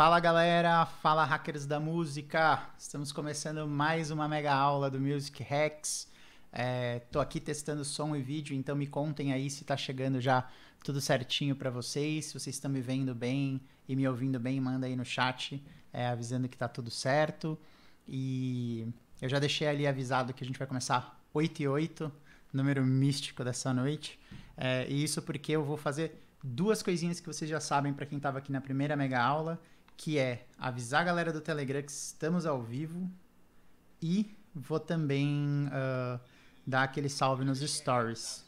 Fala galera, fala hackers da música! Estamos começando mais uma mega aula do Music Hacks. Estou é, aqui testando som e vídeo, então me contem aí se está chegando já tudo certinho para vocês, se vocês estão me vendo bem e me ouvindo bem, manda aí no chat é, avisando que está tudo certo. E eu já deixei ali avisado que a gente vai começar 8 e 8, número místico dessa noite. É, e isso porque eu vou fazer duas coisinhas que vocês já sabem para quem estava aqui na primeira mega aula que é avisar a galera do Telegram que estamos ao vivo e vou também uh, dar aquele salve nos stories.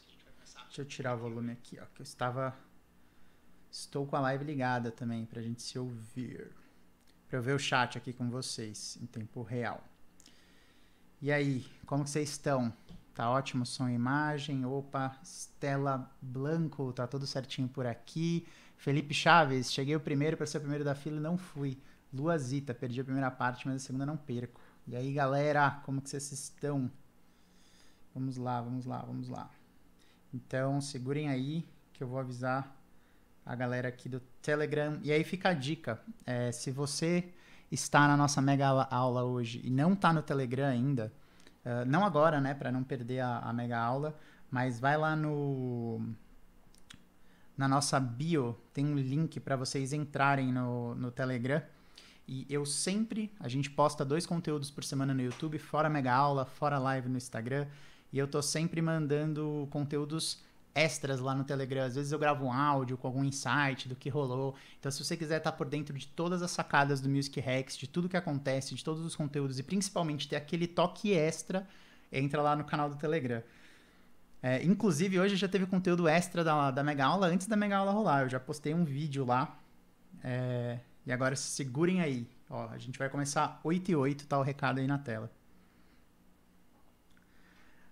Deixa eu tirar o volume aqui, ó, que eu estava estou com a live ligada também para a gente se ouvir, para eu ver o chat aqui com vocês em tempo real. E aí, como vocês estão? Tá ótimo som e imagem. Opa, Stella Blanco, tá tudo certinho por aqui. Felipe Chaves, cheguei o primeiro para ser o primeiro da fila e não fui. Luazita, perdi a primeira parte, mas a segunda não perco. E aí, galera, como que vocês estão? Vamos lá, vamos lá, vamos lá. Então, segurem aí que eu vou avisar a galera aqui do Telegram. E aí fica a dica. É, se você está na nossa mega aula hoje e não está no Telegram ainda, uh, não agora, né, para não perder a, a mega aula, mas vai lá no na nossa bio tem um link para vocês entrarem no, no Telegram. E eu sempre, a gente posta dois conteúdos por semana no YouTube, fora mega aula, fora live no Instagram, e eu tô sempre mandando conteúdos extras lá no Telegram. Às vezes eu gravo um áudio com algum insight do que rolou. Então, se você quiser estar tá por dentro de todas as sacadas do Music Rex, de tudo que acontece, de todos os conteúdos e principalmente ter aquele toque extra, entra lá no canal do Telegram. É, inclusive, hoje já teve conteúdo extra da, da Mega Aula antes da Mega Aula rolar. Eu já postei um vídeo lá. É, e agora segurem aí. Ó, a gente vai começar 8 e 8, tá o recado aí na tela.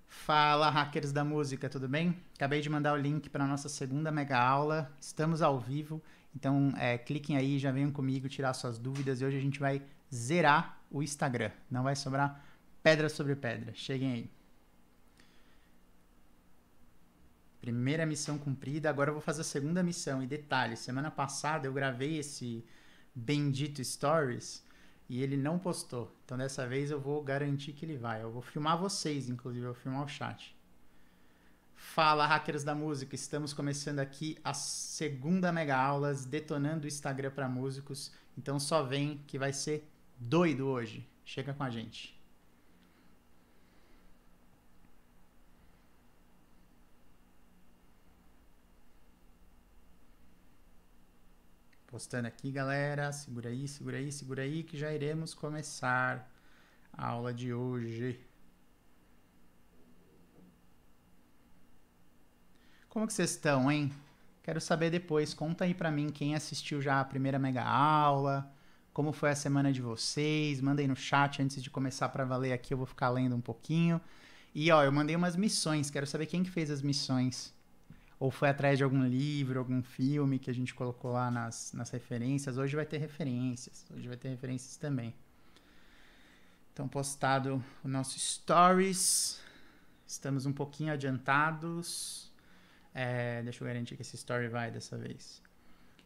Fala, hackers da música, tudo bem? Acabei de mandar o link para nossa segunda mega aula. Estamos ao vivo, então é, cliquem aí, já venham comigo tirar suas dúvidas. E hoje a gente vai zerar o Instagram. Não vai sobrar pedra sobre pedra. Cheguem aí. Primeira missão cumprida, agora eu vou fazer a segunda missão. E detalhe, semana passada eu gravei esse bendito Stories e ele não postou. Então dessa vez eu vou garantir que ele vai. Eu vou filmar vocês, inclusive, eu vou filmar o chat. Fala, hackers da música! Estamos começando aqui a segunda mega aulas detonando o Instagram para músicos. Então só vem que vai ser doido hoje. Chega com a gente. postando aqui, galera. Segura aí, segura aí, segura aí, que já iremos começar a aula de hoje. Como que vocês estão, hein? Quero saber depois. Conta aí para mim quem assistiu já a primeira mega aula, como foi a semana de vocês. Mandei no chat antes de começar para valer aqui, eu vou ficar lendo um pouquinho. E ó, eu mandei umas missões. Quero saber quem que fez as missões ou foi atrás de algum livro, algum filme que a gente colocou lá nas, nas referências. Hoje vai ter referências, hoje vai ter referências também. Então, postado o nosso Stories. Estamos um pouquinho adiantados. É, deixa eu garantir que esse Story vai dessa vez.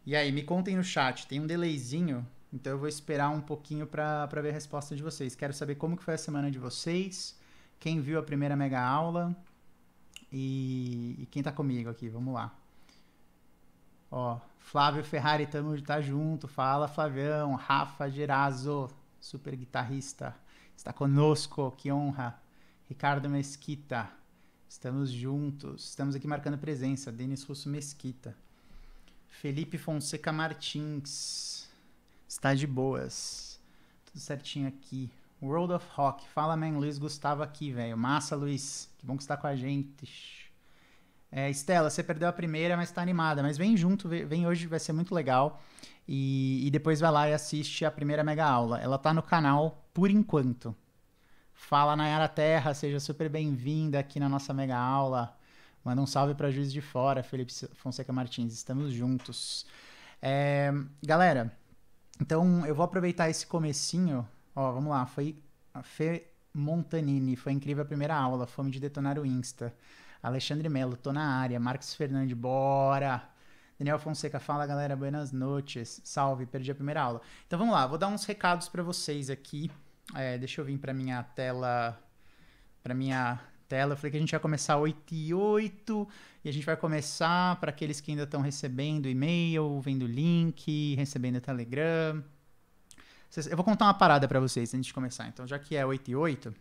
E aí, me contem no chat, tem um delayzinho, então eu vou esperar um pouquinho para ver a resposta de vocês. Quero saber como que foi a semana de vocês, quem viu a primeira mega aula, e, e quem tá comigo aqui? Vamos lá. Ó, Flávio Ferrari, tamo tá junto. Fala, Flavião. Rafa Gerazo, super guitarrista, está conosco. Que honra. Ricardo Mesquita, estamos juntos. Estamos aqui marcando presença. Denis Russo Mesquita. Felipe Fonseca Martins, está de boas. Tudo certinho aqui. World of Rock. Fala, man. Luiz Gustavo aqui, velho. Massa, Luiz. Que bom que você tá com a gente. É, Estela, você perdeu a primeira, mas tá animada. Mas vem junto, vem hoje, vai ser muito legal. E, e, depois vai lá e assiste a primeira mega aula. Ela tá no canal por enquanto. Fala, Nayara Terra, seja super bem-vinda aqui na nossa mega aula. Manda um salve para Juiz de Fora, Felipe Fonseca Martins. Estamos juntos. É, galera, então eu vou aproveitar esse comecinho Ó, vamos lá, foi a Fê Montanini, foi incrível a primeira aula, fome de detonar o Insta. Alexandre Melo, tô na área. Marcos Fernandes, bora! Daniel Fonseca, fala galera, buenas noites. Salve, perdi a primeira aula. Então vamos lá, vou dar uns recados para vocês aqui. É, deixa eu vir para minha tela. Para minha tela. Eu falei que a gente vai começar 8 e 8 e a gente vai começar para aqueles que ainda estão recebendo e-mail, vendo link, recebendo Telegram. Eu vou contar uma parada para vocês antes de começar. Então, já que é 8 e 8, uh,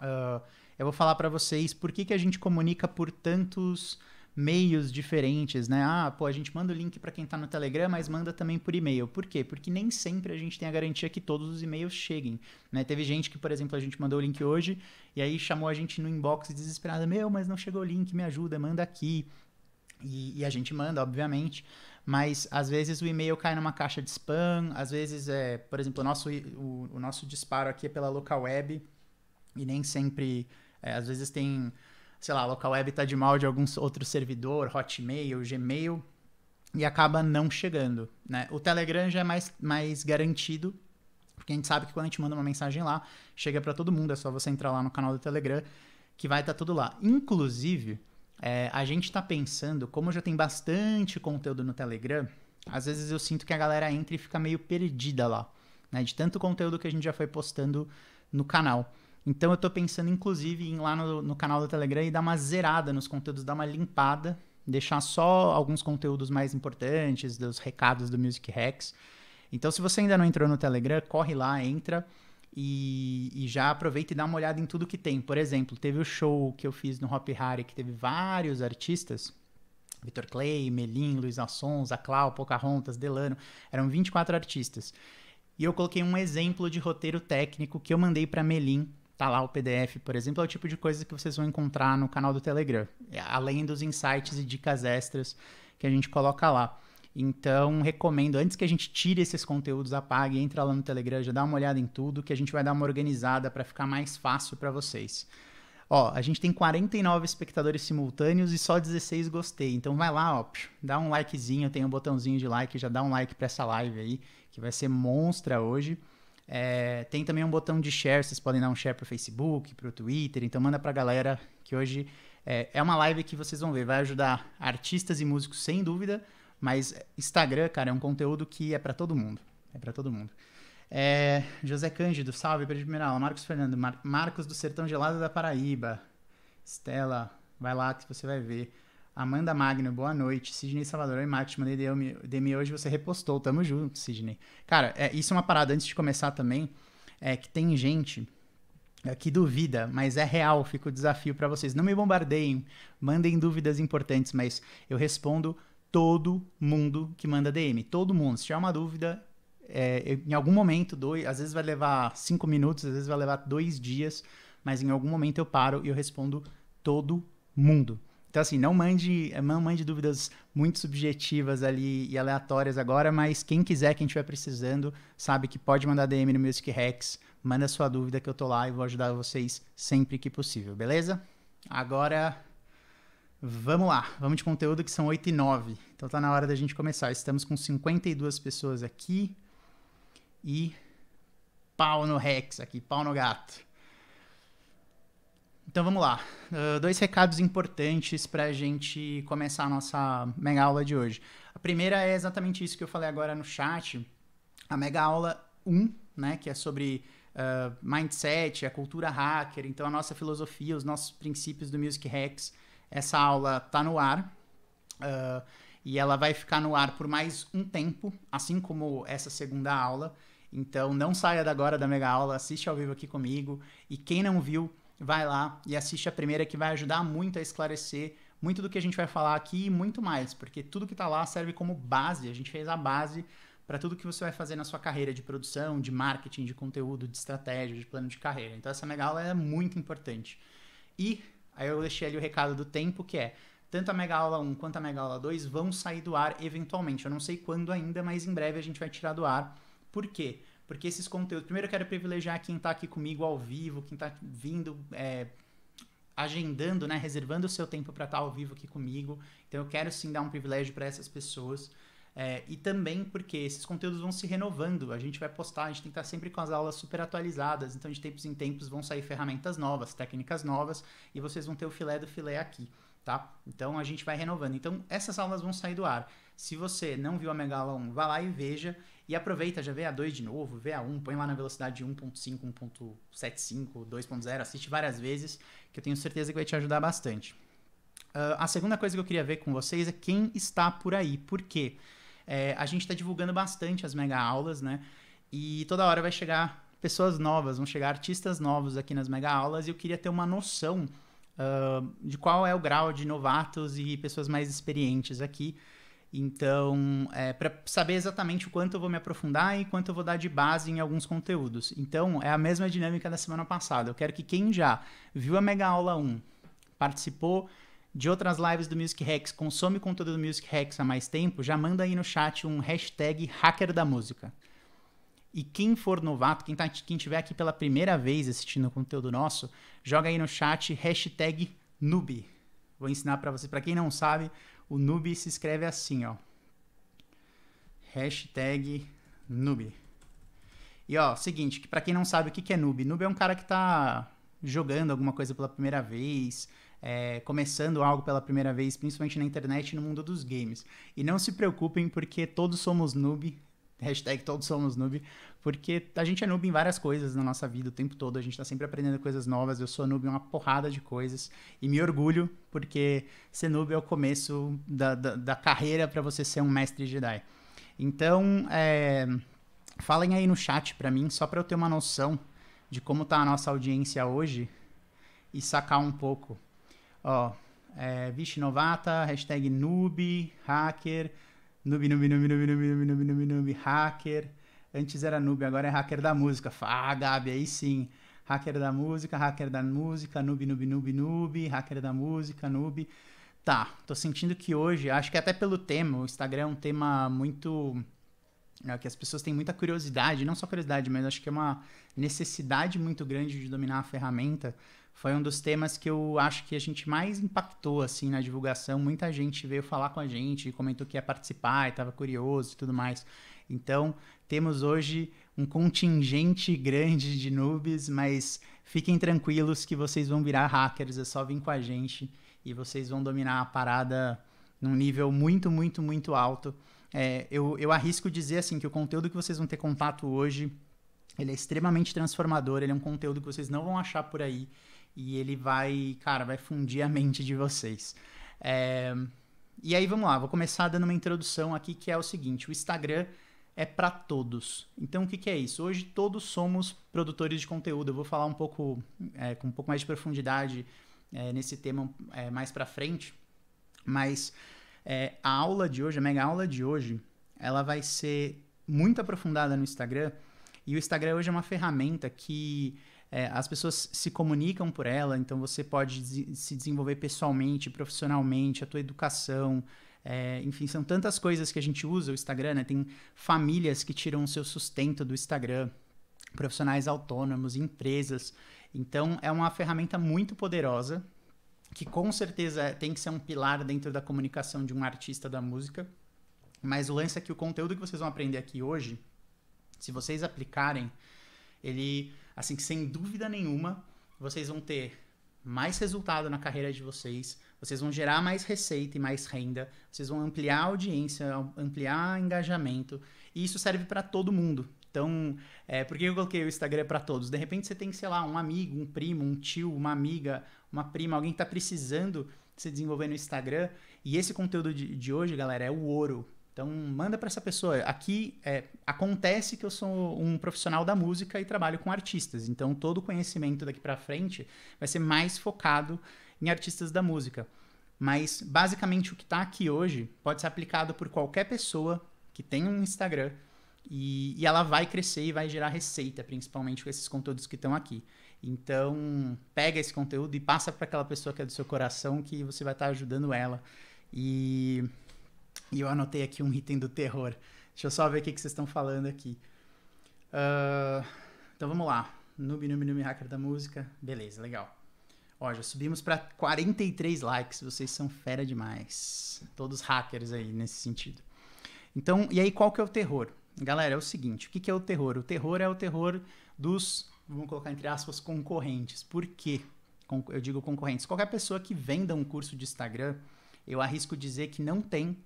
ah, eu vou falar para vocês por que, que a gente comunica por tantos meios diferentes, né? Ah, pô, a gente manda o link para quem tá no Telegram, mas manda também por e-mail. Por quê? Porque nem sempre a gente tem a garantia que todos os e-mails cheguem, né? Teve gente que, por exemplo, a gente mandou o link hoje e aí chamou a gente no inbox desesperada, meu, mas não chegou o link, me ajuda, manda aqui. E, e a gente manda, obviamente. Mas às vezes o e-mail cai numa caixa de spam, às vezes é, por exemplo, o nosso, o, o nosso disparo aqui é pela local web e nem sempre, é, às vezes tem, sei lá, a local web está de mal de algum outro servidor, Hotmail, Gmail e acaba não chegando, né? O Telegram já é mais, mais garantido, porque a gente sabe que quando a gente manda uma mensagem lá, chega para todo mundo, é só você entrar lá no canal do Telegram que vai estar tá tudo lá. Inclusive, é, a gente está pensando, como já tem bastante conteúdo no Telegram, às vezes eu sinto que a galera entra e fica meio perdida lá, né? De tanto conteúdo que a gente já foi postando no canal. Então eu estou pensando, inclusive, em ir lá no, no, canal do Telegram e dar uma zerada nos conteúdos, dar uma limpada, deixar só alguns conteúdos mais importantes, dos recados do Music Hacks. Então, se você ainda não entrou no Telegram, corre lá, entra. E, e, já aproveita e dá uma olhada em tudo que tem. Por exemplo, teve o show que eu fiz no Hop Harry, que teve vários artistas. Vitor Clay, Melim, Luiz Assons, Clau, Pocahontas, Delano. Eram 24 artistas. E eu coloquei um exemplo de roteiro técnico que eu mandei para Melim. Tá lá o PDF, por exemplo, é o tipo de coisa que vocês vão encontrar no canal do Telegram, é, além dos insights e dicas extras que a gente coloca lá. Então, recomendo, antes que a gente tire esses conteúdos, apague, entra lá no Telegram, já dá uma olhada em tudo, que a gente vai dar uma organizada para ficar mais fácil para vocês. Ó, a gente tem 49 espectadores simultâneos e só 16 gostei. Então vai lá, ó, dá um likezinho, tem um botãozinho de like, já dá um like para essa live aí, que vai ser monstra hoje. É, tem também um botão de share, vocês podem dar um share pro Facebook, pro Twitter, então manda pra galera que hoje é, é uma live que vocês vão ver, vai ajudar artistas e músicos sem dúvida, mas Instagram, cara, é um conteúdo que é para todo mundo. É para todo mundo. É, José Cândido, salve, perdi primeira aula. Marcos Fernando, Mar Marcos do Sertão Gelado da Paraíba. Estela, vai lá que você vai ver. Amanda Magno, boa noite. Sidney Salvador oi Marcos mandei DM, DM hoje, você repostou. Tamo junto, Sidney. Cara, é, isso é uma parada antes de começar também. É que tem gente que duvida, mas é real. Fica o desafio para vocês. Não me bombardeiem, mandem dúvidas importantes, mas eu respondo todo mundo que manda DM. Todo mundo. Se tiver uma dúvida, é, em algum momento, dois, às vezes vai levar cinco minutos, às vezes vai levar dois dias, mas em algum momento eu paro e eu respondo todo mundo. Então, assim, não mande, é, não mande dúvidas muito subjetivas ali e aleatórias agora, mas quem quiser, quem estiver precisando, sabe que pode mandar DM no Music Hacks, manda sua dúvida que eu tô lá e vou ajudar vocês sempre que possível, beleza? Agora Vamos lá, vamos de conteúdo que são 8 e 9. Então tá na hora da gente começar. Estamos com 52 pessoas aqui e pau no Rex aqui, pau no gato. Então vamos lá. Uh, dois recados importantes para a gente começar a nossa mega aula de hoje. A primeira é exatamente isso que eu falei agora no chat. A mega aula 1, né, que é sobre uh, mindset, a cultura hacker, então a nossa filosofia, os nossos princípios do Music Hacks essa aula está no ar. Uh, e ela vai ficar no ar por mais um tempo, assim como essa segunda aula. Então não saia da agora da mega aula, assiste ao vivo aqui comigo. E quem não viu, vai lá e assiste a primeira que vai ajudar muito a esclarecer muito do que a gente vai falar aqui e muito mais, porque tudo que está lá serve como base. A gente fez a base para tudo que você vai fazer na sua carreira de produção, de marketing, de conteúdo, de estratégia, de plano de carreira. Então essa mega aula é muito importante. E Aí eu deixei ali o recado do tempo, que é tanto a Mega Aula 1 quanto a Mega Aula 2 vão sair do ar eventualmente. Eu não sei quando ainda, mas em breve a gente vai tirar do ar. Por quê? Porque esses conteúdos. Primeiro eu quero privilegiar quem está aqui comigo ao vivo, quem está vindo. É, agendando, né, reservando o seu tempo para estar tá ao vivo aqui comigo. Então eu quero sim dar um privilégio para essas pessoas. É, e também porque esses conteúdos vão se renovando, a gente vai postar, a gente tem que estar sempre com as aulas super atualizadas, então de tempos em tempos vão sair ferramentas novas, técnicas novas, e vocês vão ter o filé do filé aqui, tá? Então a gente vai renovando. Então essas aulas vão sair do ar. Se você não viu a Mega Aula 1, vá lá e veja, e aproveita, já vê a 2 de novo, vê a 1, põe lá na velocidade 1.5, 1.75, 2.0, assiste várias vezes, que eu tenho certeza que vai te ajudar bastante. Uh, a segunda coisa que eu queria ver com vocês é quem está por aí, por quê? Porque é, a gente está divulgando bastante as mega aulas, né? E toda hora vai chegar pessoas novas, vão chegar artistas novos aqui nas mega aulas e eu queria ter uma noção uh, de qual é o grau de novatos e pessoas mais experientes aqui. Então, é, para saber exatamente o quanto eu vou me aprofundar e quanto eu vou dar de base em alguns conteúdos. Então, é a mesma dinâmica da semana passada. Eu quero que quem já viu a mega aula 1, participou de outras lives do Music Hacks, consome conteúdo do Music Hacks há mais tempo, já manda aí no chat um hashtag hacker da música. E quem for novato, quem, tá, quem tiver aqui pela primeira vez assistindo o conteúdo nosso, joga aí no chat hashtag noob. Vou ensinar para você. Para quem não sabe, o noob se escreve assim, ó. Hashtag noob. E ó, seguinte, para quem não sabe o que é noob, noob é um cara que tá jogando alguma coisa pela primeira vez, é, começando algo pela primeira vez, principalmente na internet e no mundo dos games. E não se preocupem, porque todos somos noob. Hashtag todos somos noob, porque a gente é noob em várias coisas na nossa vida o tempo todo, a gente tá sempre aprendendo coisas novas. Eu sou noob em uma porrada de coisas e me orgulho, porque ser noob é o começo da, da, da carreira para você ser um mestre Jedi. Então, é, falem aí no chat para mim, só para eu ter uma noção de como tá a nossa audiência hoje e sacar um pouco Ó, é, vixe novata, hashtag noob, hacker, noob, noob, noob, noob, noob, noob, noob, noob, noob, hacker. Antes era noob, agora é hacker da música. Ah, Gabi, aí sim. Hacker da música, hacker da música, noob, noob, noob, noob, hacker da música, noob. Tá, tô sentindo que hoje, acho que até pelo tema, o Instagram é um tema muito é que as pessoas têm muita curiosidade, não só curiosidade, mas acho que é uma necessidade muito grande de dominar a ferramenta, foi um dos temas que eu acho que a gente mais impactou assim na divulgação. Muita gente veio falar com a gente, comentou que ia participar, estava curioso e tudo mais. Então, temos hoje um contingente grande de noobs, mas fiquem tranquilos que vocês vão virar hackers, é só vir com a gente e vocês vão dominar a parada num nível muito, muito, muito alto. É, eu, eu arrisco dizer assim que o conteúdo que vocês vão ter contato hoje ele é extremamente transformador, ele é um conteúdo que vocês não vão achar por aí e ele vai, cara, vai fundir a mente de vocês. É... E aí vamos lá, vou começar dando uma introdução aqui que é o seguinte: o Instagram é para todos. Então o que, que, é isso? Hoje todos somos produtores de conteúdo. Eu vou falar um pouco é, com um pouco mais de profundidade é, nesse tema é, mais para frente, mas é, a aula de hoje, a mega aula de hoje, ela vai ser muito aprofundada no Instagram. E o Instagram hoje é uma ferramenta que é, as pessoas se comunicam por ela, então você pode se desenvolver pessoalmente, profissionalmente, a tua educação, é, enfim, são tantas coisas que a gente usa o Instagram, né? Tem famílias que tiram o seu sustento do Instagram, profissionais autônomos, empresas. Então, é uma ferramenta muito poderosa, que com certeza é, tem que ser um pilar dentro da comunicação de um artista da música. Mas o lance é que o conteúdo que vocês vão aprender aqui hoje, se vocês aplicarem, ele assim que sem dúvida nenhuma vocês vão ter mais resultado na carreira de vocês, vocês vão gerar mais receita e mais renda, vocês vão ampliar a audiência, ampliar engajamento, e isso serve para todo mundo. Então, é, por que eu coloquei o Instagram para todos? De repente você tem, sei lá, um amigo, um primo, um tio, uma amiga, uma prima, alguém que está precisando se desenvolver no Instagram, e esse conteúdo de, de hoje, galera, é o ouro então, manda para essa pessoa. Aqui é, acontece que eu sou um profissional da música e trabalho com artistas. Então, todo o conhecimento daqui para frente vai ser mais focado em artistas da música. Mas, basicamente, o que está aqui hoje pode ser aplicado por qualquer pessoa que tem um Instagram e, e ela vai crescer e vai gerar receita, principalmente com esses conteúdos que estão aqui. Então, pega esse conteúdo e passa para aquela pessoa que é do seu coração que você vai estar tá ajudando ela. E e eu anotei aqui um item do terror. Deixa eu só ver o que, que vocês estão falando aqui. Uh, então vamos lá. Noob, noob, noob, hacker da música. Beleza, legal. Ó, já subimos para 43 likes. Vocês são fera demais. Todos hackers aí nesse sentido. Então, e aí qual que é o terror? Galera, é o seguinte, o que, que é o terror? O terror é o terror dos, vamos colocar entre aspas, concorrentes. Por quê? Eu digo concorrentes. Qualquer pessoa que venda um curso de Instagram, eu arrisco dizer que não tem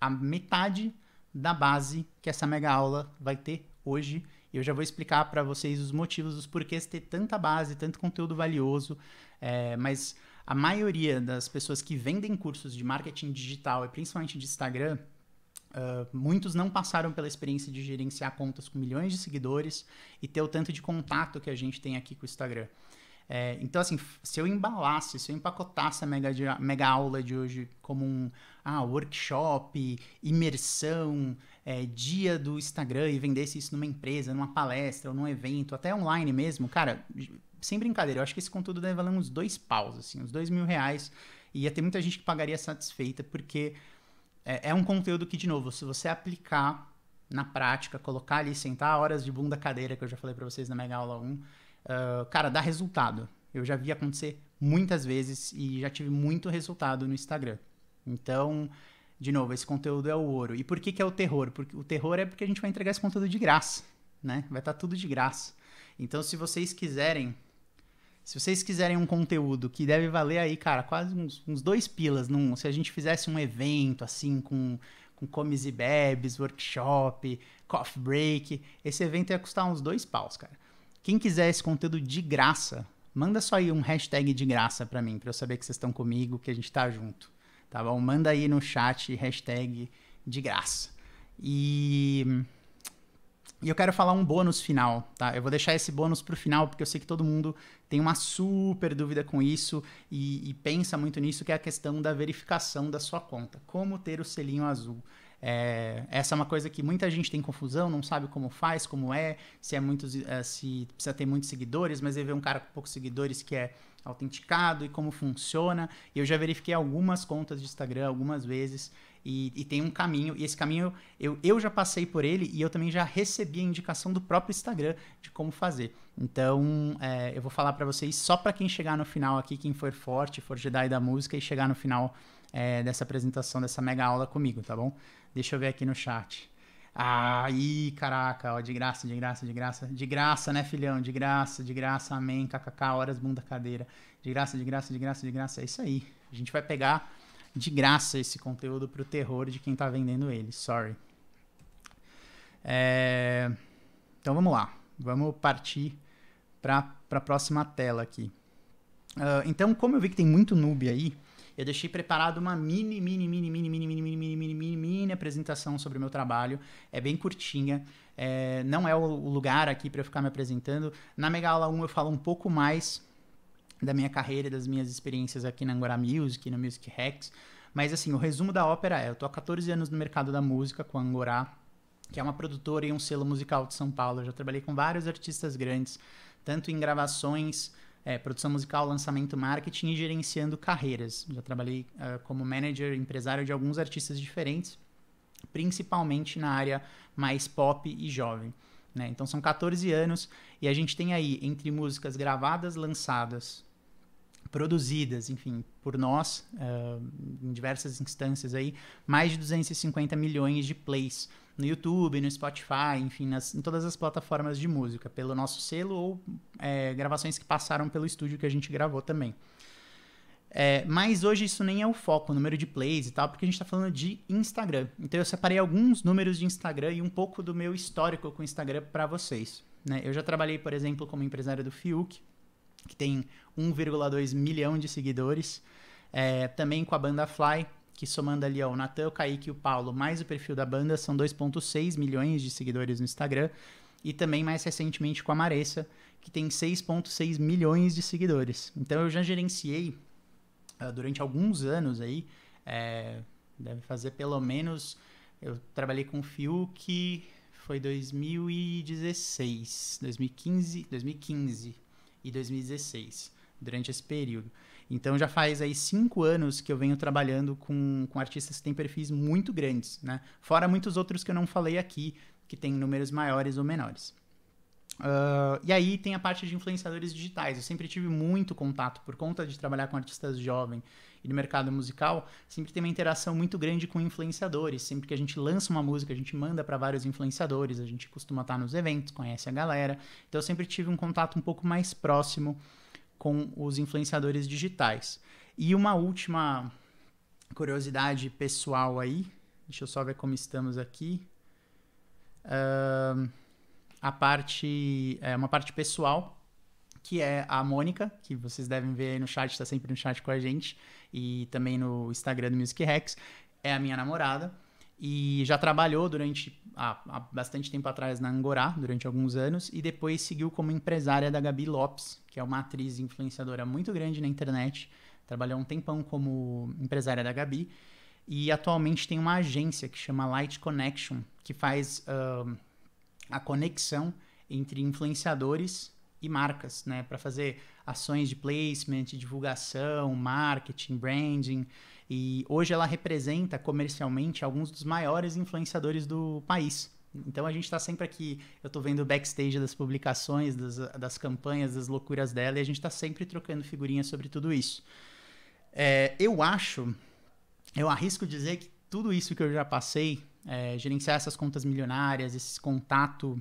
a metade da base que essa mega aula vai ter hoje. E eu já vou explicar para vocês os motivos, os porquês ter tanta base, tanto conteúdo valioso. É, mas a maioria das pessoas que vendem cursos de marketing digital e principalmente de Instagram, uh, muitos não passaram pela experiência de gerenciar contas com milhões de seguidores e ter o tanto de contato que a gente tem aqui com o Instagram. É, então, assim, se eu embalasse, se eu empacotasse a mega, mega aula de hoje como um ah, workshop, imersão, é, dia do Instagram e vendesse isso numa empresa, numa palestra ou num evento, até online mesmo, cara, sem brincadeira, eu acho que esse conteúdo deve valer uns dois paus, assim, uns dois mil reais. E ia ter muita gente que pagaria satisfeita, porque é, é um conteúdo que, de novo, se você aplicar na prática, colocar ali, sentar horas de bunda cadeira, que eu já falei para vocês na Mega Aula 1, ah, cara, dá resultado. Eu já vi acontecer muitas vezes e já tive muito resultado no Instagram. Então, de novo, esse conteúdo é o ouro. E por que, que é o terror? Porque o terror é porque a gente vai entregar esse conteúdo de graça, né? Vai estar tá tudo de graça. Então, se vocês quiserem, se vocês quiserem um conteúdo que deve valer aí, cara, quase uns, uns dois pilas, num, se a gente fizesse um evento assim com com comes e bebes, workshop, coffee break, esse evento ia custar uns dois paus, cara. Quem quiser esse conteúdo de graça, manda só aí um hashtag de graça para mim, para eu saber que vocês estão comigo, que a gente tá junto, tá bom? Manda aí no chat hashtag de graça. E e eu quero falar um bônus final, tá? Eu vou deixar esse bônus pro final, porque eu sei que todo mundo tem uma super dúvida com isso e, e pensa muito nisso, que é a questão da verificação da sua conta. Como ter o selinho azul? É, essa é uma coisa que muita gente tem confusão, não sabe como faz, como é, se é muito, se é, precisa ter muitos seguidores, mas ele vê um cara com poucos seguidores que é autenticado e como funciona. E eu já verifiquei algumas contas de Instagram algumas vezes e, e, tem um caminho. E esse caminho eu, eu já passei por ele e eu também já recebi a indicação do próprio Instagram de como fazer. Então é, eu vou falar para vocês só para quem chegar no final aqui, quem for forte, for Jedi da música e chegar no final é, dessa apresentação, dessa mega aula comigo, tá bom? Deixa eu ver aqui no chat. Aí, caraca, ó, de graça, de graça, de graça, de graça, né, filhão? De graça, de graça, amém, kkk, horas, bunda, cadeira. De graça, de graça, de graça, de graça, é isso aí. A gente vai pegar de graça esse conteúdo pro terror de quem tá vendendo ele, sorry. É... Então vamos lá, vamos partir pra, pra próxima tela aqui. Uh, então, como eu vi que tem muito noob aí, eu deixei preparado uma mini, mini, mini, mini, mini, mini, mini, mini, mini, mini, mini apresentação sobre o meu trabalho. É bem curtinha. É, não é o lugar aqui para eu ficar me apresentando. Na Mega Aula 1 eu falo um pouco mais da minha carreira, das minhas experiências aqui na Angora Music, no Music Rex Mas assim, o resumo da ópera é, eu tô há 14 anos no mercado da música com a Angora, que é uma produtora e um selo musical de São Paulo. Eu já trabalhei com vários artistas grandes, tanto em gravações é, produção musical, lançamento, marketing e gerenciando carreiras. Já trabalhei uh, como manager, empresário de alguns artistas diferentes, principalmente na área mais pop e jovem. Né? Então são 14 anos e a gente tem aí entre músicas gravadas, lançadas, produzidas, enfim, por nós, uh, em diversas instâncias aí, mais de 250 milhões de plays no YouTube, no Spotify, enfim, nas, em todas as plataformas de música, pelo nosso selo ou é, gravações que passaram pelo estúdio que a gente gravou também. É, mas hoje isso nem é o foco, o número de plays e tal, porque a gente está falando de Instagram. Então eu separei alguns números de Instagram e um pouco do meu histórico com o Instagram para vocês. Né? Eu já trabalhei, por exemplo, como empresário do Fiuk, que tem 1,2 milhão de seguidores. É, também com a banda Fly, que somando ali ó, o Natan, o Kaique e o Paulo, mais o perfil da banda, são 2,6 milhões de seguidores no Instagram. E também mais recentemente com a Maressa, que tem 6,6 milhões de seguidores. Então eu já gerenciei uh, durante alguns anos aí, é, deve fazer pelo menos. Eu trabalhei com o Fiuk, foi 2016, 2015, 2015 e 2016, durante esse período. Então já faz aí cinco anos que eu venho trabalhando com, com artistas que têm perfis muito grandes, né? Fora muitos outros que eu não falei aqui, que têm números maiores ou menores. Uh, e aí tem a parte de influenciadores digitais. Eu sempre tive muito contato por conta de trabalhar com artistas jovens e do mercado musical. Sempre tem uma interação muito grande com influenciadores. Sempre que a gente lança uma música, a gente manda para vários influenciadores. A gente costuma estar tá nos eventos, conhece a galera. Então eu sempre tive um contato um pouco mais próximo com os influenciadores digitais. E uma última curiosidade pessoal aí, deixa eu só ver como estamos aqui. Uh, a parte, é, uma parte pessoal, que é a Mônica, que vocês devem ver aí no chat, está sempre no chat com a gente, e também no Instagram do Music Hacks, é a minha namorada e já trabalhou durante há, há, bastante tempo atrás na Angorá, durante alguns anos, e depois seguiu como empresária da Gabi Lopes, que é uma atriz influenciadora muito grande na internet. Trabalhou um tempão como empresária da Gabi e atualmente tem uma agência que chama Light Connection, que faz uh, a conexão entre influenciadores e marcas, né, para fazer ações de placement, divulgação, marketing, branding. E hoje ela representa comercialmente alguns dos maiores influenciadores do país. Então a gente está sempre aqui, eu estou vendo o backstage das publicações, das, das campanhas, das loucuras dela, e a gente está sempre trocando figurinhas sobre tudo isso. É, eu acho, eu arrisco dizer que tudo isso que eu já passei, é, gerenciar essas contas milionárias, esse contato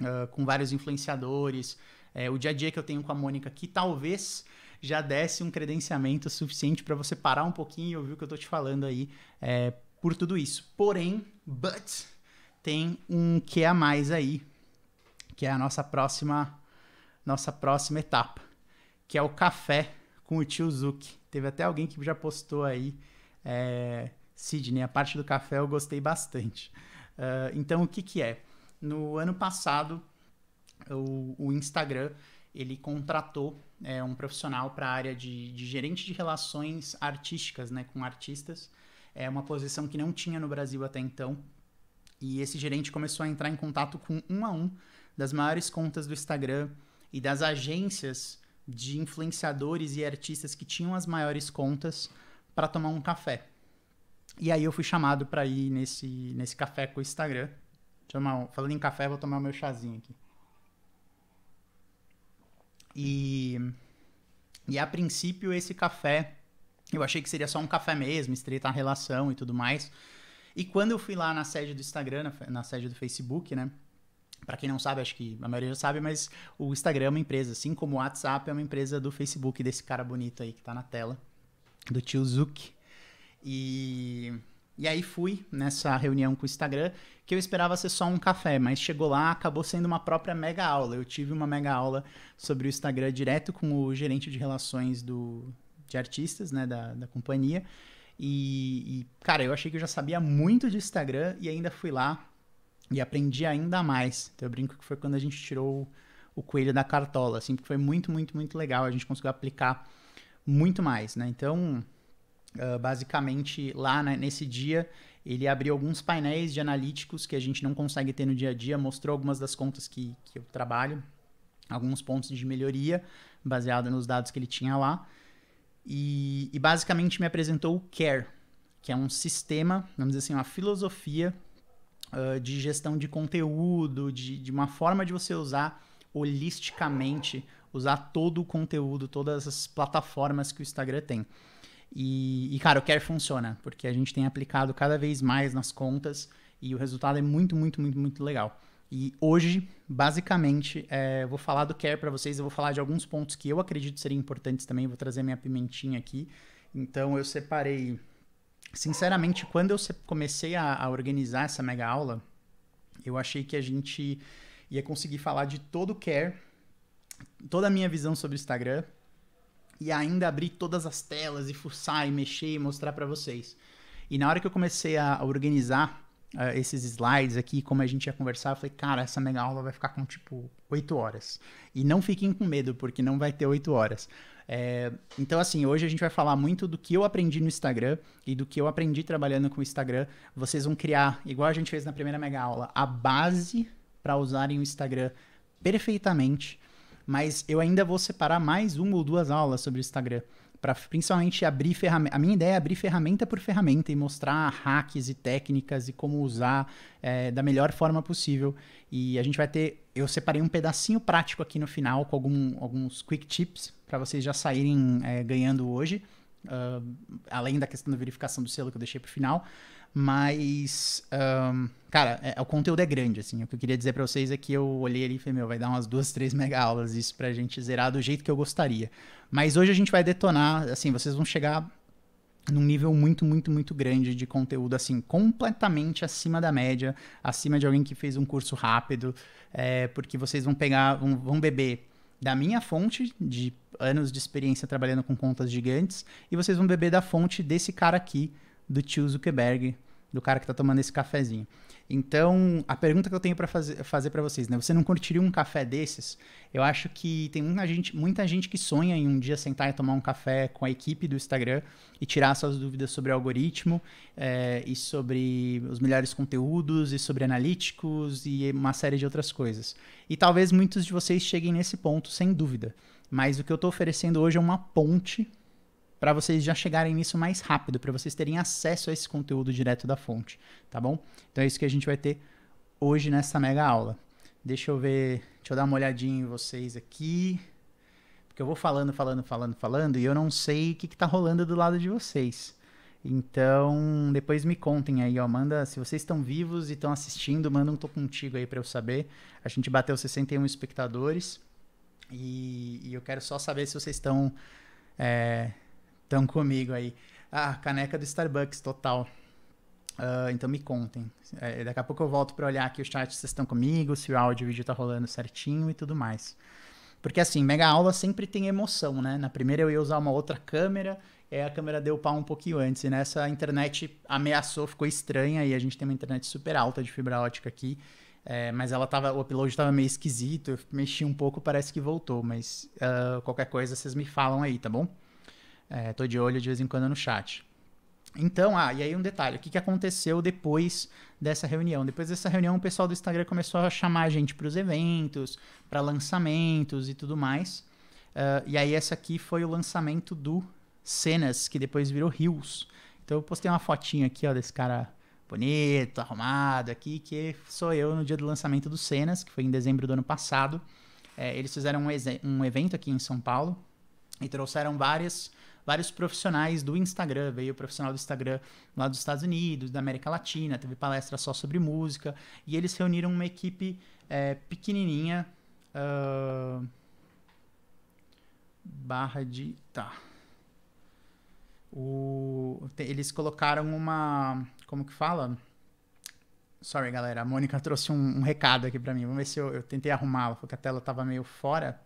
uh, com vários influenciadores, é, o dia a dia que eu tenho com a Mônica, que talvez já desse um credenciamento suficiente para você parar um pouquinho e ouvir o que eu estou te falando aí é, por tudo isso. Porém, but tem um que a mais aí, que é a nossa próxima nossa próxima etapa, que é o café com o tio Zuki. Teve até alguém que já postou aí, é, Sidney, a parte do café eu gostei bastante. Uh, então, o que que é? No ano passado, o, o Instagram ele contratou é, um profissional para a área de, de, gerente de relações artísticas, né, com artistas. É uma posição que não tinha no Brasil até então. E esse gerente começou a entrar em contato com um a um das maiores contas do Instagram e das agências de influenciadores e artistas que tinham as maiores contas para tomar um café. E aí eu fui chamado para ir nesse, nesse café com o Instagram. Chamar, falando em café, vou tomar o meu chazinho aqui. E, e a princípio esse café, eu achei que seria só um café mesmo, estreita a relação e tudo mais. E quando eu fui lá na sede do Instagram, na, na sede do Facebook, né? Para quem não sabe, acho que a maioria já sabe, mas o Instagram é uma empresa, assim como o WhatsApp é uma empresa do Facebook, desse cara bonito aí que tá na tela, do tio Zuki E e aí fui nessa reunião com o Instagram, que eu esperava ser só um café, mas chegou lá, acabou sendo uma própria mega aula. Eu tive uma mega aula sobre o Instagram direto com o gerente de relações do, de artistas, né, da, da companhia. E, e, cara, eu achei que eu já sabia muito de Instagram e ainda fui lá e aprendi ainda mais. Então eu brinco que foi quando a gente tirou o coelho da cartola, assim, porque foi muito, muito, muito legal. A gente conseguiu aplicar muito mais, né? Então, ah, basicamente, lá né, nesse dia, ele abriu alguns painéis de analíticos que a gente não consegue ter no dia a dia, mostrou algumas das contas que, que eu trabalho, alguns pontos de melhoria, baseado nos dados que ele tinha lá. E, e basicamente me apresentou o CARE, que é um sistema, vamos dizer assim, uma filosofia uh, de gestão de conteúdo, de, de uma forma de você usar holisticamente, usar todo o conteúdo, todas as plataformas que o Instagram tem. E, e, cara, o Care funciona, porque a gente tem aplicado cada vez mais nas contas e o resultado é muito, muito, muito, muito legal. E hoje, basicamente, é, eu vou falar do Care para vocês, eu vou falar de alguns pontos que eu acredito serem importantes também, vou trazer minha pimentinha aqui. Então, eu separei. Sinceramente, quando eu comecei a, a organizar essa mega aula, eu achei que a gente ia conseguir falar de todo o Care, toda a minha visão sobre o Instagram e ainda abrir todas as telas e fuçar e mexer e mostrar para vocês. E na hora que eu comecei a organizar uh, esses slides aqui, como a gente ia conversar, eu falei, cara, essa mega aula vai ficar com tipo oito horas. E não fiquem com medo, porque não vai ter oito horas. É, então, assim, hoje a gente vai falar muito do que eu aprendi no Instagram e do que eu aprendi trabalhando com o Instagram. Vocês vão criar, igual a gente fez na primeira mega aula, a base para usarem o Instagram perfeitamente mas eu ainda vou separar mais uma ou duas aulas sobre o Instagram para principalmente abrir ferramenta. A minha ideia é abrir ferramenta por ferramenta e mostrar hacks e técnicas e como usar é, da melhor forma possível. E a gente vai ter. Eu separei um pedacinho prático aqui no final com algum, alguns quick tips para vocês já saírem é, ganhando hoje. Uh, além da questão da verificação do selo que eu deixei para o final. Mas, um, cara, é, o conteúdo é grande, assim. O que eu queria dizer para vocês é que eu olhei ali e falei, meu, vai dar umas duas, três mega aulas isso pra gente zerar do jeito que eu gostaria. Mas hoje a gente vai detonar, assim, vocês vão chegar num nível muito, muito, muito grande de conteúdo, assim, completamente acima da média, acima de alguém que fez um curso rápido, é, porque vocês vão pegar, vão, vão beber da minha fonte de anos de experiência trabalhando com contas gigantes e vocês vão beber da fonte desse cara aqui do tio Zuckerberg, do cara que está tomando esse cafezinho. Então, a pergunta que eu tenho para fazer, fazer para vocês, né? Você não curtiria um café desses? Eu acho que tem muita gente, muita gente que sonha em um dia sentar e tomar um café com a equipe do Instagram e tirar suas dúvidas sobre o algoritmo é, e sobre os melhores conteúdos e sobre analíticos e uma série de outras coisas. E talvez muitos de vocês cheguem nesse ponto, sem dúvida. Mas o que eu estou oferecendo hoje é uma ponte para vocês já chegarem nisso mais rápido, para vocês terem acesso a esse conteúdo direto da fonte, tá bom? Então é isso que a gente vai ter hoje nessa mega aula. Deixa eu ver, deixa eu dar uma olhadinha em vocês aqui, porque eu vou falando, falando, falando, falando e eu não sei o que, que tá rolando do lado de vocês. Então, depois me contem aí, ó, manda, se vocês estão vivos e estão assistindo, manda um tô contigo aí para eu saber. A gente bateu 61 espectadores e, e, eu quero só saber se vocês estão é, Estão comigo aí. Ah, caneca do Starbucks, total. Uh, então me contem. É, daqui a pouco eu volto para olhar aqui o chat se vocês estão comigo, se o áudio e o vídeo tá rolando certinho e tudo mais. Porque assim, mega aula sempre tem emoção, né? Na primeira eu ia usar uma outra câmera, é a câmera deu pau um pouquinho antes. E nessa a internet ameaçou, ficou estranha e a gente tem uma internet super alta de fibra ótica aqui. É, mas ela tava, o upload estava meio esquisito, eu mexi um pouco, parece que voltou. Mas uh, qualquer coisa vocês me falam aí, tá bom? É, tô de olho de vez em quando no chat. Então, ah, e aí um detalhe, o que, que aconteceu depois dessa reunião? Depois dessa reunião, o pessoal do Instagram começou a chamar a gente para os eventos, para lançamentos e tudo mais. Uh, e aí essa aqui foi o lançamento do Cenas, que depois virou Rios. Então eu postei uma fotinha aqui, ó, desse cara bonito, arrumado aqui, que sou eu no dia do lançamento do Cenas, que foi em dezembro do ano passado. É, eles fizeram um, um evento aqui em São Paulo e trouxeram várias vários profissionais do Instagram. Veio profissional do Instagram lá dos Estados Unidos, da América Latina, teve palestra só sobre música. E eles reuniram uma equipe é, pequenininha. Uh, barra de. Tá. O, eles colocaram uma. Como que fala? Sorry, galera. A Mônica trouxe um, um recado aqui para mim. Vamos ver se eu, eu tentei arrumá-la, porque a tela tava meio fora.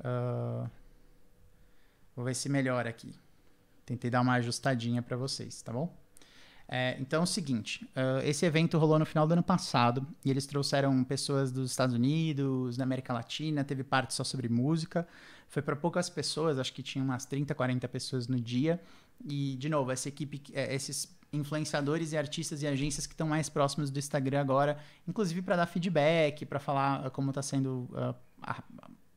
Uh, Vou ver se melhora aqui. Tentei dar uma ajustadinha para vocês, tá bom? É, então é o seguinte, uh, esse evento rolou no final do ano passado e eles trouxeram pessoas dos Estados Unidos, da América Latina, teve parte só sobre música. Foi para poucas pessoas, acho que tinha umas 30, 40 pessoas no dia. E, de novo, essa equipe, é, esses influenciadores e artistas e agências que estão mais próximos do Instagram agora, inclusive para dar feedback, para falar ah, como está sendo uh, a,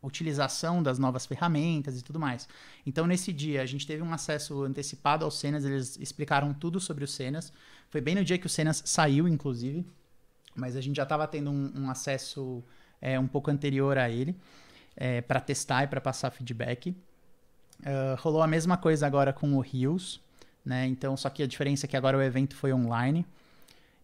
utilização das novas ferramentas e tudo mais. Então, nesse dia, a gente teve um acesso antecipado ao Cenas, eles explicaram tudo sobre o Cenas. Foi bem no dia que o Cenas saiu, inclusive, mas a gente já estava tendo um, um acesso é, um pouco anterior a ele, é, para testar e para passar feedback. Uh, rolou a mesma coisa agora com o Rios, né? Então, só que a diferença é que agora o evento foi online.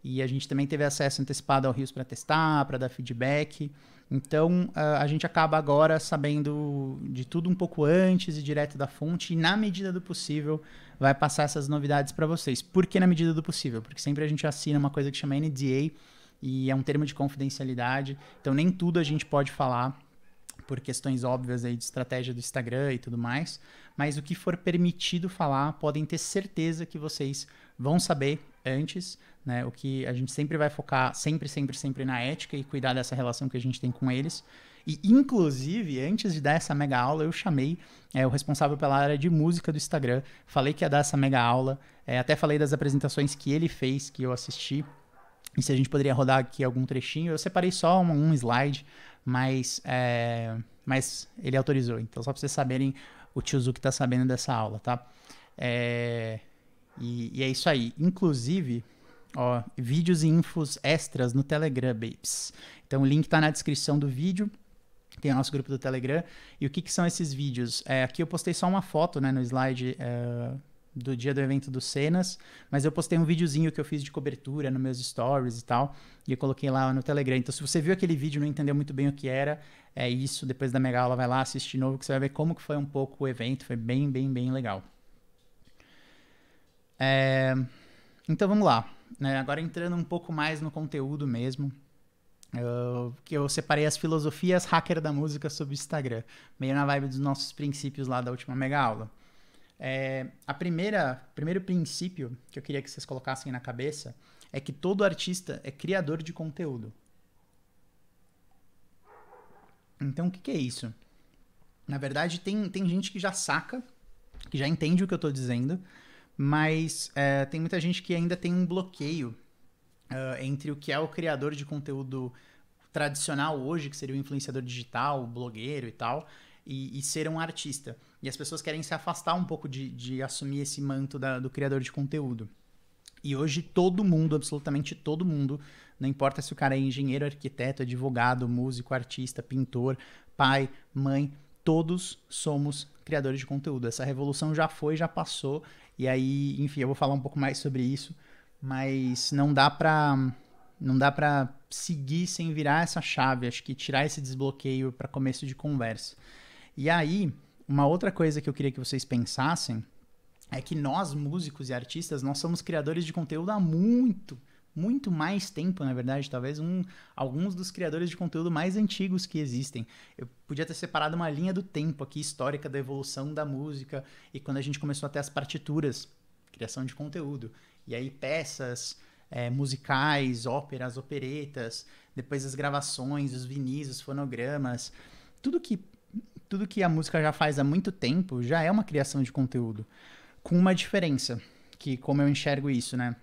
E a gente também teve acesso antecipado ao Rios para testar, para dar feedback. Então, a gente acaba agora sabendo de tudo um pouco antes e direto da fonte, e na medida do possível vai passar essas novidades para vocês. Por que na medida do possível? Porque sempre a gente assina uma coisa que chama NDA, e é um termo de confidencialidade, então nem tudo a gente pode falar por questões óbvias aí de estratégia do Instagram e tudo mais, mas o que for permitido falar, podem ter certeza que vocês vão saber antes, né? O que a gente sempre vai focar sempre, sempre, sempre na ética e cuidar dessa relação que a gente tem com eles. E, inclusive, antes de dar essa mega aula, eu chamei é, o responsável pela área de música do Instagram. Falei que ia dar essa mega aula. É, até falei das apresentações que ele fez, que eu assisti. E se a gente poderia rodar aqui algum trechinho. Eu separei só um, um slide, mas, é, mas ele autorizou. Então, só para vocês saberem, o tio que está sabendo dessa aula, tá? É, e, e é isso aí. Inclusive, ó, vídeos e infos extras no Telegram, babes. Então o link tá na descrição do vídeo. Tem o nosso grupo do Telegram. E o que, que são esses vídeos? É, aqui eu postei só uma foto né, no slide é, do dia do evento do Cenas, mas eu postei um videozinho que eu fiz de cobertura nos meus stories e tal. E eu coloquei lá no Telegram. Então, se você viu aquele vídeo e não entendeu muito bem o que era, é isso. Depois da mega aula, vai lá assistir novo, que você vai ver como que foi um pouco o evento. Foi bem, bem, bem legal. É, então vamos lá. Né? Agora entrando um pouco mais no conteúdo mesmo. Eu, que eu separei as filosofias hacker da música sobre o Instagram, meio na vibe dos nossos princípios lá da última mega aula. É, a primeira, primeiro princípio que eu queria que vocês colocassem na cabeça é que todo artista é criador de conteúdo. Então, o que, que é isso? Na verdade, tem, tem gente que já saca, que já entende o que eu estou dizendo, mas é, tem muita gente que ainda tem um bloqueio uh, entre o que é o criador de conteúdo tradicional hoje, que seria o influenciador digital, o blogueiro e tal, e, e, ser um artista. E as pessoas querem se afastar um pouco de, de assumir esse manto da, do criador de conteúdo. E hoje todo mundo, absolutamente todo mundo, não importa se o cara é engenheiro, arquiteto, advogado, músico, artista, pintor, pai, mãe, todos somos criadores de conteúdo. Essa revolução já foi, já passou e aí, enfim, eu vou falar um pouco mais sobre isso, mas não dá para não dá para seguir sem virar essa chave, acho que tirar esse desbloqueio para começo de conversa. E aí, uma outra coisa que eu queria que vocês pensassem é que nós músicos e artistas, nós somos criadores de conteúdo há muito tempo muito mais tempo, na verdade, talvez um, alguns dos criadores de conteúdo mais antigos que existem. Eu podia ter separado uma linha do tempo aqui histórica da evolução da música e quando a gente começou até as partituras, criação de conteúdo, e aí peças é, musicais, óperas, operetas, depois as gravações, os vinis, os fonogramas, tudo que tudo que a música já faz há muito tempo já é uma criação de conteúdo, com uma diferença que como eu enxergo isso, né?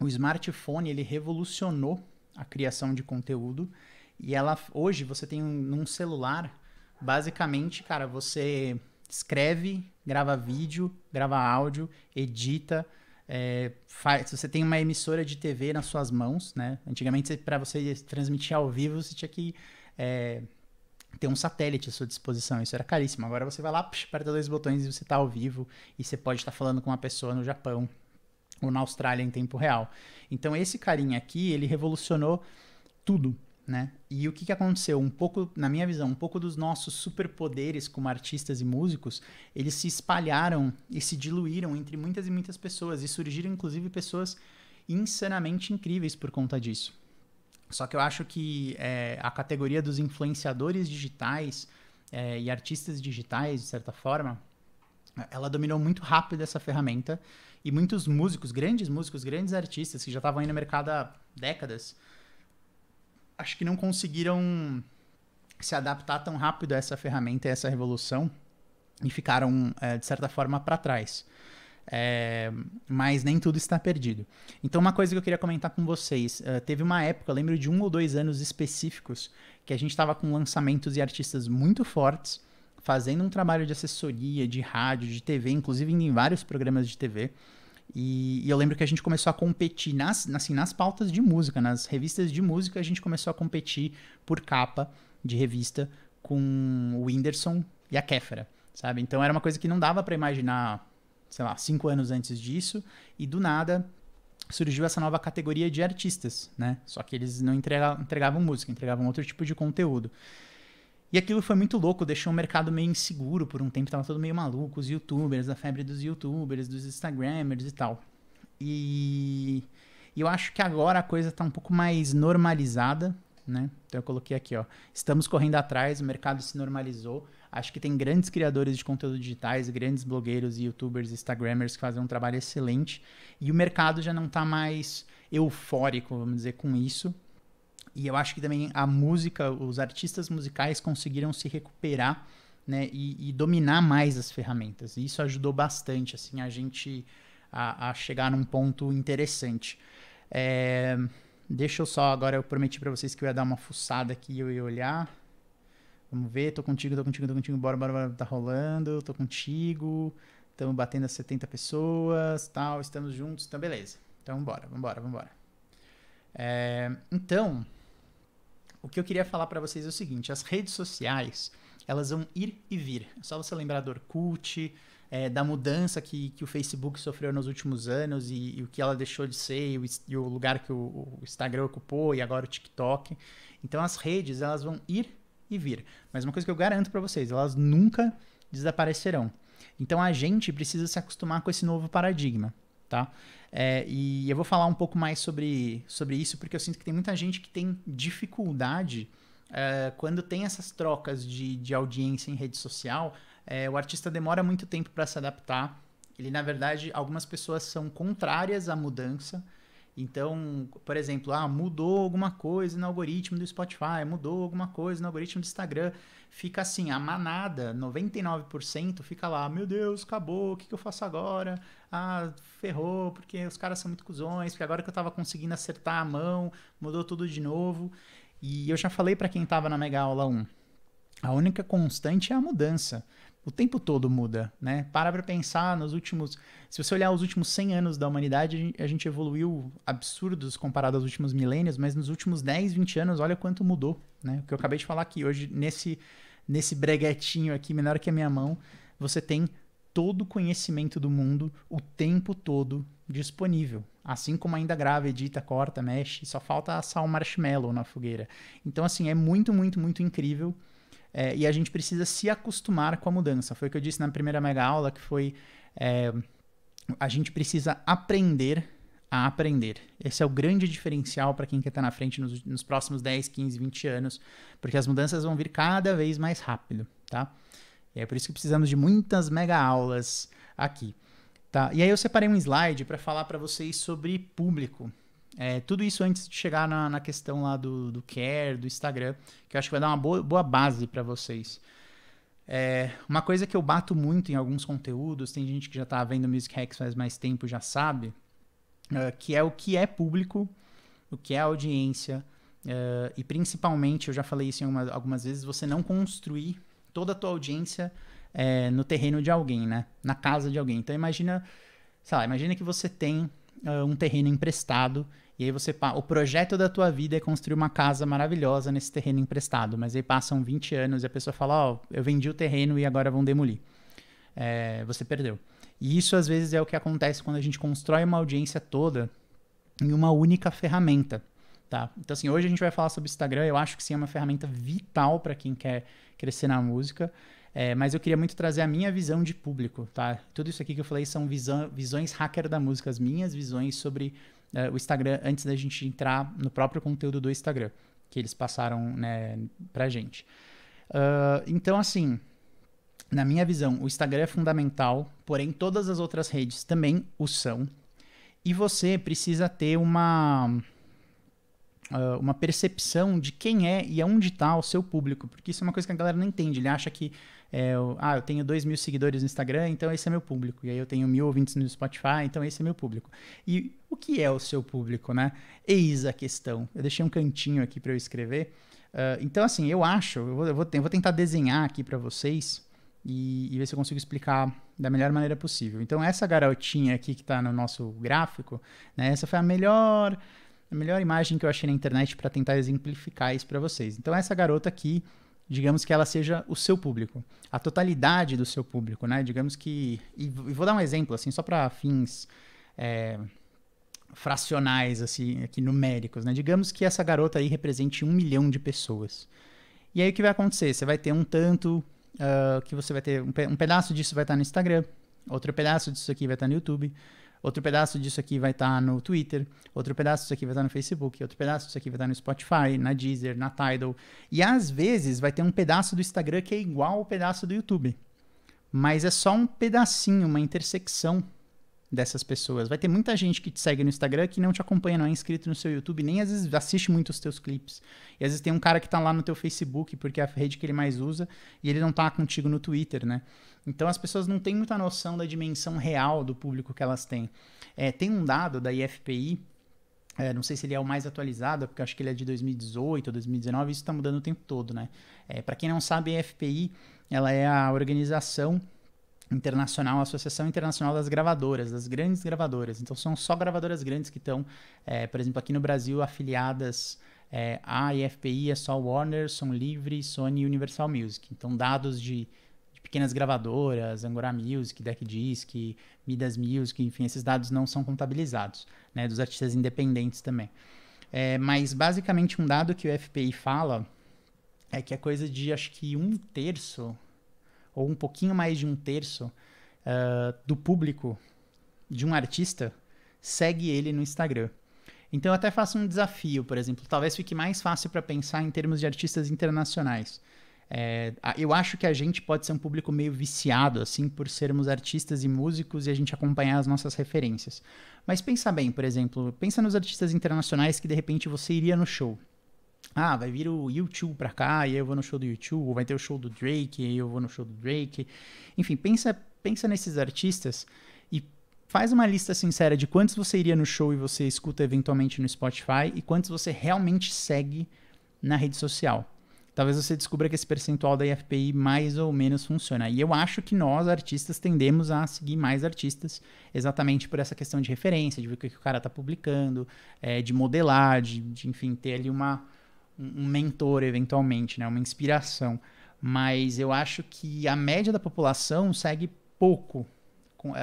o smartphone ele revolucionou a criação de conteúdo e ela hoje você tem um, num celular basicamente cara você escreve grava vídeo grava áudio edita é, faz, você tem uma emissora de TV nas suas mãos né antigamente para você transmitir ao vivo você tinha que é, ter um satélite à sua disposição. Isso era caríssimo. Agora você vai lá, aperta dois botões e você está ao vivo e você pode estar tá falando com uma pessoa no Japão ou na Austrália em tempo real. Então esse carinha aqui, ele revolucionou tudo, né? E o que, que aconteceu? Um pouco, na minha visão, um pouco dos nossos superpoderes como artistas e músicos, eles se espalharam e se diluíram entre muitas e muitas pessoas e surgiram inclusive pessoas insanamente incríveis por conta disso. Só que eu acho que é, a categoria dos influenciadores digitais é, e artistas digitais, de certa forma, ela dominou muito rápido essa ferramenta e muitos músicos, grandes músicos, grandes artistas que já estavam aí no mercado há décadas, acho que não conseguiram se adaptar tão rápido a essa ferramenta, a essa revolução, e ficaram, eh, de certa forma, para trás. É, mas nem tudo está perdido. Então, uma coisa que eu queria comentar com vocês: uh, teve uma época, lembro de um ou dois anos específicos, que a gente estava com lançamentos e artistas muito fortes, fazendo um trabalho de assessoria, de rádio, de TV, inclusive em vários programas de TV. E, e eu lembro que a gente começou a competir nas, assim, nas pautas de música, nas revistas de música, a gente começou a competir por capa de revista com o Whindersson e a Kéfera, sabe? Então era uma coisa que não dava para imaginar, sei lá, cinco anos antes disso, e do nada surgiu essa nova categoria de artistas, né? Só que eles não entregavam música, entregavam outro tipo de conteúdo. E aquilo foi muito louco, deixou o mercado meio inseguro por um tempo, tava todo meio maluco, os youtubers, a febre dos youtubers, dos instagramers e tal. E, e eu acho que agora a coisa tá um pouco mais normalizada, né? Então eu coloquei aqui, ó, estamos correndo atrás, o mercado se normalizou. Acho que tem grandes criadores de conteúdo digitais, grandes blogueiros, youtubers, instagramers que fazem um trabalho excelente, e o mercado já não tá mais eufórico, vamos dizer, com isso, e eu acho que também a música, os artistas musicais conseguiram se recuperar né, e, e dominar mais as ferramentas. E isso ajudou bastante assim a gente a, a chegar num ponto interessante. É, deixa eu só, agora eu prometi para vocês que eu ia dar uma fuçada aqui e eu ia olhar. Vamos ver, tô contigo, tô contigo, tô contigo, bora, bora, bora, tá rolando, tô contigo. Estamos batendo as 70 pessoas, tal, estamos juntos, então beleza. Então bora, vambora, vambora. É, então, o que eu queria falar para vocês é o seguinte: as redes sociais elas vão ir e vir. É só você lembrar do Orkut, é, da mudança que, que o Facebook sofreu nos últimos anos e, e o que ela deixou de ser e o, e o lugar que o, o, Instagram ocupou e agora o TikTok. Então as redes elas vão ir e vir. Mas uma coisa que eu garanto para vocês, elas nunca desaparecerão. Então a gente precisa se acostumar com esse novo paradigma tá? É, e eu vou falar um pouco mais sobre, sobre isso, porque eu sinto que tem muita gente que tem dificuldade é, quando tem essas trocas de, de audiência em rede social. É, o artista demora muito tempo para se adaptar. Ele, na verdade, algumas pessoas são contrárias à mudança, então, por exemplo, ah, mudou alguma coisa no algoritmo do Spotify, mudou alguma coisa no algoritmo do Instagram. Fica assim, a manada, 99% fica lá, meu Deus, acabou, o que, que eu faço agora? Ah, ferrou, porque os caras são muito cuzões, porque agora que eu tava conseguindo acertar a mão, mudou tudo de novo. E eu já falei para quem tava na Mega Aula 1, a única constante é a mudança o tempo todo muda, né? Para para pensar nos últimos, se você olhar os últimos 100 anos da humanidade, a gente evoluiu absurdos comparado aos últimos milênios, mas nos últimos 10, 20 anos, olha quanto mudou, né? O que eu acabei de falar aqui hoje nesse nesse breguetinho aqui menor que a minha mão, você tem todo o conhecimento do mundo o tempo todo disponível. Assim como ainda grava, edita, corta, mexe, só falta assar um marshmallow na fogueira. Então assim, é muito, muito, muito incrível é, e a gente precisa se acostumar com a mudança. Foi o que eu disse na primeira mega aula, que foi é, a gente precisa aprender a aprender. Esse é o grande diferencial para quem quer estar tá na frente nos, nos, próximos 10, 15, 20 anos, porque as mudanças vão vir cada vez mais rápido, tá? E é por isso que precisamos de muitas mega aulas aqui, tá? E aí eu separei um slide para falar para vocês sobre público, é, tudo isso antes de chegar na, na questão lá do, do, care, do Instagram, que eu acho que vai dar uma boa, boa base para vocês. É, uma coisa que eu bato muito em alguns conteúdos, tem gente que já está vendo Music Hacks faz mais tempo já sabe, é, que é o que é público, o que é audiência, é, e principalmente, eu já falei isso uma, algumas vezes, você não construir toda a tua audiência é, no terreno de alguém, né? Na casa de alguém. Então imagina, sei lá, imagina que você tem uh, um terreno emprestado e aí você o projeto da tua vida é construir uma casa maravilhosa nesse terreno emprestado, mas aí passam 20 anos e a pessoa fala, ó, oh, eu vendi o terreno e agora vão demolir. É, você perdeu. E isso às vezes é o que acontece quando a gente constrói uma audiência toda em uma única ferramenta. Tá? Então, assim, hoje a gente vai falar sobre Instagram. Eu acho que sim, é uma ferramenta vital para quem quer crescer na música. É, mas eu queria muito trazer a minha visão de público, tá? Tudo isso aqui que eu falei são visão, visões hacker da música, as minhas visões sobre uh, o Instagram antes da gente entrar no próprio conteúdo do Instagram, que eles passaram né, pra gente. Uh, então, assim, na minha visão, o Instagram é fundamental, porém todas as outras redes também o são. E você precisa ter uma uh, uma percepção de quem é e aonde está o seu público, porque isso é uma coisa que a galera não entende. Ele acha que, é, ah, eu tenho 2 mil seguidores no Instagram, então esse é meu público. E aí eu tenho mil ouvintes no Spotify, então esse é meu público. E o que é o seu público, né? Eis a questão. Eu deixei um cantinho aqui para eu escrever. Uh, então, assim, eu acho, eu vou, eu vou, eu vou tentar desenhar aqui para vocês e, e, ver se eu consigo explicar da melhor maneira possível. Então, essa garotinha aqui que está no nosso gráfico, né, essa foi a melhor a melhor imagem que eu achei na internet para tentar exemplificar isso para vocês. Então, essa garota aqui, digamos que ela seja o seu público, a totalidade do seu público, né? Digamos que. E vou dar um exemplo, assim, só para fins é, fracionais, assim, aqui numéricos, né? Digamos que essa garota aí represente um milhão de pessoas. E aí o que vai acontecer? Você vai ter um tanto uh, que você vai ter. Um, pe um pedaço disso vai estar tá no Instagram, outro pedaço disso aqui vai estar tá no YouTube Outro pedaço disso aqui vai estar tá no Twitter, outro pedaço disso aqui vai estar tá no Facebook, outro pedaço disso aqui vai estar tá no Spotify, na Deezer, na Tidal. E às vezes vai ter um pedaço do Instagram que é igual ao pedaço do YouTube. Mas é só um pedacinho, uma intersecção dessas pessoas. Vai ter muita gente que te segue no Instagram que não te acompanha, não é inscrito no seu YouTube, nem às vezes assiste muito os teus clipes. E às vezes tem um cara que tá lá no teu Facebook, porque é a rede que ele mais usa, e ele não tá contigo no Twitter, né? Então as pessoas não têm muita noção da dimensão real do público que elas têm. É, tem um dado da IFPI, é, não sei se ele é o mais atualizado, porque acho que ele é de 2018 ou 2019, isso está mudando o tempo todo, né? É, Para quem não sabe, a IFPI ela é a organização internacional, a Associação Internacional das Gravadoras, das grandes gravadoras. Então são só gravadoras grandes que estão, é, por exemplo, aqui no Brasil afiliadas é, à IFPI, é só Warner, Som Livre, Sony e Universal Music. Então dados de pequenas gravadoras, Angora Music, Deck Disc, Midas Music, enfim, esses dados não são contabilizados, né, dos artistas independentes também. É, mas basicamente um dado que o FPI fala é que é coisa de acho que um terço ou um pouquinho mais de um terço uh, do público de um artista segue ele no Instagram. Então eu até faço um desafio, por exemplo, talvez fique mais fácil para pensar em termos de artistas internacionais. É, eu acho que a gente pode ser um público meio viciado, assim, por sermos artistas e músicos e a gente acompanhar as nossas referências. Mas pensa bem, por exemplo, pensa nos artistas internacionais que de repente você iria no show. Ah, vai vir o YouTube pra cá e eu vou no show do YouTube, ou vai ter o show do Drake e eu vou no show do Drake. Enfim, pensa, pensa nesses artistas e faz uma lista sincera de quantos você iria no show e você escuta eventualmente no Spotify e quantos você realmente segue na rede social talvez você descubra que esse percentual da IFPI mais ou menos funciona. E eu acho que nós, artistas, tendemos a seguir mais artistas exatamente por essa questão de referência, de ver o que o cara está publicando, é, de modelar, de, de, enfim, ter ali uma, um mentor eventualmente, né, uma inspiração. Mas eu acho que a média da população segue pouco com, uh,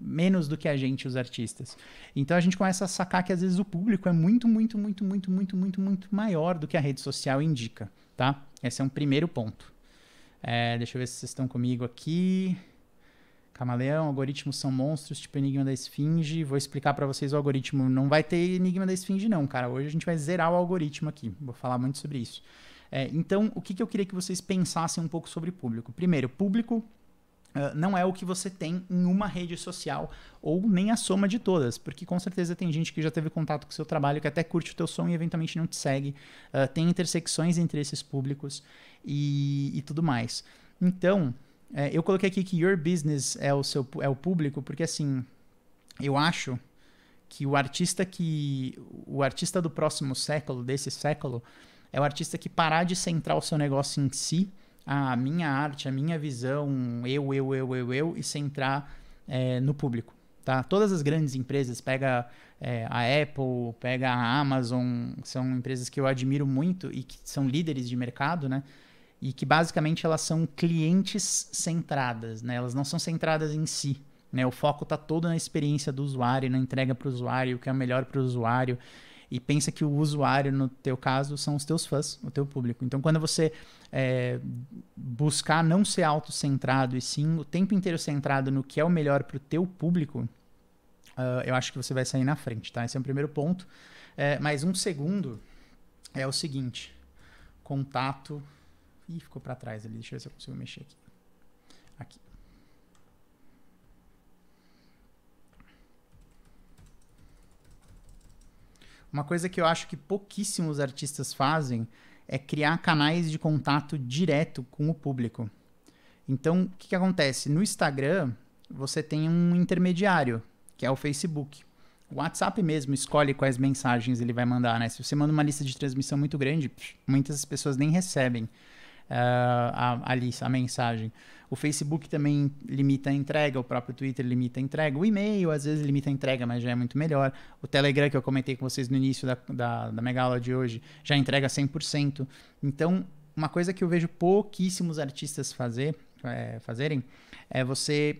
menos do que a gente, os artistas. Então a gente começa a sacar que às vezes o público é muito, muito, muito, muito, muito, muito, muito maior do que a rede social indica tá? Esse é um primeiro ponto. É, deixa eu ver se vocês estão comigo aqui. Camaleão, algoritmos são monstros, tipo Enigma da Esfinge. Vou explicar para vocês o algoritmo. Não vai ter Enigma da Esfinge, não, cara. Hoje a gente vai zerar o algoritmo aqui. Vou falar muito sobre isso. É, então, o que, que eu queria que vocês pensassem um pouco sobre público? Primeiro, público ah, não é o que você tem em uma rede social ou nem a soma de todas, porque com certeza tem gente que já teve contato com o seu trabalho, que até curte o teu som e eventualmente não te segue, uh, tem intersecções entre esses públicos e, e tudo mais. Então, é, eu coloquei aqui que your business é o seu é o público, porque assim, eu acho que o artista que o artista do próximo século, desse século, é o artista que parar de centrar o seu negócio em si a minha arte, a minha visão, eu, eu, eu, eu, eu, e centrar é, no público. Tá? Todas as grandes empresas, pega é, a Apple, pega a Amazon, são empresas que eu admiro muito e que são líderes de mercado, né? E que basicamente elas são clientes centradas, né? Elas não são centradas em si. Né? O foco está todo na experiência do usuário, na entrega para o usuário, o que é melhor para o usuário e pensa que o usuário, no teu caso, são os teus fãs, o teu público. Então, quando você é, buscar não ser autocentrado e sim o tempo inteiro centrado no que é o melhor para o teu público, uh, eu acho que você vai sair na frente, tá? Esse é o primeiro ponto. É, mas um segundo é o seguinte: contato. Ih, ficou para trás ali. Deixa eu ver se eu consigo mexer aqui. Uma coisa que eu acho que pouquíssimos artistas fazem é criar canais de contato direto com o público. Então, o que, que acontece? No Instagram, você tem um intermediário, que é o Facebook. O WhatsApp mesmo escolhe quais mensagens ele vai mandar, né? Se você manda uma lista de transmissão muito grande, muitas pessoas nem recebem. Eh, a, a, lista, a mensagem. O Facebook também limita a entrega, o próprio Twitter limita a entrega, o e-mail às vezes limita a entrega, mas já é muito melhor. O Telegram, que eu comentei com vocês no início da, da, da mega aula de hoje, já entrega 100%. Então, uma coisa que eu vejo pouquíssimos artistas fazer, é, fazerem é você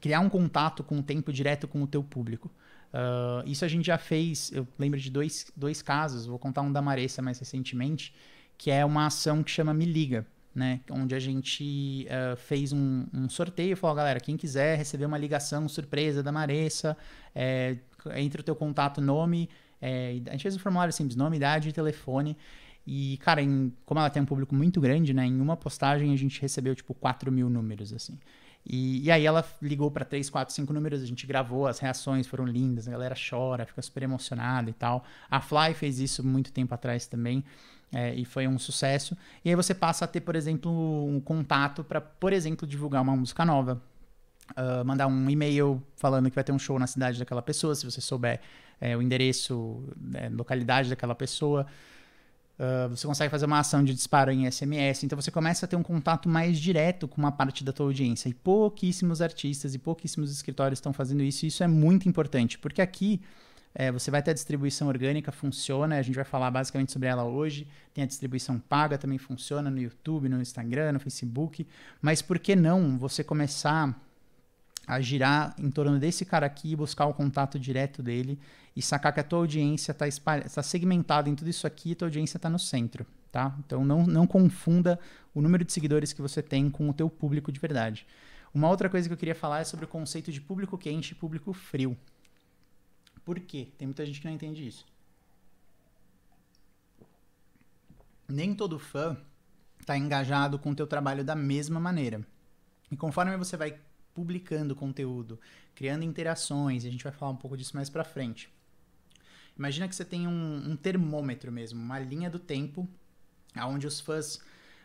criar um contato com o tempo direto com o teu público. Uh, isso a gente já fez, eu lembro de dois, dois casos, vou contar um da Maressa mais recentemente, que é uma ação que chama Me Liga, né? Onde a gente uh, fez um, um sorteio e falou, galera, quem quiser receber uma ligação surpresa da Maressa, é, entre o teu contato, nome, é, a gente fez um formulário simples, nome, idade e telefone. E, cara, em, como ela tem um público muito grande, né? Em uma postagem a gente recebeu, tipo, 4 mil números, assim. E, e aí ela ligou para 3, 4, 5 números, a gente gravou, as reações foram lindas, a galera chora, fica super emocionada e tal. A Fly fez isso muito tempo atrás também. É, e foi um sucesso. E aí você passa a ter, por exemplo, um contato para, por exemplo, divulgar uma música nova. Uh, mandar um e-mail falando que vai ter um show na cidade daquela pessoa, se você souber é, o endereço, né, localidade daquela pessoa. Uh, você consegue fazer uma ação de disparo em SMS, então você começa a ter um contato mais direto com uma parte da tua audiência. E pouquíssimos artistas e pouquíssimos escritórios estão fazendo isso, e isso é muito importante, porque aqui é, você vai ter a distribuição orgânica, funciona, a gente vai falar basicamente sobre ela hoje. Tem a distribuição paga, também funciona no YouTube, no Instagram, no Facebook. Mas por que não você começar a girar em torno desse cara aqui, buscar o contato direto dele e sacar que a tua audiência está tá segmentada em tudo isso aqui e tua audiência está no centro, tá? Então não, não confunda o número de seguidores que você tem com o teu público de verdade. Uma outra coisa que eu queria falar é sobre o conceito de público quente e público frio. Por quê? Tem muita gente que não entende isso. Nem todo fã está engajado com o teu trabalho da mesma maneira. E conforme você vai publicando conteúdo, criando interações, a gente vai falar um pouco disso mais para frente. Imagina que você tem um, um termômetro mesmo, uma linha do tempo, aonde os fãs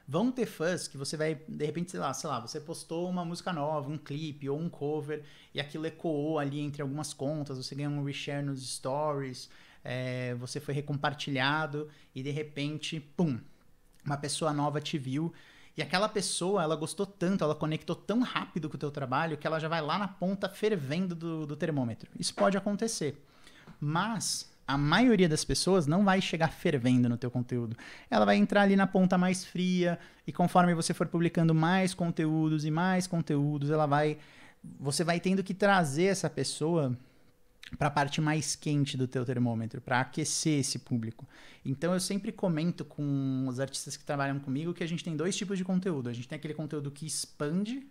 vão ter fãs que você vai, de repente, sei lá, sei lá, você postou uma música nova, um clipe ou um cover, e aquilo ecoou ali entre algumas contas, você ganhou um reshare nos stories, é, você foi recompartilhado, e de repente, pum, uma pessoa nova te viu. E aquela pessoa, ela gostou tanto, ela conectou tão rápido com o teu trabalho, que ela já vai lá na ponta fervendo do, do termômetro. Isso pode acontecer. Mas a maioria das pessoas não vai chegar fervendo no teu conteúdo. Ela vai entrar ali na ponta mais fria e conforme você for publicando mais conteúdos e mais conteúdos, ela vai você vai tendo que trazer essa pessoa para a parte mais quente do teu termômetro, para aquecer esse público. Então eu sempre comento com os artistas que trabalham comigo que a gente tem dois tipos de conteúdo. A gente tem aquele conteúdo que expande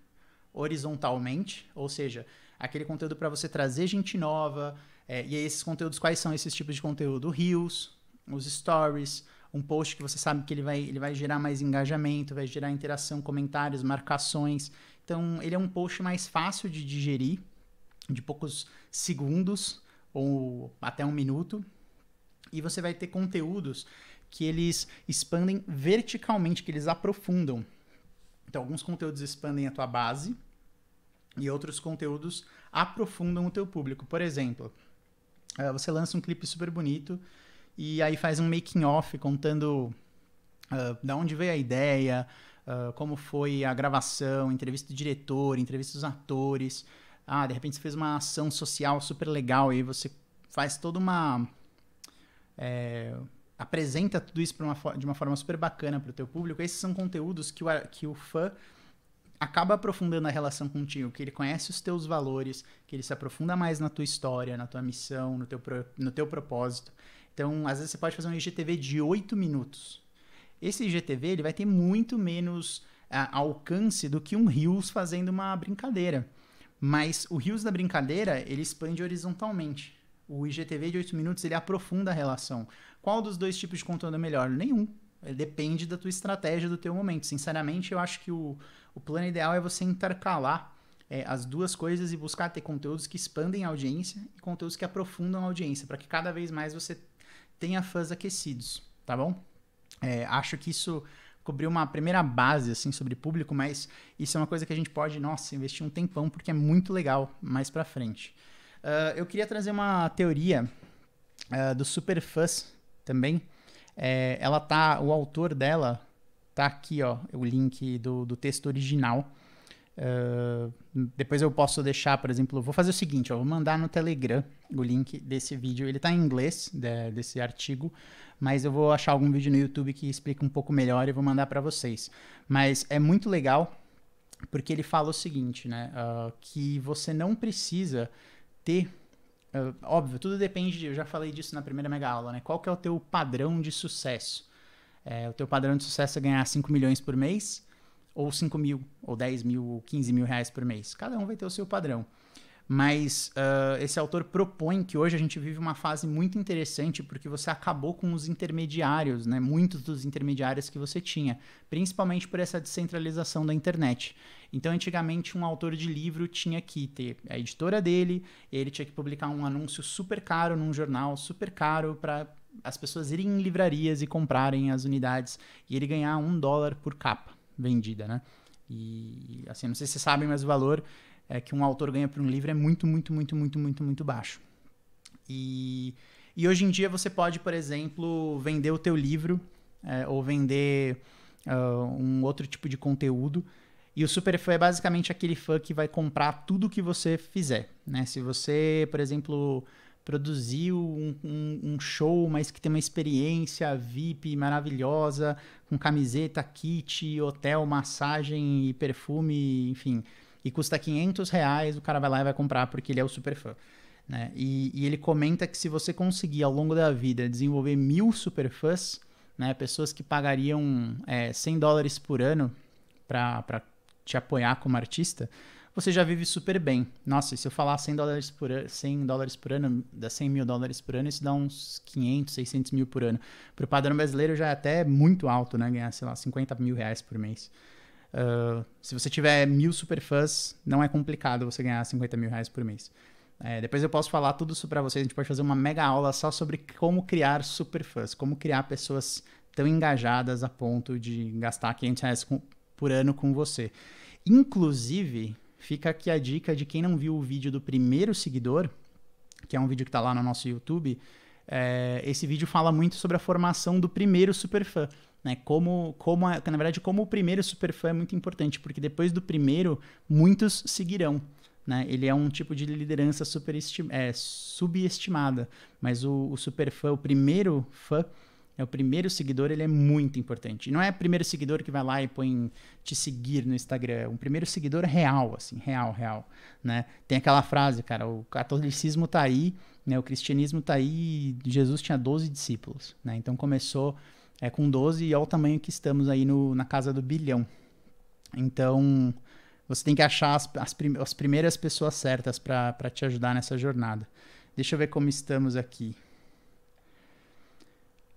horizontalmente, ou seja, aquele conteúdo para você trazer gente nova, é, e esses conteúdos, quais são esses tipos de conteúdo? Reels, os stories, um post que você sabe que ele vai, ele vai gerar mais engajamento, vai gerar interação, comentários, marcações. Então, ele é um post mais fácil de digerir, de poucos segundos ou até um minuto. E você vai ter conteúdos que eles expandem verticalmente, que eles aprofundam. Então, alguns conteúdos expandem a tua base e outros conteúdos aprofundam o teu público. Por exemplo, é, você lança um clipe super bonito e aí faz um making off contando uh, da onde veio a ideia, uh, como foi a gravação, entrevista do diretor, entrevista dos atores. Ah, de repente você fez uma ação social super legal e aí você faz toda uma é, apresenta tudo isso uma, de uma forma super bacana para o teu público. Esses são conteúdos que o, que o fã acaba aprofundando a relação contigo, que ele conhece os teus valores, que ele se aprofunda mais na tua história, na tua missão, no teu, pro, no teu propósito. Então, às vezes você pode fazer um IGTV de 8 minutos. Esse IGTV ele vai ter muito menos ah, alcance do que um Rios fazendo uma brincadeira. Mas o Rios da brincadeira, ele expande horizontalmente. O IGTV de 8 minutos, ele aprofunda a relação. Qual dos dois tipos de conteúdo é melhor? Nenhum. É, depende da tua estratégia, do teu momento. Sinceramente, eu acho que o, o plano ideal é você intercalar é, as duas coisas e buscar ter conteúdos que expandem a audiência e conteúdos que aprofundam a audiência, para que cada vez mais você tenha fãs aquecidos, tá bom? É, acho que isso cobriu uma primeira base assim sobre público, mas isso é uma coisa que a gente pode, nossa, investir um tempão porque é muito legal mais para frente. Uh, eu queria trazer uma teoria uh, dos superfãs também, é, ela tá, o autor dela tá aqui, ó, o link do, do texto original. Uh, depois eu posso deixar, por exemplo, vou fazer o seguinte, ó, vou mandar no Telegram o link desse vídeo. Ele está em inglês de, desse artigo, mas eu vou achar algum vídeo no YouTube que explica um pouco melhor e vou mandar para vocês. Mas é muito legal porque ele fala o seguinte, né, uh, que você não precisa ter é, óbvio, tudo depende, eu já falei disso na primeira mega aula, né? Qual que é o teu padrão de sucesso? É, o teu padrão de sucesso é ganhar 5 milhões por mês, ou 5 mil, ou 10 mil, ou 15 mil reais por mês. Cada um vai ter o seu padrão. Mas uh, esse autor propõe que hoje a gente vive uma fase muito interessante porque você acabou com os intermediários, né? muitos dos intermediários que você tinha, principalmente por essa descentralização da internet. Então, antigamente, um autor de livro tinha que ter a editora dele, ele tinha que publicar um anúncio super caro num jornal, super caro, para as pessoas irem em livrarias e comprarem as unidades e ele ganhar um dólar por capa vendida, né? E assim, não sei se vocês sabem, mas o valor é, que um autor ganha por um livro é muito, muito, muito, muito, muito, muito baixo. E, e hoje em dia você pode, por exemplo, vender o teu livro é, ou vender uh, um outro tipo de conteúdo. E o super fã é basicamente aquele fã que vai comprar tudo que você fizer. Né? Se você, por exemplo, produziu um, um, um, show, mas que tem uma experiência VIP maravilhosa, com camiseta, kit, hotel, massagem e perfume, enfim e custa 500 reais, o cara vai lá e vai comprar porque ele é o super fã. Né? E, e, ele comenta que se você conseguir ao longo da vida desenvolver mil super fãs, né, pessoas que pagariam é, 100 dólares por ano para te apoiar como artista, você já vive super bem. Nossa, e se eu falar 100 dólares por 100 dólares por ano, dá 100 mil dólares por ano, isso dá uns 500, 600 mil por ano. Para o padrão brasileiro já é até muito alto, né? Ganhar, sei lá, 50 mil reais por mês. Uh, se você tiver mil superfãs, não é complicado você ganhar 50 mil reais por mês. É, depois eu posso falar tudo isso para vocês. A gente pode fazer uma mega aula só sobre como criar superfãs, como criar pessoas tão engajadas a ponto de gastar 500 reais com, por ano com você. Inclusive, fica aqui a dica de quem não viu o vídeo do primeiro seguidor, que é um vídeo que está lá no nosso YouTube. É, esse vídeo fala muito sobre a formação do primeiro superfã né? Como, como a, na verdade, como o primeiro superfã é muito importante, porque depois do primeiro, muitos seguirão. Né? Ele é um tipo de liderança é, subestimada, mas o, o superfã, o primeiro fã, é o primeiro seguidor, ele é muito importante. não é o primeiro seguidor que vai lá e põe te seguir no Instagram, é um primeiro seguidor real, assim, real, real, né? Tem aquela frase, cara, o catolicismo tá aí, né? O cristianismo tá aí, Jesus tinha 12 discípulos, né? Então começou é, com 12 e olha é o tamanho que estamos aí no, na casa do bilhão. Então, você tem que achar as, as, prim as primeiras pessoas certas para te ajudar nessa jornada. Deixa eu ver como estamos aqui.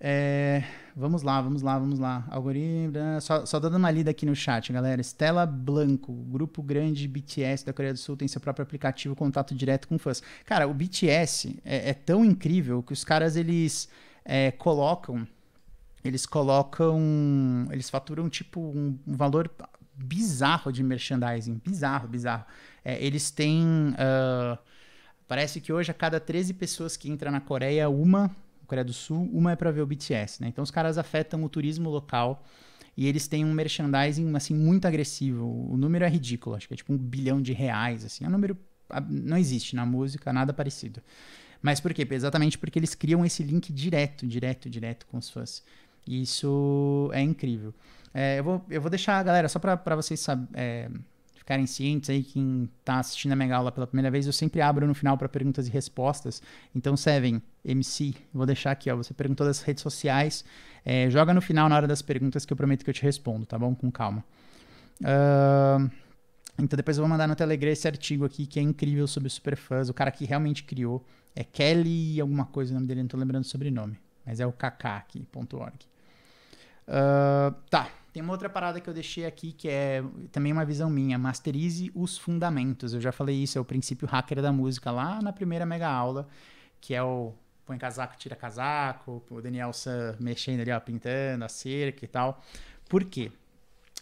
É, vamos lá, vamos lá, vamos lá. Algoritmo. Né? Só, só dando uma lida aqui no chat, galera. Stella Blanco, grupo grande BTS da Coreia do Sul, tem seu próprio aplicativo, contato direto com fãs. Cara, o BTS é, é tão incrível que os caras eles é, colocam eles colocam. Eles faturam tipo um, um valor bizarro de merchandising. Bizarro, bizarro. É, eles têm. Uh, parece que hoje a cada 13 pessoas que entra na Coreia, uma, Coreia do Sul, uma é para ver o BTS, né? Então os caras afetam o turismo local e eles têm um merchandising assim muito agressivo. O número é ridículo, acho que é tipo um bilhão de reais, assim. É um número ah, não existe na música, nada parecido. Mas por quê? Exatamente porque eles criam esse link direto, direto, direto com os fãs isso é incrível. É, eu, vou, eu vou deixar, galera, só para vocês saberem. É, ficarem cientes aí, quem está assistindo a mega aula pela primeira vez, eu sempre abro no final para perguntas e respostas. Então, Seven, MC, vou deixar aqui, ó. Você perguntou das redes sociais. É, joga no final na hora das perguntas que eu prometo que eu te respondo, tá bom? Com calma. Uh, então depois eu vou mandar no Telegram esse artigo aqui que é incrível sobre superfãs. O cara que realmente criou é Kelly alguma coisa o nome dele, não estou lembrando o sobrenome. Mas é o kkk.org. Uh, tá. Tem uma outra parada que eu deixei aqui que é também uma visão minha. Masterize os fundamentos. Eu já falei isso, é o princípio hacker da música lá na primeira mega aula, que é o põe casaco, tira casaco, o Daniel San mexendo ali, ó, pintando a cerca e tal. Por quê?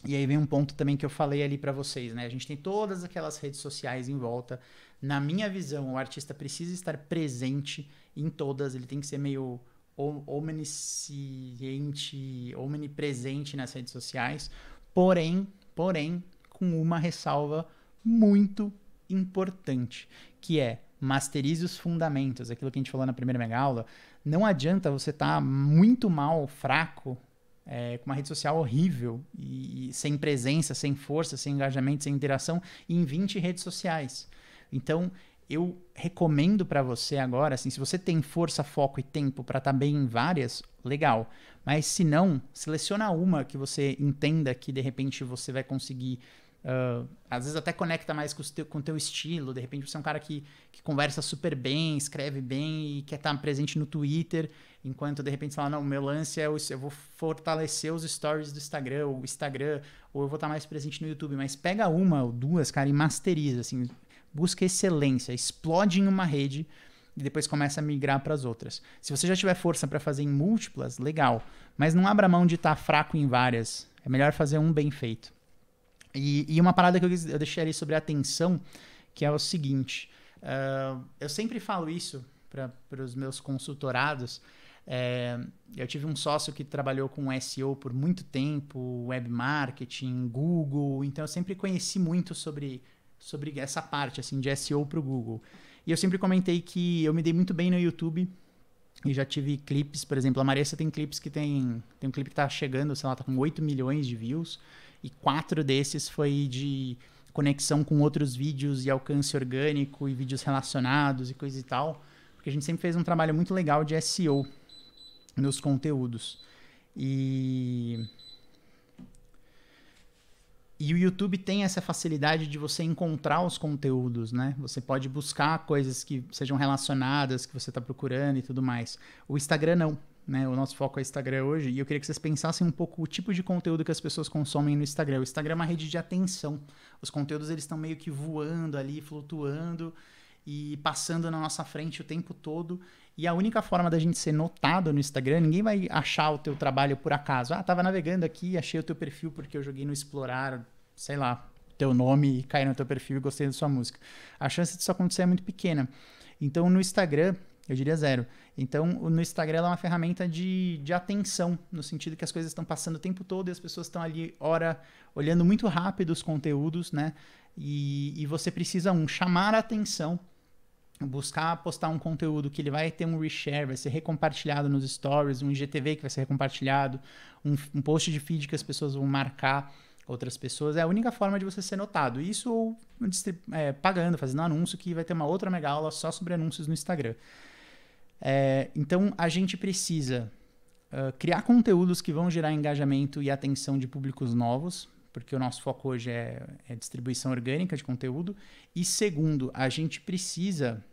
E aí vem um ponto também que eu falei ali para vocês, né? A gente tem todas aquelas redes sociais em volta. Na minha visão, o artista precisa estar presente em todas, ele tem que ser meio omnisciente, omnipresente nas redes sociais, porém, porém, com uma ressalva muito importante, que é masterize os fundamentos, aquilo que a gente falou na primeira mega aula. Não adianta você estar tá muito mal, fraco, é, com uma rede social horrível, e, e sem presença, sem força, sem engajamento, sem interação, em 20 redes sociais. Então, eu recomendo para você agora, assim, se você tem força, foco e tempo para estar tá bem em várias, legal. Mas se não, seleciona uma que você entenda que de repente você vai conseguir. Uh, às vezes até conecta mais com o teu, com teu estilo. De repente você é um cara que, que conversa super bem, escreve bem e quer estar tá presente no Twitter. Enquanto de repente você fala, não, meu lance é eu vou fortalecer os stories do Instagram, ou Instagram, ou eu vou estar tá mais presente no YouTube. Mas pega uma ou duas, cara, e masteriza. Assim, busca excelência, explode em uma rede e depois começa a migrar para as outras. Se você já tiver força para fazer em múltiplas, legal, mas não abra mão de estar tá fraco em várias. É melhor fazer um bem feito. E, e uma parada que eu, eu deixei ali sobre a atenção, que é o seguinte: uh, eu sempre falo isso para os meus consultorados. É, eu tive um sócio que trabalhou com SEO por muito tempo, web marketing, Google, então eu sempre conheci muito sobre sobre essa parte assim de SEO para o Google. E eu sempre comentei que eu me dei muito bem no YouTube e já tive clipes, por exemplo, a Maressa tem clipes que tem, tem um clipe que tá chegando, sei lá, tá com 8 milhões de views e quatro desses foi de conexão com outros vídeos e alcance orgânico e vídeos relacionados e coisa e tal, porque a gente sempre fez um trabalho muito legal de SEO nos conteúdos. E e o YouTube tem essa facilidade de você encontrar os conteúdos, né? Você pode buscar coisas que sejam relacionadas, que você está procurando e tudo mais. O Instagram não, né? O nosso foco é Instagram hoje. E eu queria que vocês pensassem um pouco o tipo de conteúdo que as pessoas consomem no Instagram. O Instagram é uma rede de atenção. Os conteúdos eles estão meio que voando ali, flutuando e passando na nossa frente o tempo todo. E a única forma da gente ser notado no Instagram, ninguém vai achar o teu trabalho por acaso. Ah, tava navegando aqui, achei o teu perfil porque eu joguei no explorar, sei lá, teu nome e caiu no teu perfil e gostei da sua música. A chance disso acontecer é muito pequena. Então no Instagram, eu diria zero. Então, no Instagram ela é uma ferramenta de, de atenção, no sentido que as coisas estão passando o tempo todo e as pessoas estão ali, ora, olhando muito rápido os conteúdos, né? E, e você precisa, um, chamar a atenção buscar postar um conteúdo que ele vai ter um reshare, vai ser recompartilhado nos stories, um IGTV que vai ser recompartilhado, um, um, post de feed que as pessoas vão marcar outras pessoas, é a única forma de você ser notado. Isso ou é, pagando, fazendo anúncio, que vai ter uma outra mega aula só sobre anúncios no Instagram. É, então a gente precisa uh, criar conteúdos que vão gerar engajamento e atenção de públicos novos, porque o nosso foco hoje é, é distribuição orgânica de conteúdo. E segundo, a gente precisa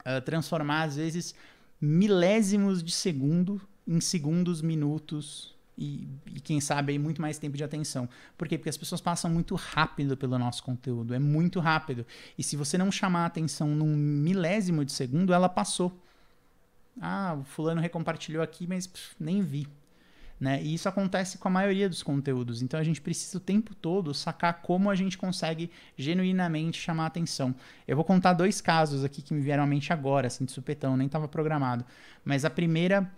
uh, transformar, às vezes, milésimos de segundo em segundos, minutos e, e, quem sabe, muito mais tempo de atenção. Por quê? Porque as pessoas passam muito rápido pelo nosso conteúdo, é muito rápido. E se você não chamar a atenção num milésimo de segundo, ela passou. Ah, o fulano recompartilhou aqui, mas pff, nem vi. Né? E isso acontece com a maioria dos conteúdos. Então a gente precisa o tempo todo sacar como a gente consegue genuinamente chamar atenção. Eu vou contar dois casos aqui que me vieram à mente agora, assim, de supetão, nem estava programado. Mas a primeira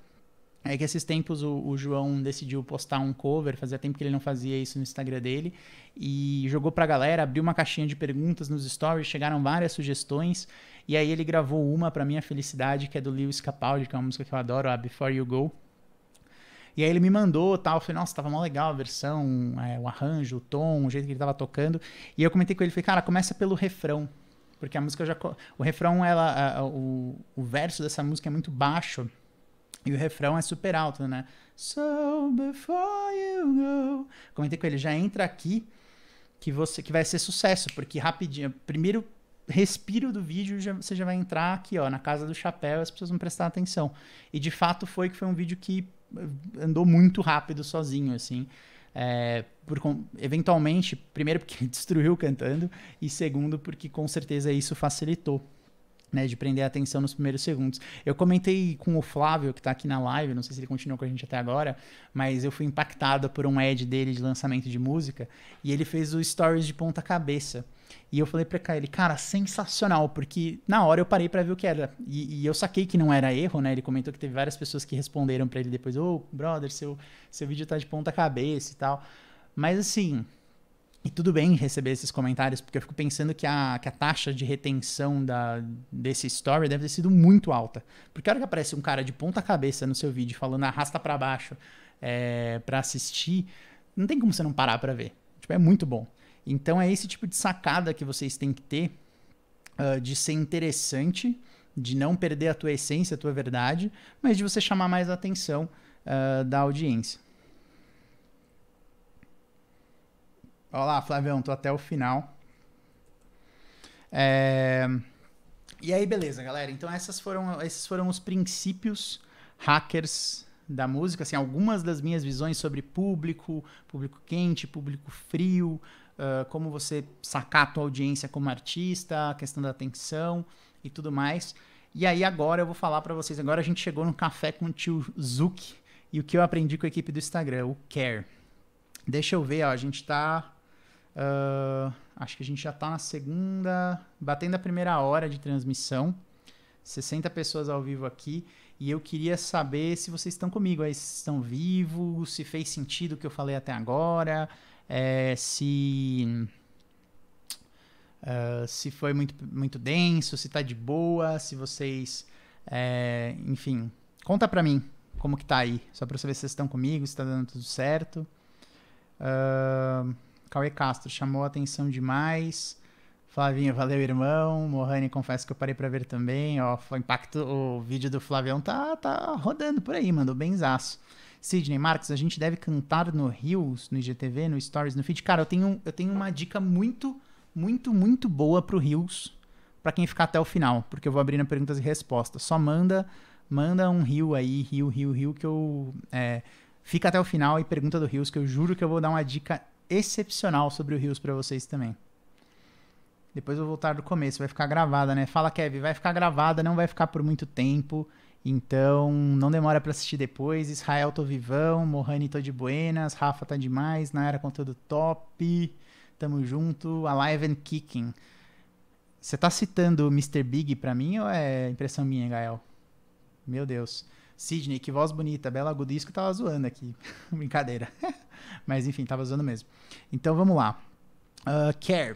é que esses tempos o, o, João decidiu postar um cover, fazia tempo que ele não fazia isso no Instagram dele, e jogou pra galera, abriu uma caixinha de perguntas nos stories, chegaram várias sugestões, e aí ele gravou uma, pra minha felicidade, que é do Lewis Capaldi, que é uma música que eu adoro, a Before You Go. E aí ele me mandou tal. Eu falei, nossa, tava mó legal a versão, é, o arranjo, o tom, o jeito que ele tava tocando. E eu comentei com ele, falei, cara, começa pelo refrão. Porque a música já. O refrão, ela. A, a, o, o verso dessa música é muito baixo. E o refrão é super alto, né? So before you go. Comentei com ele, já entra aqui que você que vai ser sucesso, porque rapidinho, primeiro respiro do vídeo, já, você já vai entrar aqui, ó, na casa do chapéu, as pessoas vão prestar atenção. E de fato foi que foi um vídeo que andou muito rápido sozinho, assim. É, por, eventualmente, primeiro porque destruiu cantando, e segundo porque com certeza isso facilitou. Né, de prender a atenção nos primeiros segundos. Eu comentei com o Flávio, que está aqui na live, não sei se ele continuou com a gente até agora, mas eu fui impactado por um ad dele de lançamento de música, e ele fez o stories de ponta cabeça. E eu falei pra ele, cara, sensacional, porque na hora eu parei para ver o que era. E, e, eu saquei que não era erro, né? Ele comentou que teve várias pessoas que responderam para ele depois, ô, oh, brother, seu, seu vídeo tá de ponta cabeça e tal. Mas assim, e tudo bem receber esses comentários, porque eu fico pensando que a, que a taxa de retenção da, desse story deve ter sido muito alta. Porque a hora que aparece um cara de ponta cabeça no seu vídeo falando arrasta para baixo é, eh, para assistir, não tem como você não parar para ver. Tipo, é muito bom. Então é esse tipo de sacada que vocês têm que ter uh, de ser interessante, de não perder a tua essência, a tua verdade, mas de você chamar mais a atenção uh, da audiência. Olá, Flavião, tô até o final. É... E aí, beleza, galera. Então essas foram, esses foram os princípios hackers da música, assim, algumas das minhas visões sobre público, público quente, público frio, uh, como você sacar a tua audiência como artista, a questão da atenção e tudo mais. E aí agora eu vou falar para vocês, agora a gente chegou no café com o tio Zuki e o que eu aprendi com a equipe do Instagram, o Care. Deixa eu ver, ó, a gente tá... Uh, acho que a gente já tá na segunda... Batendo a primeira hora de transmissão. 60 pessoas ao vivo aqui e eu queria saber se vocês estão comigo aí, se estão vivos, se fez sentido o que eu falei até agora, é, se uh, se foi muito, muito denso, se tá de boa, se vocês, é, enfim, conta para mim como que tá aí, só para saber se vocês estão comigo, se tá dando tudo certo. Uh, Cauê Castro chamou a atenção demais. Flavinho, valeu, irmão. Mohane, confesso que eu parei para ver também. Ó, o impacto, o vídeo do Flavião tá, tá rodando por aí, mandou benzaço. Sidney Marques, a gente deve cantar no Rios, no IGTV, no Stories, no feed. Cara, eu tenho, eu tenho uma dica muito, muito, muito boa pro Rios, para quem ficar até o final, porque eu vou abrir na perguntas e respostas. Só manda, manda um rio aí, rio, rio, rio, que eu. É, fica até o final e pergunta do Rios, que eu juro que eu vou dar uma dica excepcional sobre o Rios para vocês também. Depois eu vou voltar do começo, vai ficar gravada, né? Fala, Kevin, vai ficar gravada, não vai ficar por muito tempo. Então, não demora para assistir depois. Israel tô vivão, Mohani tô de buenas, Rafa tá demais, Nayara conteúdo top. Tamo junto, alive and kicking. Você tá citando Mr. Big pra mim ou é impressão minha, Gael? Meu Deus. Sidney, que voz bonita, Bela Agudisco tava zoando aqui. Brincadeira. Mas enfim, tava zoando mesmo. Então vamos lá. Uh, care.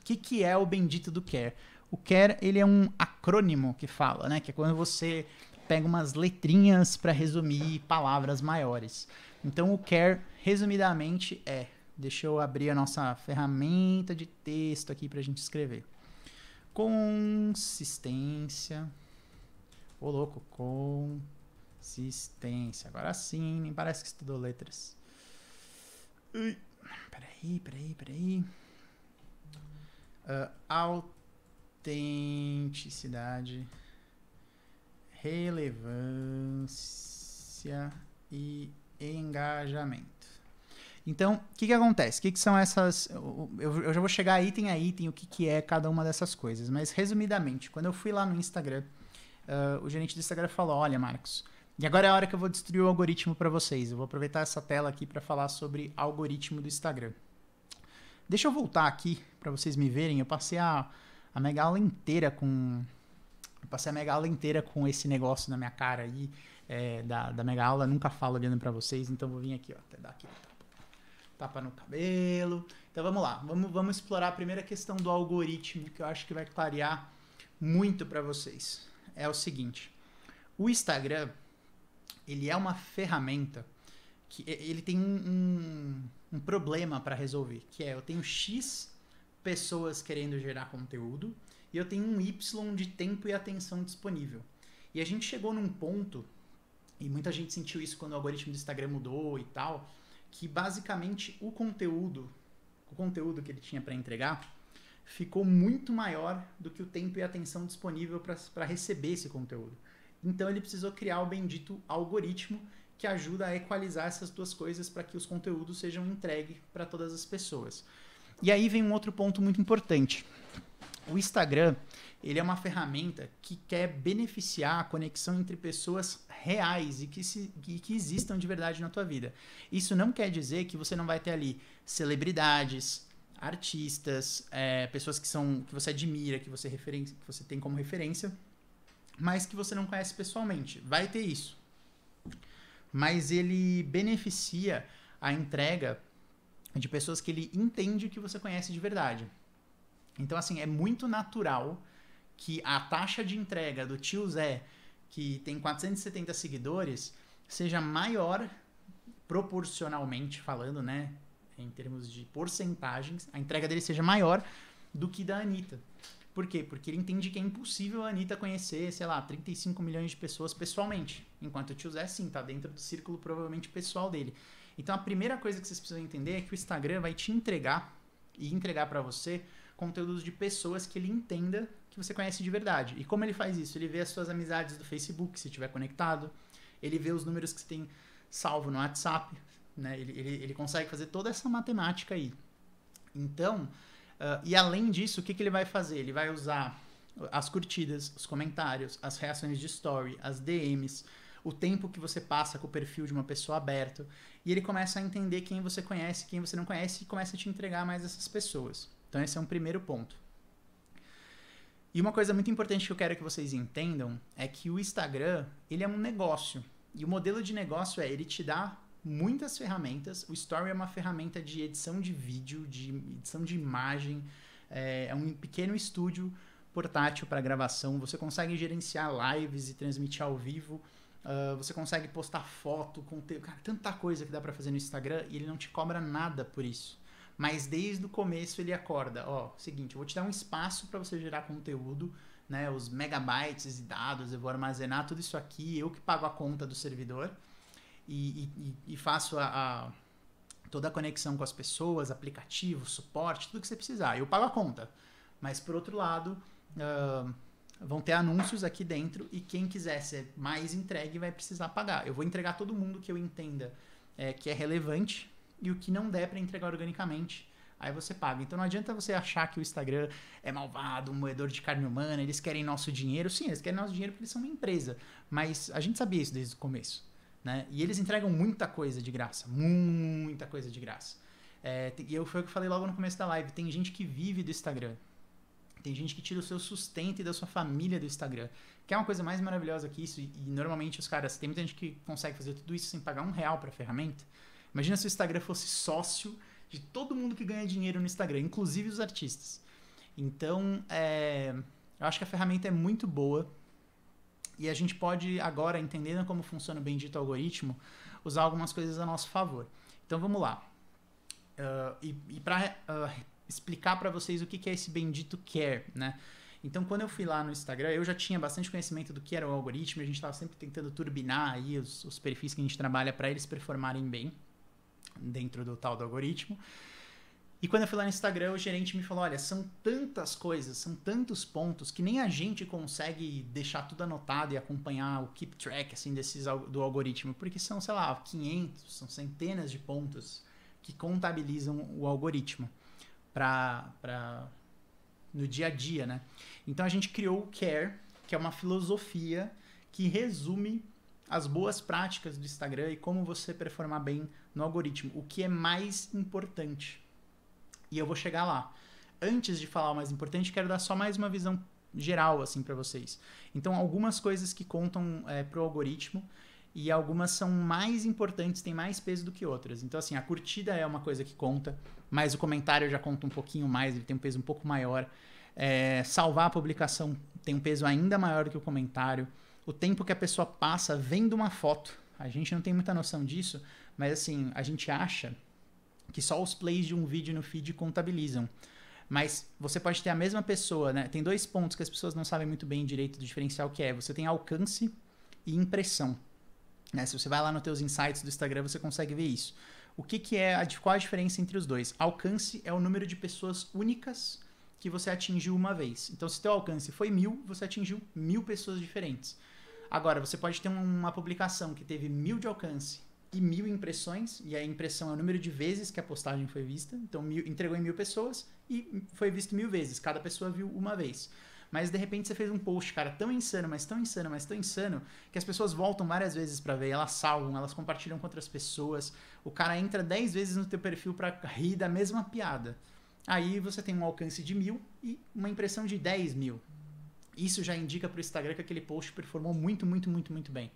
O que, que é o bendito do Care? O Care, ele é um acrônimo que fala, né? Que é quando você pega umas letrinhas para resumir palavras maiores. Então o care, resumidamente, é. Deixa eu abrir a nossa ferramenta de texto aqui para a gente escrever. Consistência. Ô, louco, consistência. Agora sim, nem parece que estudou letras. Ui, peraí, peraí, peraí. Uh, autenticidade relevância e engajamento. Então, o que, que acontece? O que, que são essas. Eu, eu já vou chegar item a item, o que, que é cada uma dessas coisas. Mas, resumidamente, quando eu fui lá no Instagram, uh, o gerente do Instagram falou: Olha, Marcos, e agora é a hora que eu vou destruir o algoritmo para vocês. Eu vou aproveitar essa tela aqui para falar sobre algoritmo do Instagram. Deixa eu voltar aqui para vocês me verem. Eu passei a, a mega aula inteira com eu passei a mega aula inteira com esse negócio na minha cara aí, é, da, da mega aula. Nunca falo olhando para vocês, então vou vir aqui, ó, até dar aqui tapa no cabelo. Então vamos lá, vamos, vamos explorar a primeira questão do algoritmo que eu acho que vai clarear muito para vocês. É o seguinte: o Instagram ele é uma ferramenta que ele tem um, um, um problema para resolver, que é eu tenho x pessoas querendo gerar conteúdo e eu tenho um Y de tempo e atenção disponível. E a gente chegou num ponto, e muita gente sentiu isso quando o algoritmo do Instagram mudou e tal, que basicamente o conteúdo, o conteúdo que ele tinha para entregar, ficou muito maior do que o tempo e atenção disponível para receber esse conteúdo. Então ele precisou criar o bendito algoritmo que ajuda a equalizar essas duas coisas para que os conteúdos sejam entregues para todas as pessoas. E aí vem um outro ponto muito importante o Instagram, ele é uma ferramenta que quer beneficiar a conexão entre pessoas reais e que, se, e que existam de verdade na tua vida. Isso não quer dizer que você não vai ter ali celebridades, artistas, é, pessoas que são que você admira, que você, referen que você tem como referência, mas que você não conhece pessoalmente. Vai ter isso. Mas ele beneficia a entrega de pessoas que ele entende que você conhece de verdade. Então, assim, é muito natural que a taxa de entrega do tio Zé, que tem 470 seguidores, seja maior proporcionalmente falando, né? Em termos de porcentagens, a entrega dele seja maior do que da Anitta. Por quê? Porque ele entende que é impossível a Anitta conhecer, sei lá, 35 milhões de pessoas pessoalmente. Enquanto o tio Zé, sim, tá dentro do círculo provavelmente pessoal dele. Então a primeira coisa que vocês precisam entender é que o Instagram vai te entregar e entregar para você conteúdos de pessoas que ele entenda que você conhece de verdade. E como ele faz isso? Ele vê as suas amizades do Facebook, se estiver conectado, ele vê os números que você tem salvo no WhatsApp, né? ele, ele, ele consegue fazer toda essa matemática aí. Então, uh, e além disso, o que, que ele vai fazer? Ele vai usar as curtidas, os comentários, as reações de story, as DMs, o tempo que você passa com o perfil de uma pessoa aberto, e ele começa a entender quem você conhece, quem você não conhece, e começa a te entregar mais essas pessoas. Então, esse é um primeiro ponto. E uma coisa muito importante que eu quero que vocês entendam é que o Instagram, ele é um negócio. E o modelo de negócio é, ele te dá muitas ferramentas. O Story é uma ferramenta de edição de vídeo, de edição de imagem. É, é um pequeno estúdio portátil para gravação. Você consegue gerenciar lives e transmitir ao vivo. Uh, você consegue postar foto, conteúdo, cara, tanta coisa que dá para fazer no Instagram e ele não te cobra nada por isso mas desde o começo ele acorda, ó, seguinte, eu vou te dar um espaço para você gerar conteúdo, né, os megabytes de dados, eu vou armazenar tudo isso aqui, eu que pago a conta do servidor e, e, e faço a, a, toda a conexão com as pessoas, aplicativo, suporte, tudo que você precisar, eu pago a conta. Mas por outro lado, uh, vão ter anúncios aqui dentro e quem quiser ser mais entregue vai precisar pagar. Eu vou entregar todo mundo que eu entenda é, que é relevante e o que não der para entregar organicamente. Aí você paga. Então não adianta você achar que o Instagram é malvado, um moedor de carne humana, eles querem nosso dinheiro. Sim, eles querem nosso dinheiro porque eles são uma empresa. Mas a gente sabia isso desde o começo. Né? E eles entregam muita coisa de graça. Muita coisa de graça. É, e eu, foi o que eu falei logo no começo da live. Tem gente que vive do Instagram. Tem gente que tira o seu sustento e da sua família do Instagram. Que é uma coisa mais maravilhosa que isso. E, e normalmente os caras... Tem muita gente que consegue fazer tudo isso sem pagar um real para a ferramenta. Imagina se o Instagram fosse sócio de todo mundo que ganha dinheiro no Instagram, inclusive os artistas. Então, é, eu acho que a ferramenta é muito boa e a gente pode agora, entendendo como funciona o bendito algoritmo, usar algumas coisas a nosso favor. Então vamos lá. Uh, e, e para uh, ah, explicar para vocês o que, que é esse bendito care, né? Então, quando eu fui lá no Instagram, eu já tinha bastante conhecimento do que era o algoritmo, a gente estava sempre tentando turbinar aí os, os perfis que a gente trabalha para eles performarem bem dentro do tal do algoritmo. E quando eu fui lá no Instagram, o gerente me falou: olha, são tantas coisas, são tantos pontos que nem a gente consegue deixar tudo anotado e acompanhar o keep track assim desses do algoritmo, porque são, sei lá, 500, são centenas de pontos que contabilizam o algoritmo para no dia a dia, né? Então a gente criou o Care, que é uma filosofia que resume as boas práticas do Instagram e como você performar bem no algoritmo, o que é mais importante. E eu vou chegar lá. Antes de falar o mais importante, quero dar só mais uma visão geral assim para vocês. Então, algumas coisas que contam é, pro algoritmo e algumas são mais importantes, têm mais peso do que outras. Então, assim, a curtida é uma coisa que conta, mas o comentário já conta um pouquinho mais, ele tem um peso um pouco maior. É, salvar a publicação tem um peso ainda maior do que o comentário o tempo que a pessoa passa vendo uma foto. A gente não tem muita noção disso, mas assim, a gente acha que só os plays de um vídeo no feed contabilizam. Mas você pode ter a mesma pessoa, né? Tem dois pontos que as pessoas não sabem muito bem direito do diferencial que é. Você tem alcance e impressão. Né? Se você vai lá nos teus insights do Instagram, você consegue ver isso. O que, que é, a, qual a diferença entre os dois? Alcance é o número de pessoas únicas que você atingiu uma vez. Então, se teu alcance foi mil, você atingiu mil pessoas diferentes. Agora, você pode ter uma publicação que teve mil de alcance e mil impressões, e a impressão é o número de vezes que a postagem foi vista, então mil, entregou em mil pessoas e foi visto mil vezes, cada pessoa viu uma vez. Mas de repente você fez um post, cara, tão insano, mas tão insano, mas tão insano, que as pessoas voltam várias vezes para ver, elas salvam, elas compartilham com outras pessoas, o cara entra dez vezes no teu perfil para rir da mesma piada. Aí você tem um alcance de mil e uma impressão de 10 mil, isso já indica para o Instagram que aquele post performou muito, muito, muito, muito bem.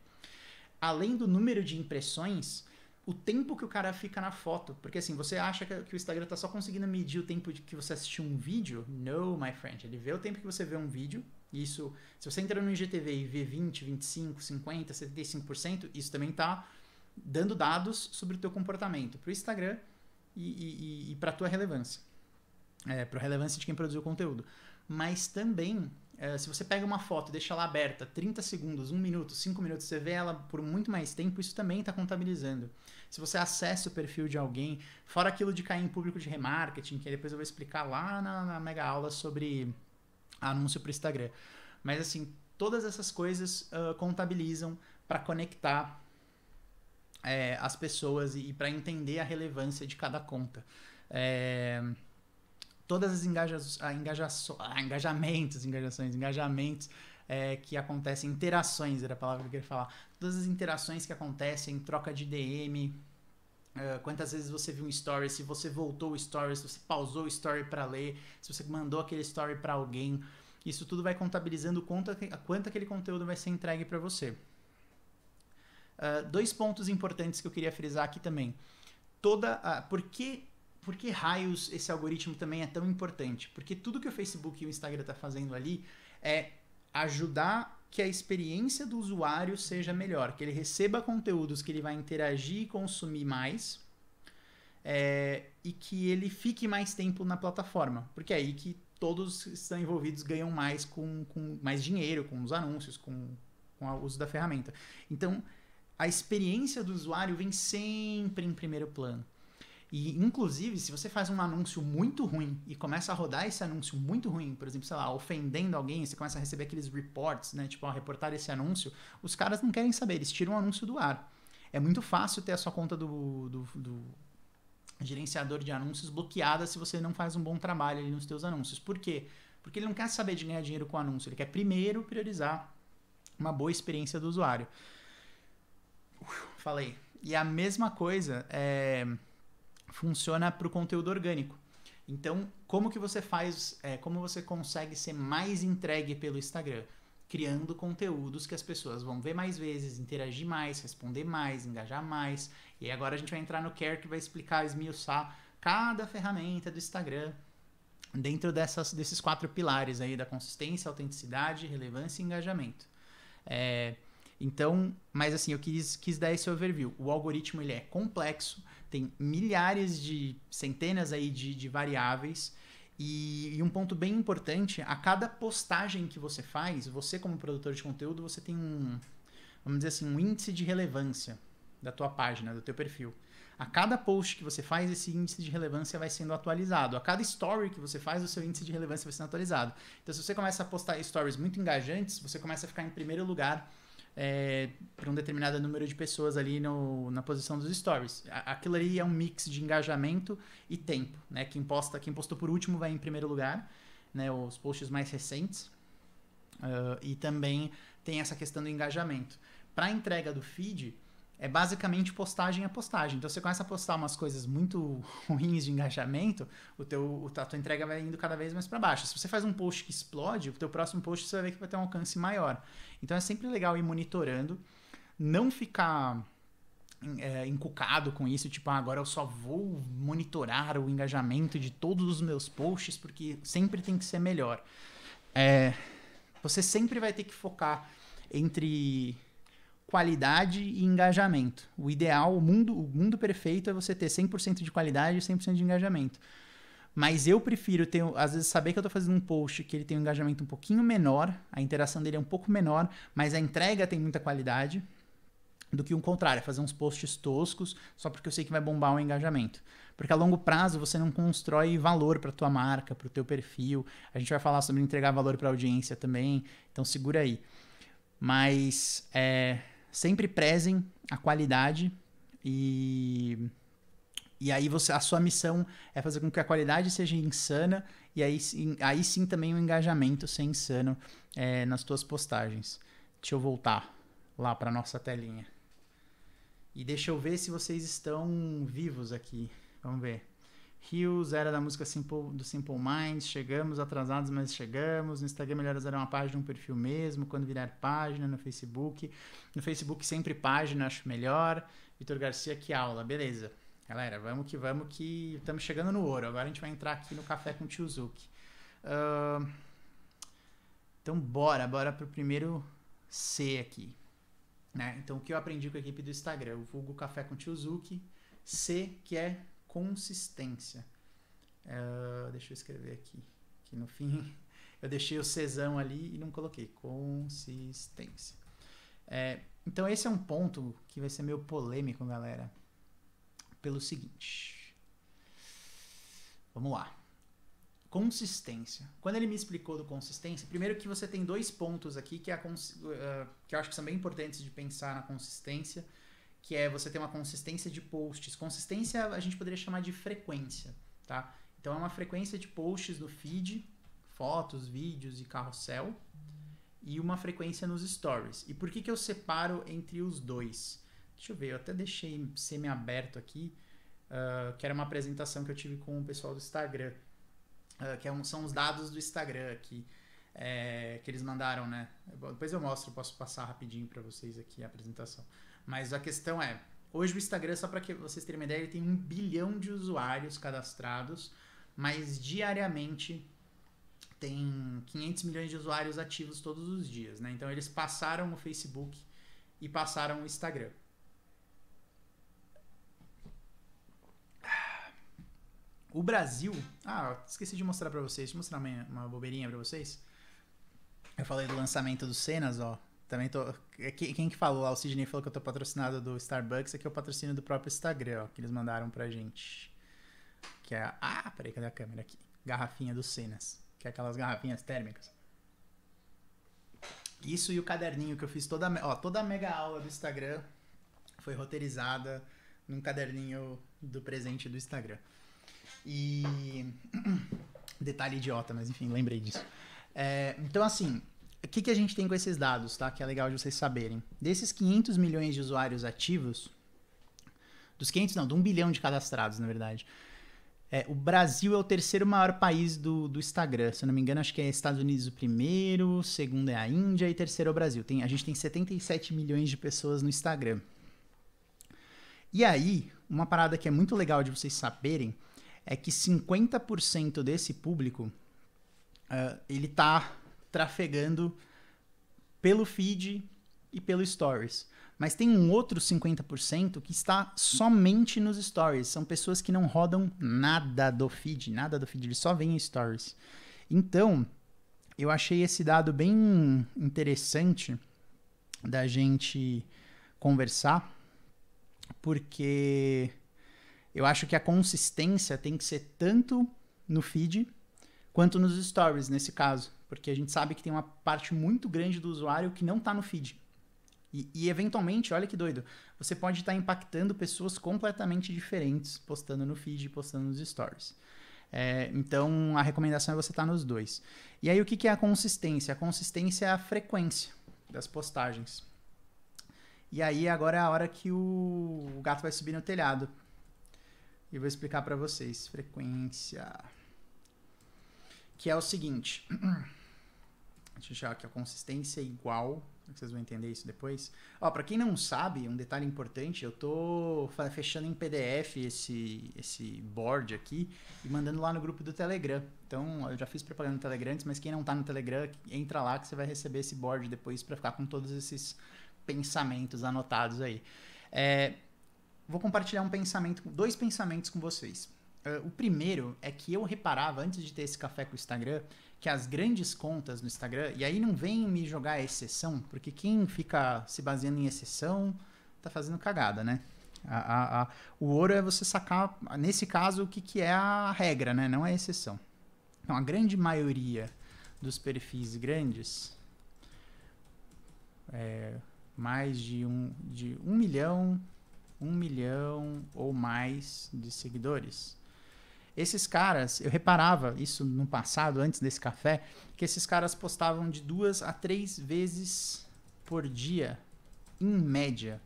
Além do número de impressões, o tempo que o cara fica na foto. Porque assim, você acha que, o Instagram está só conseguindo medir o tempo de que você assistiu um vídeo? No, my friend. Ele vê o tempo que você vê um vídeo. Isso, se você entrar no IGTV e vê 20, 25, 50, 75%, isso também tá dando dados sobre o teu comportamento para o Instagram e, e, e para a tua relevância. É, para a relevância de quem produziu o conteúdo. Mas também é, se você pega uma foto e deixa ela aberta 30 segundos, 1 minuto, 5 minutos, você vê ela por muito mais tempo, isso também está contabilizando. Se você acessa o perfil de alguém, fora aquilo de cair em público de remarketing, que depois eu vou explicar lá na, na mega aula sobre anúncio para Instagram. Mas assim, todas essas coisas uh, contabilizam para conectar é, as pessoas e, e para entender a relevância de cada conta. É todas as engaja, engajamentos, engajações, engajamentos é, que acontecem, interações era a palavra que eu queria falar, todas as interações que acontecem, troca de DM, Uh, é, quantas vezes você viu um story, se você voltou o story, se você pausou o story para ler, se você mandou aquele story para alguém. Isso tudo vai contabilizando quanto, quanto aquele conteúdo vai ser entregue para você. Uh, dois pontos importantes que eu queria frisar aqui também. Toda a, por que por que raios esse algoritmo também é tão importante? Porque tudo que o Facebook e o Instagram tá fazendo ali é ajudar que a experiência do usuário seja melhor, que ele receba conteúdos que ele vai interagir e consumir mais é, e que ele fique mais tempo na plataforma, porque é aí que todos estão envolvidos ganham mais com, com mais dinheiro, com os anúncios, com, com o uso da ferramenta. Então, a experiência do usuário vem sempre em primeiro plano. E, inclusive, se você faz um anúncio muito ruim e começa a rodar esse anúncio muito ruim, por exemplo, sei lá, ofendendo alguém, você começa a receber aqueles reports, né? Tipo, ó, reportar esse anúncio, os caras não querem saber, eles tiram o anúncio do ar. É muito fácil ter a sua conta do, do, do gerenciador de anúncios bloqueada se você não faz um bom trabalho ali nos seus anúncios. Por quê? Porque ele não quer saber de ganhar dinheiro com o anúncio, ele quer primeiro priorizar uma boa experiência do usuário. Uf, falei. E a mesma coisa é funciona para o conteúdo orgânico. Então, como que você faz, é, como você consegue ser mais entregue pelo Instagram? Criando conteúdos que as pessoas vão ver mais vezes, interagir mais, responder mais, engajar mais. E agora a gente vai entrar no Care que vai explicar, esmiuçar cada ferramenta do Instagram dentro dessas, desses quatro pilares aí da consistência, autenticidade, relevância e engajamento. É, então, mas assim, eu quis, quis dar esse overview. O algoritmo ele é complexo, tem milhares de, centenas aí de, de variáveis. E, e, um ponto bem importante, a cada postagem que você faz, você como produtor de conteúdo, você tem um, vamos dizer assim, um índice de relevância da tua página, do teu perfil. A cada post que você faz, esse índice de relevância vai sendo atualizado. A cada story que você faz, o seu índice de relevância vai sendo atualizado. Então, se você começa a postar stories muito engajantes, você começa a ficar em primeiro lugar é, para um determinado número de pessoas ali no, na posição dos stories. Aquilo ali é um mix de engajamento e tempo, né? Quem, posta, quem postou por último vai em primeiro lugar, né? Os posts mais recentes. Uh, e também tem essa questão do engajamento. Para a entrega do feed, é basicamente postagem a postagem. Então você começa a postar umas coisas muito ruins de engajamento, o teu, a tua entrega vai indo cada vez mais para baixo. Se você faz um post que explode, o teu próximo post você vai ver que vai ter um alcance maior. Então é sempre legal ir monitorando, não ficar é, encucado com isso, tipo, ah, agora eu só vou monitorar o engajamento de todos os meus posts, porque sempre tem que ser melhor. É, você sempre vai ter que focar entre qualidade e engajamento. O ideal, o mundo, o mundo perfeito é você ter 100% de qualidade e 100% de engajamento. Mas eu prefiro ter, às vezes, saber que eu estou fazendo um post que ele tem um engajamento um pouquinho menor, a interação dele é um pouco menor, mas a entrega tem muita qualidade, do que o contrário, é fazer uns posts toscos só porque eu sei que vai bombar o um engajamento. Porque a longo prazo você não constrói valor para tua marca, para o teu perfil. A gente vai falar sobre entregar valor para a audiência também, então segura aí. Mas é, sempre prezem a qualidade e e aí você a sua missão é fazer com que a qualidade seja insana e aí, aí sim também o engajamento ser insano é, nas tuas postagens. Deixa eu voltar lá para nossa telinha. E deixa eu ver se vocês estão vivos aqui. Vamos ver. Rios era da música Simple, do Simple Minds, chegamos atrasados, mas chegamos. No Instagram, Melhoras era uma página, um perfil mesmo. Quando virar página, no Facebook. No Facebook, sempre página, acho melhor. Vitor Garcia, que aula, beleza. Galera, vamos que vamos, que estamos chegando no ouro. Agora a gente vai entrar aqui no Café com Tio Zuki. Uh, então, bora, bora pro primeiro C aqui. Né? Então, o que eu aprendi com a equipe do Instagram? O vulgo Café com Tio Zuki. C, que é consistência. Uh, deixa eu escrever aqui, que no fim eu deixei o Cesão ali e não coloquei consistência. É, então esse é um ponto que vai ser meio polêmico, galera. Pelo seguinte, vamos lá. Consistência. Quando ele me explicou do consistência, primeiro que você tem dois pontos aqui que, é a, uh, que eu acho que são bem importantes de pensar na consistência que é você ter uma consistência de posts. Consistência a gente poderia chamar de frequência, tá? Então é uma frequência de posts no feed, fotos, vídeos e carrossel, e uma frequência nos stories. E por que, que eu separo entre os dois? Deixa eu ver, eu até deixei semi-aberto aqui, uh, que era uma apresentação que eu tive com o pessoal do Instagram, uh, que é um, são os dados do Instagram aqui, é, que eles mandaram, né? Depois eu mostro, posso passar rapidinho para vocês aqui a apresentação. Mas a questão é, hoje o Instagram, só para que vocês terem uma ideia, ele tem um bilhão de usuários cadastrados, mas diariamente tem 500 milhões de usuários ativos todos os dias, né? Então eles passaram o Facebook e passaram o Instagram. O Brasil. Ah, esqueci de mostrar para vocês. Deixa eu mostrar uma, uma bobeirinha para vocês. Eu falei do lançamento do Cenas, ó. Também tô. É quem que falou lá? Ah, o Sidney falou que eu tô patrocinado do Starbucks. Aqui é o patrocínio do próprio Instagram, ó, que eles mandaram pra gente. Que é. Ah, peraí, cadê a câmera aqui? Garrafinha do Cenas. Que é aquelas garrafinhas térmicas. Isso e o caderninho que eu fiz toda. Ó, toda a mega aula do Instagram foi roteirizada num caderninho do presente do Instagram. E. Detalhe idiota, mas enfim, lembrei disso. É, então, assim, o que, que a gente tem com esses dados, tá? Que é legal de vocês saberem. Desses 500 milhões de usuários ativos, dos 500 não, de um bilhão de cadastrados, na verdade. É, o Brasil é o terceiro maior país do, do Instagram. Se eu não me engano, acho que é Estados Unidos o primeiro, segundo é a Índia e terceiro é o Brasil. Tem, a gente tem 77 milhões de pessoas no Instagram. E aí, uma parada que é muito legal de vocês saberem é que 50% desse público uh, ele tá trafegando pelo feed e pelo stories. Mas tem um outro 50% que está somente nos stories. São pessoas que não rodam nada do feed, nada do feed, eles só vêm stories. Então, eu achei esse dado bem interessante da gente conversar, porque eu acho que a consistência tem que ser tanto no feed quanto nos stories, nesse caso. Porque a gente sabe que tem uma parte muito grande do usuário que não está no feed. E, e, eventualmente, olha que doido, você pode estar tá impactando pessoas completamente diferentes postando no feed, e postando nos stories. É, então, a recomendação é você estar tá nos dois. E aí, o que, que é a consistência? A consistência é a frequência das postagens. E aí, agora é a hora que o, o gato vai subir no telhado. E vou explicar para vocês. Frequência. Que é o seguinte. Deixa eu achar que a consistência é igual. É vocês vão entender isso depois. Ó, para quem não sabe, um detalhe importante, eu tô fechando em PDF esse, esse board aqui e mandando lá no grupo do Telegram. Então, eu já fiz propaganda no Telegram antes, mas quem não tá no Telegram, entra lá que você vai receber esse board depois para ficar com todos esses pensamentos anotados aí. É, vou compartilhar um pensamento, dois pensamentos com vocês. Uh, o primeiro é que eu reparava, antes de ter esse café com o Instagram, que as grandes contas no Instagram, e aí não vem me jogar a exceção, porque quem fica se baseando em exceção tá fazendo cagada, né? A, a, a, o ouro é você sacar, nesse caso, o que, que é a regra, né? Não é a exceção. Então, a grande maioria dos perfis grandes, é, mais de um, de um milhão, um milhão ou mais de seguidores, esses caras, eu reparava isso no passado, antes desse café, que esses caras postavam de duas a três vezes por dia, em média.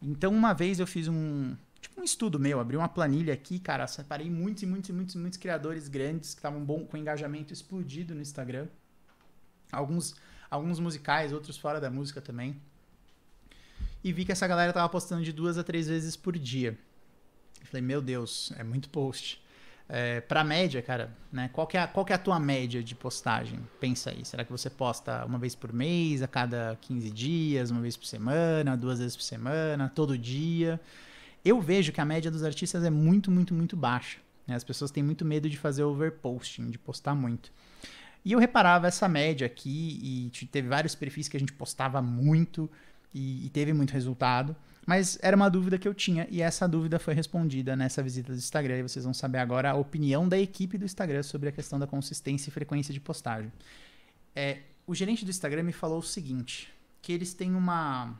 Então, uma vez eu fiz um, tipo, um estudo meu, abri uma planilha aqui, cara, separei muitos e muitos e muitos, muitos criadores grandes que estavam bom com engajamento explodido no Instagram. Alguns, alguns musicais, outros fora da música também. E vi que essa galera tava postando de duas a três vezes por dia. Eu falei, meu Deus, é muito post. É, a média, cara, né? Qual que, é a, qual que é a tua média de postagem? Pensa aí. Será que você posta uma vez por mês, a cada 15 dias, uma vez por semana, duas vezes por semana, todo dia? Eu vejo que a média dos artistas é muito, muito, muito baixa. Né? As pessoas têm muito medo de fazer overposting, de postar muito. E eu reparava essa média aqui, e teve vários perfis que a gente postava muito, e, e teve muito resultado. Mas era uma dúvida que eu tinha e essa dúvida foi respondida nessa visita do Instagram. E vocês vão saber agora a opinião da equipe do Instagram sobre a questão da consistência e frequência de postagem. É, o gerente do Instagram me falou o seguinte: que eles têm uma,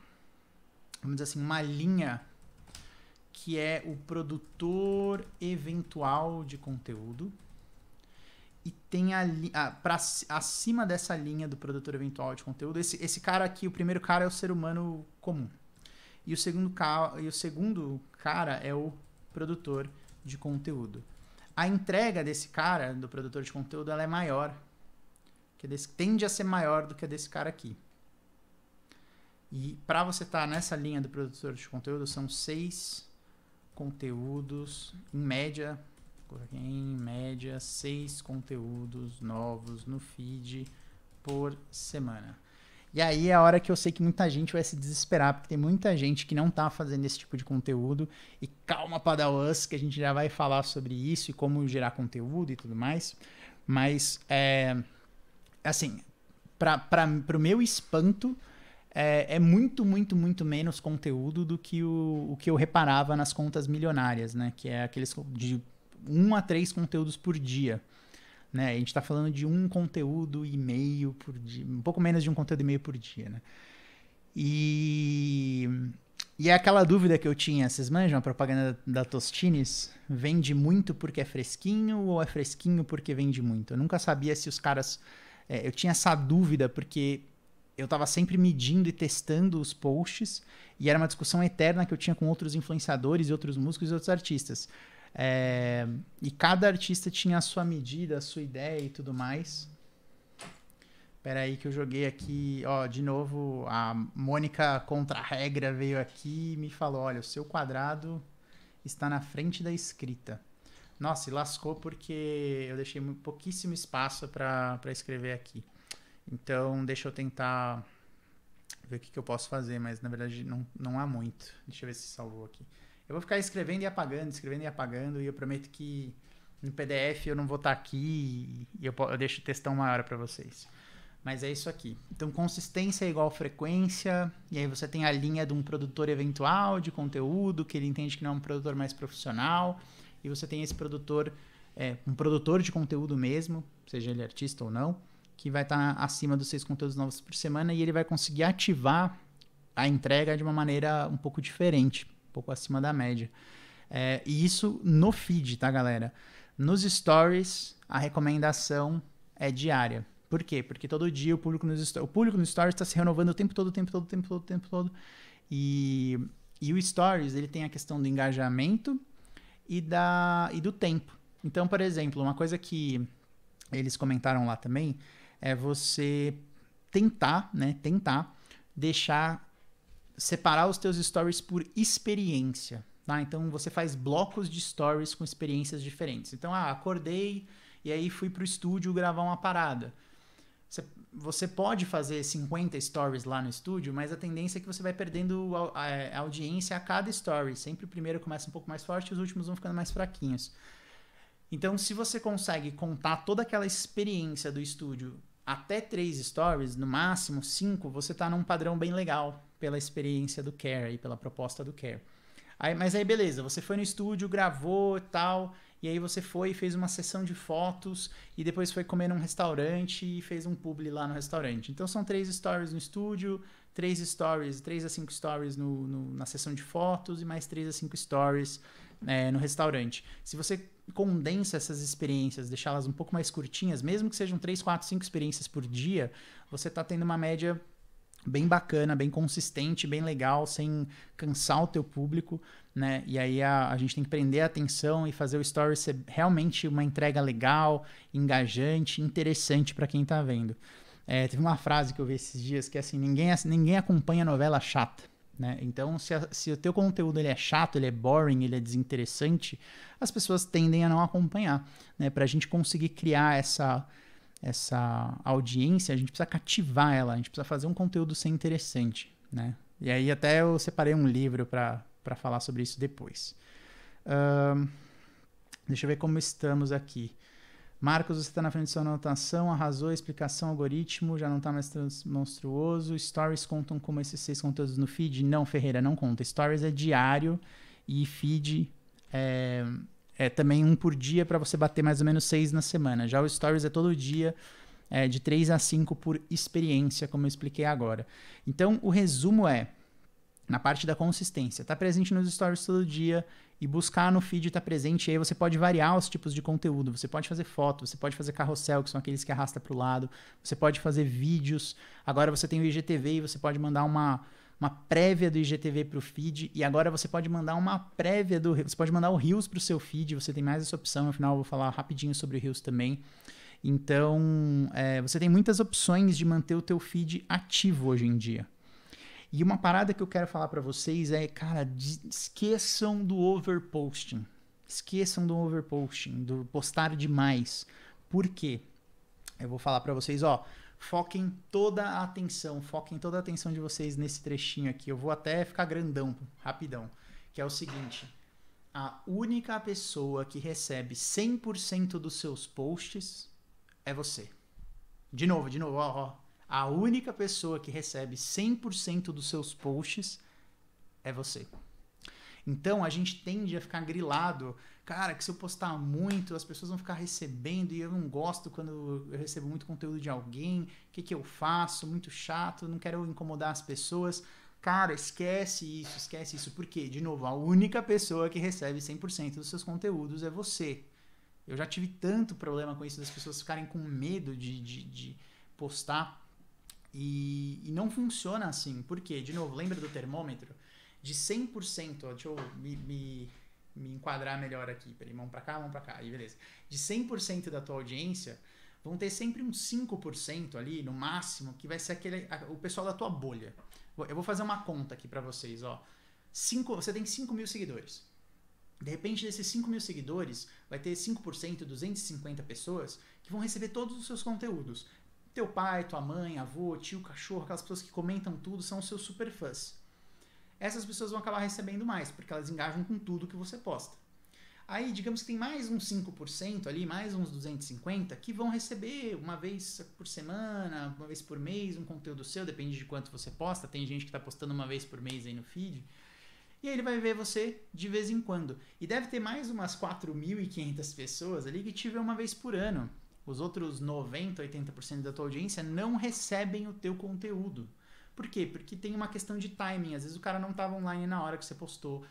vamos dizer assim, uma linha que é o produtor eventual de conteúdo e tem a, a acima dessa linha do produtor eventual de conteúdo, esse, esse cara aqui, o primeiro cara é o ser humano comum. E o segundo, ca, e o segundo cara é o produtor de conteúdo. A entrega desse cara, do produtor de conteúdo, ela é maior. Que é desse, tende a ser maior do que a desse cara aqui. E para você estar tá nessa linha do produtor de conteúdo, são seis conteúdos, em média, em média seis conteúdos novos no feed por semana. E aí é a hora que eu sei que muita gente vai se desesperar, porque tem muita gente que não está fazendo esse tipo de conteúdo. E calma, Padawans, que a gente já vai falar sobre isso e como gerar conteúdo e tudo mais. Mas, é, assim, para o meu espanto, é, é, muito, muito, muito menos conteúdo do que o, o que eu reparava nas contas milionárias, né? Que é aqueles de um a três conteúdos por dia. Né? A gente está falando de um conteúdo e meio por dia, um pouco menos de um conteúdo e meio por dia. Né? E, e é aquela dúvida que eu tinha, vocês manjam? A propaganda da Tostines vende muito porque é fresquinho ou é fresquinho porque vende muito? Eu nunca sabia se os caras. É, eu tinha essa dúvida porque eu estava sempre medindo e testando os posts e era uma discussão eterna que eu tinha com outros influenciadores e outros músicos e outros artistas. É, e cada artista tinha a sua medida, a sua ideia e tudo mais. Pera aí que eu joguei aqui, ó, de novo, a Mônica contra a regra veio aqui e me falou, olha, o seu quadrado está na frente da escrita. Nossa, e lascou porque eu deixei pouquíssimo espaço para escrever aqui. Então, deixa eu tentar ver o que, que eu posso fazer, mas na verdade não, não há muito. Deixa eu ver se salvou aqui. Eu vou ficar escrevendo e apagando, escrevendo e apagando, e eu prometo que no PDF eu não vou estar tá aqui e eu, eu deixo o textão maior para vocês. Mas é isso aqui. Então, consistência é igual frequência, e aí você tem a linha de um produtor eventual de conteúdo, que ele entende que não é um produtor mais profissional, e você tem esse produtor, é, um produtor de conteúdo mesmo, seja ele artista ou não, que vai estar tá acima dos seis conteúdos novos por semana, e ele vai conseguir ativar a entrega de uma maneira um pouco diferente pouco acima da média. É, e isso no feed, tá, galera? Nos stories, a recomendação é diária. Por quê? Porque todo dia o público nos, o público nos stories está se renovando o tempo todo, o tempo todo, o tempo todo, o tempo todo. E, e o stories, ele tem a questão do engajamento e, da, e do tempo. Então, por exemplo, uma coisa que eles comentaram lá também é você tentar, né, tentar deixar separar os teus stories por experiência. Tá? Então você faz blocos de stories com experiências diferentes. Então, ah, acordei e aí fui pro estúdio gravar uma parada. Você, você pode fazer 50 stories lá no estúdio, mas a tendência é que você vai perdendo a, a, a audiência a cada story. Sempre o primeiro começa um pouco mais forte e os últimos vão ficando mais fraquinhos. Então, se você consegue contar toda aquela experiência do estúdio até três stories, no máximo cinco, você está num padrão bem legal pela experiência do Care e pela proposta do Care. Aí, mas aí beleza, você foi no estúdio, gravou e tal, e aí você foi e fez uma sessão de fotos e depois foi comer num restaurante e fez um publi lá no restaurante. Então são três stories no estúdio, três stories, três a cinco stories no, no, na sessão de fotos e mais três a cinco stories né, no restaurante. Se você condensa essas experiências, deixá-las um pouco mais curtinhas, mesmo que sejam três, quatro, cinco experiências por dia, você está tendo uma média bem bacana, bem consistente, bem legal, sem cansar o teu público, né? E aí a, a gente tem que prender a atenção e fazer o story ser realmente uma entrega legal, engajante, interessante para quem está vendo. É, teve uma frase que eu vi esses dias que é assim, ninguém, ninguém acompanha novela chata. Né? Então, se, a, se o teu conteúdo ele é chato, ele é boring, ele é desinteressante, as pessoas tendem a não acompanhar. Né? Para a gente conseguir criar essa, essa audiência, a gente precisa cativar ela, a gente precisa fazer um conteúdo ser interessante, né? E aí até eu separei um livro para falar sobre isso depois. deixa eu ver como estamos aqui. Marcos, você está na frente de sua anotação, arrasou a explicação, algoritmo, já não está mais monstruoso. Stories contam como esses seis conteúdos no feed? Não, Ferreira, não conta. Stories é diário e feed é, é também um por dia para você bater mais ou menos seis na semana. Já o Stories é todo dia, é, de três a cinco por experiência, como eu expliquei agora. Então, o resumo é, na parte da consistência, tá presente nos stories todo dia e buscar no feed tá presente, aí você pode variar os tipos de conteúdo, você pode fazer foto, você pode fazer carrossel, que são aqueles que arrasta para o lado, você pode fazer vídeos, agora você tem o IGTV e você pode mandar uma uma prévia do IGTV para o feed e agora você pode mandar uma prévia do você pode mandar o Reels para o seu feed você tem mais essa opção no final eu vou falar rapidinho sobre o Reels também então é, você tem muitas opções de manter o teu feed ativo hoje em dia e uma parada que eu quero falar para vocês é cara esqueçam do overposting esqueçam do overposting do postar demais por quê eu vou falar para vocês ó Foquem toda a atenção, foquem toda a atenção de vocês nesse trechinho aqui. Eu vou até ficar grandão, rapidão, que é o seguinte: a única pessoa que recebe 100% dos seus posts é você. De novo, de novo, ó, ó. A única pessoa que recebe 100% dos seus posts é você. Então a gente tende a ficar grilado cara, que se eu postar muito, as pessoas vão ficar recebendo e eu não gosto quando eu recebo muito conteúdo de alguém, o que, que eu faço? Muito chato, não quero incomodar as pessoas. Cara, esquece isso, esquece isso, porque, de novo, a única pessoa que recebe 100% dos seus conteúdos é você. Eu já tive tanto problema com isso das pessoas ficarem com medo de, de, de postar. E, e, não funciona assim. Por quê? De novo, lembra do termômetro? De 100%, deixa eu me, me me enquadrar melhor aqui. Peraí, mão para cá, mão para cá. Aí beleza. De 100% da tua audiência, vão ter sempre uns 5% ali, no máximo, que vai ser aquele a, o pessoal da tua bolha. Eu vou fazer uma conta aqui para vocês, ó. Cinco, você tem 5 mil seguidores. De repente, desses 5 mil seguidores, vai ter 5%, 250 pessoas que vão receber todos os seus conteúdos. Teu pai, tua mãe, avô, tio, cachorro, aquelas pessoas que comentam tudo, são os seus super fãs essas pessoas vão acabar recebendo mais, porque elas engajam com tudo que você posta. Aí, digamos que tem mais uns 5% ali, mais uns 250, que vão receber uma vez por semana, uma vez por mês, um conteúdo seu, depende de quanto você posta. Tem gente que está postando uma vez por mês aí no feed. E aí ele vai ver você de vez em quando. E deve ter mais umas 4.500 pessoas ali que te vê uma vez por ano. Os outros 90, 80% da tua audiência não recebem o teu conteúdo. Por quê? Porque tem uma questão de timing. Às vezes o cara não estava online na hora que você postou.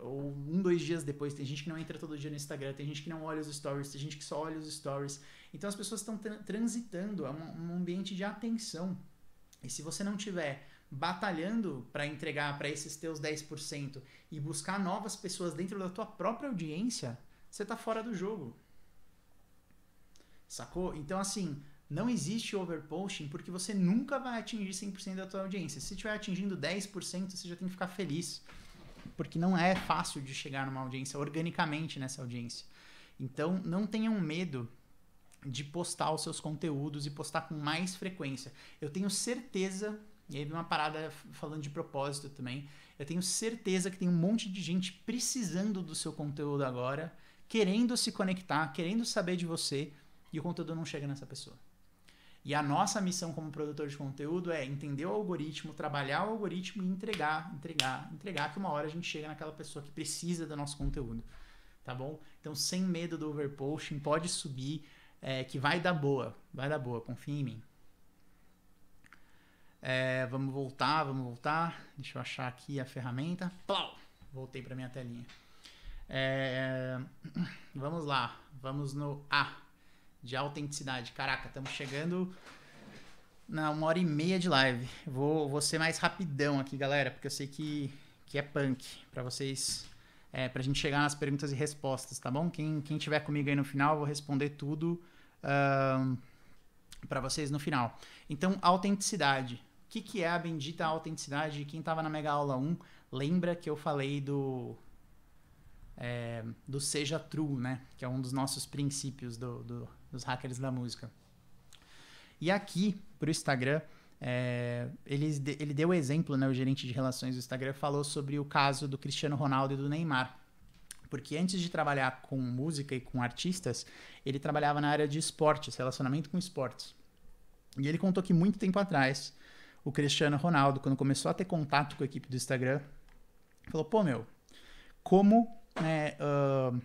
Ou um, dois dias depois, tem gente que não entra todo dia no Instagram, tem gente que não olha os stories, tem gente que só olha os stories. Então as pessoas estão tra transitando, é um, um ambiente de atenção. E se você não tiver batalhando para entregar para esses teus 10% e buscar novas pessoas dentro da tua própria audiência, você está fora do jogo. Sacou? Então, assim, não existe overposting porque você nunca vai atingir 100% da tua audiência. Se estiver atingindo 10%, você já tem que ficar feliz. Porque não é fácil de chegar numa audiência organicamente nessa audiência. Então, não tenham medo de postar os seus conteúdos e postar com mais frequência. Eu tenho certeza, e aí uma parada falando de propósito também, eu tenho certeza que tem um monte de gente precisando do seu conteúdo agora, querendo se conectar, querendo saber de você, e o conteúdo não chega nessa pessoa. E a nossa missão como produtor de conteúdo é entender o algoritmo, trabalhar o algoritmo e entregar, entregar, entregar, que uma hora a gente chega naquela pessoa que precisa do nosso conteúdo, tá bom? Então, sem medo do overposting, pode subir, é, que vai dar boa, vai dar boa, confia em mim. É, vamos voltar, vamos voltar. Deixa eu achar aqui a ferramenta. Plau! Voltei para minha telinha. É, vamos lá, vamos no A. Ah, de autenticidade. Caraca, estamos chegando na uma hora e meia de live. Vou, vou ser mais rapidão aqui, galera, porque eu sei que, que é punk para vocês, é, para a gente chegar nas perguntas e respostas, tá bom? Quem, quem tiver comigo aí no final, eu vou responder tudo um, para vocês no final. Então, autenticidade. O que, que é a bendita autenticidade? Quem estava na Mega Aula 1 lembra que eu falei do, é, do seja true, né? Que é um dos nossos princípios do, do dos hackers da música. E aqui, para o Instagram, é, ele, ele deu o exemplo, né, o gerente de relações do Instagram falou sobre o caso do Cristiano Ronaldo e do Neymar. Porque antes de trabalhar com música e com artistas, ele trabalhava na área de esportes, relacionamento com esportes. E ele contou que muito tempo atrás, o Cristiano Ronaldo, quando começou a ter contato com a equipe do Instagram, falou: pô, meu, como né, uh,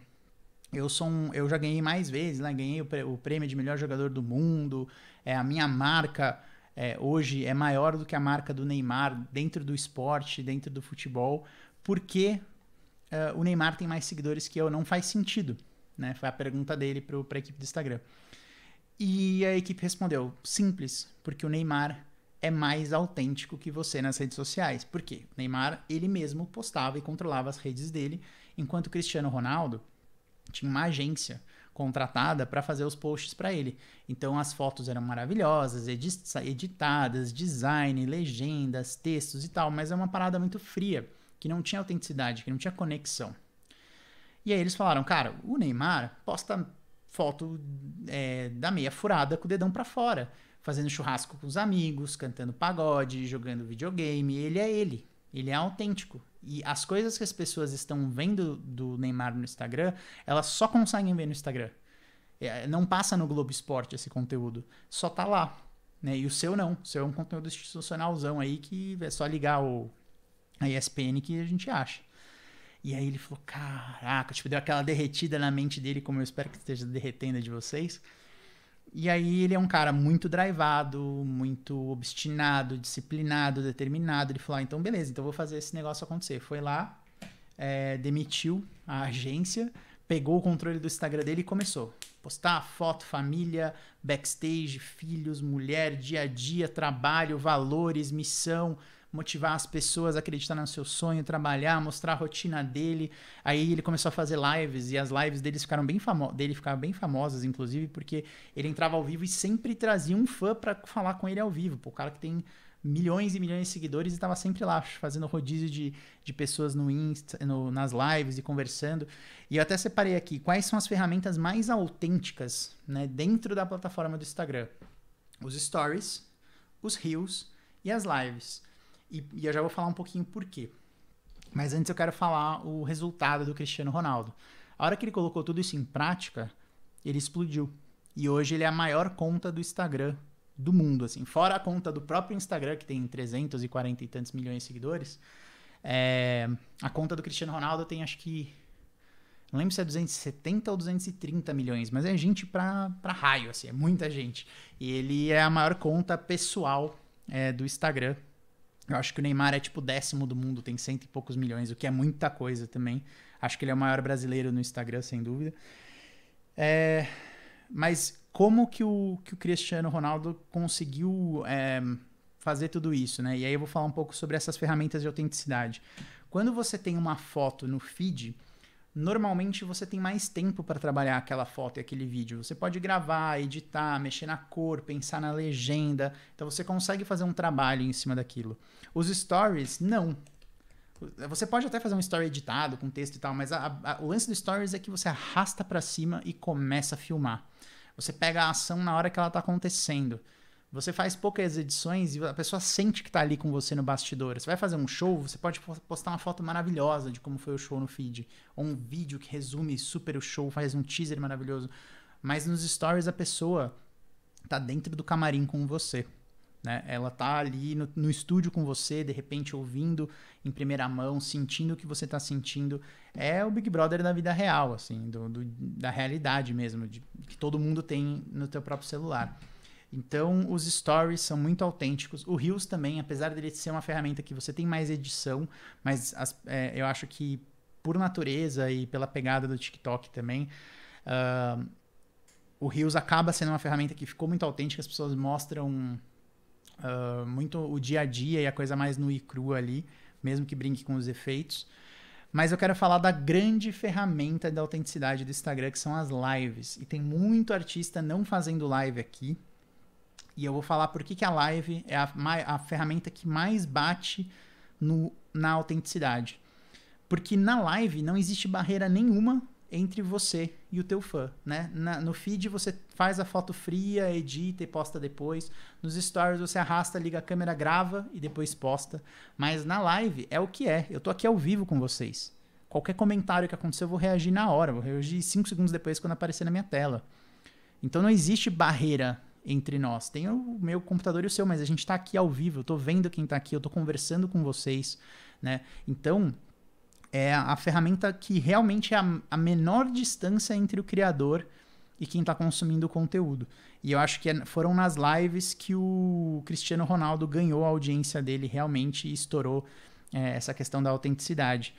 eu sou um, eu já ganhei mais vezes, né? Ganhei o, prêmio de melhor jogador do mundo. É, a minha marca é, hoje é maior do que a marca do Neymar dentro do esporte, dentro do futebol. Porque é, o Neymar tem mais seguidores que eu? Não faz sentido, né? Foi a pergunta dele para a equipe do Instagram. E a equipe respondeu: simples, porque o Neymar é mais autêntico que você nas redes sociais. Por quê? O Neymar, ele mesmo postava e controlava as redes dele, enquanto o Cristiano Ronaldo tinha uma agência contratada para fazer os posts para ele. Então as fotos eram maravilhosas, editadas, design, legendas, textos e tal, mas é uma parada muito fria, que não tinha autenticidade, que não tinha conexão. E aí eles falaram, cara, o Neymar posta foto é, da meia furada com o dedão para fora, fazendo churrasco com os amigos, cantando pagode, jogando videogame, ele é ele. Ele é autêntico. E as coisas que as pessoas estão vendo do Neymar no Instagram, elas só conseguem ver no Instagram. É, não passa no Globo Esporte esse conteúdo. Só tá lá. Né? E o seu não. O seu é um conteúdo institucionalzão aí que é só ligar o, a ESPN que a gente acha. E aí ele falou: Caraca, tipo, deu aquela derretida na mente dele, como eu espero que esteja derretendo de vocês. E aí ele é um cara muito drivado, muito obstinado, disciplinado, determinado. Ele falou: ah, então beleza, então vou fazer esse negócio acontecer. Foi lá, é, demitiu a agência, pegou o controle do Instagram dele e começou. Postar foto, família, backstage, filhos, mulher, dia a dia, trabalho, valores, missão, motivar as pessoas a acreditar no seu sonho, trabalhar, mostrar a rotina dele. Aí ele começou a fazer lives e as lives dele ficaram bem famo dele ficaram bem famosas, inclusive, porque ele entrava ao vivo e sempre trazia um fã para falar com ele ao vivo. Pô, o cara que tem milhões e milhões de seguidores e estava sempre lá fazendo rodízio de, de pessoas no Insta, no, nas lives e conversando. E eu até separei aqui quais são as ferramentas mais autênticas né, dentro da plataforma do Instagram: os stories, os reels e as lives. E, e eu já vou falar um pouquinho por quê. Mas antes eu quero falar o resultado do Cristiano Ronaldo. A hora que ele colocou tudo isso em prática, ele explodiu. E hoje ele é a maior conta do Instagram do mundo, assim. Fora a conta do próprio Instagram, que tem 340 e tantos milhões de seguidores, é... a conta do Cristiano Ronaldo tem acho que. Não lembro se é 270 ou 230 milhões, mas é gente pra, pra raio, assim, é muita gente. E ele é a maior conta pessoal é, do Instagram eu acho que o Neymar é tipo décimo do mundo, tem cento e poucos milhões, o que é muita coisa também. Acho que ele é o maior brasileiro no Instagram, sem dúvida. É, mas como que o, que o Cristiano Ronaldo conseguiu é, fazer tudo isso, né? E aí eu vou falar um pouco sobre essas ferramentas de autenticidade. Quando você tem uma foto no feed, normalmente você tem mais tempo para trabalhar aquela foto e aquele vídeo. Você pode gravar, editar, mexer na cor, pensar na legenda. Então você consegue fazer um trabalho em cima daquilo. Os stories, não. Você pode até fazer um story editado com texto e tal, mas a, a, o lance do stories é que você arrasta para cima e começa a filmar. Você pega a ação na hora que ela está acontecendo. Você faz poucas edições e a pessoa sente que está ali com você no bastidor. Você vai fazer um show, você pode postar uma foto maravilhosa de como foi o show no feed. Ou um vídeo que resume super o show, faz um teaser maravilhoso. Mas nos stories a pessoa está dentro do camarim com você. Né? Ela tá ali no, no, estúdio com você, de repente ouvindo em primeira mão, sentindo o que você está sentindo. É o Big Brother da vida real, assim, do, do da realidade mesmo, de, que todo mundo tem no teu próprio celular. Então, os stories são muito autênticos. O Reels também, apesar dele ser uma ferramenta que você tem mais edição, mas as, é, eu acho que por natureza e pela pegada do TikTok também, uh, o Reels acaba sendo uma ferramenta que ficou muito autêntica. As pessoas mostram uh, muito o dia a dia e a coisa mais nua e crua ali, mesmo que brinque com os efeitos. Mas eu quero falar da grande ferramenta da autenticidade do Instagram, que são as lives. E tem muito artista não fazendo live aqui. E eu vou falar por que, que a live é a, a ferramenta que mais bate no, na autenticidade. Porque na live não existe barreira nenhuma entre você e o teu fã, né? Na, no feed você faz a foto fria, edita e posta depois. Nos stories você arrasta, liga a câmera, grava e depois posta. Mas na live é o que é. Eu tô aqui ao vivo com vocês. Qualquer comentário que acontecer eu vou reagir na hora, vou reagir cinco segundos depois quando aparecer na minha tela. Então não existe barreira entre nós. Tem o meu computador e o seu, mas a gente está aqui ao vivo, eu estou vendo quem está aqui, eu estou conversando com vocês, né? Então, é a ferramenta que realmente é a, a menor distância entre o criador e quem está consumindo o conteúdo. E eu acho que é, foram nas lives que o Cristiano Ronaldo ganhou a audiência dele realmente e estourou é, essa questão da autenticidade.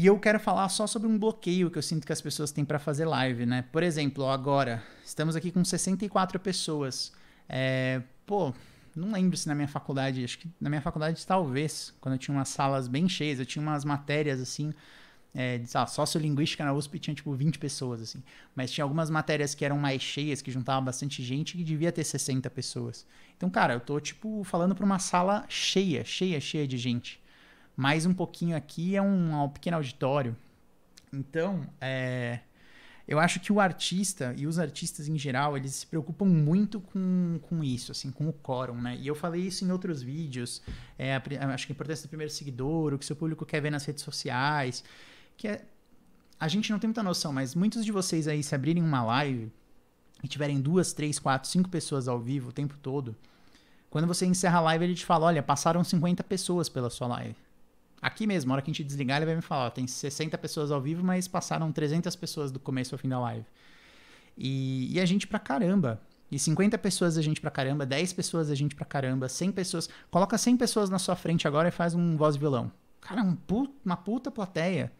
E eu quero falar só sobre um bloqueio que eu sinto que as pessoas têm para fazer live, né? Por exemplo, agora, estamos aqui com 64 pessoas. É, pô, não lembro se na minha faculdade, acho que na minha faculdade talvez, quando eu tinha umas salas bem cheias, eu tinha umas matérias assim, é, de, sei sociolinguística na USP tinha tipo 20 pessoas, assim. Mas tinha algumas matérias que eram mais cheias, que juntavam bastante gente, que devia ter 60 pessoas. Então, cara, eu tô, tipo, falando pra uma sala cheia, cheia, cheia de gente mais um pouquinho aqui é um, um pequeno auditório. Então, é, eu acho que o artista e os artistas em geral, eles se preocupam muito com, com isso, assim, com o quórum, né? E eu falei isso em outros vídeos, é, acho que a importância do primeiro seguidor, o que seu público quer ver nas redes sociais, que é, a gente não tem muita noção, mas muitos de vocês aí se abrirem uma live e tiverem duas, três, quatro, cinco pessoas ao vivo o tempo todo, quando você encerra a live ele te fala, olha, passaram 50 pessoas pela sua live aqui mesmo, a hora que a gente desligar, ele vai me falar: tem 60 pessoas ao vivo, mas passaram 300 pessoas do começo ao fim da live. E, e a gente pra caramba. E 50 pessoas a gente pra caramba, 10 pessoas a gente pra caramba, 100 pessoas. Coloca 100 pessoas na sua frente agora e faz um voz e violão. Cara, é um puto, uma puta plateia.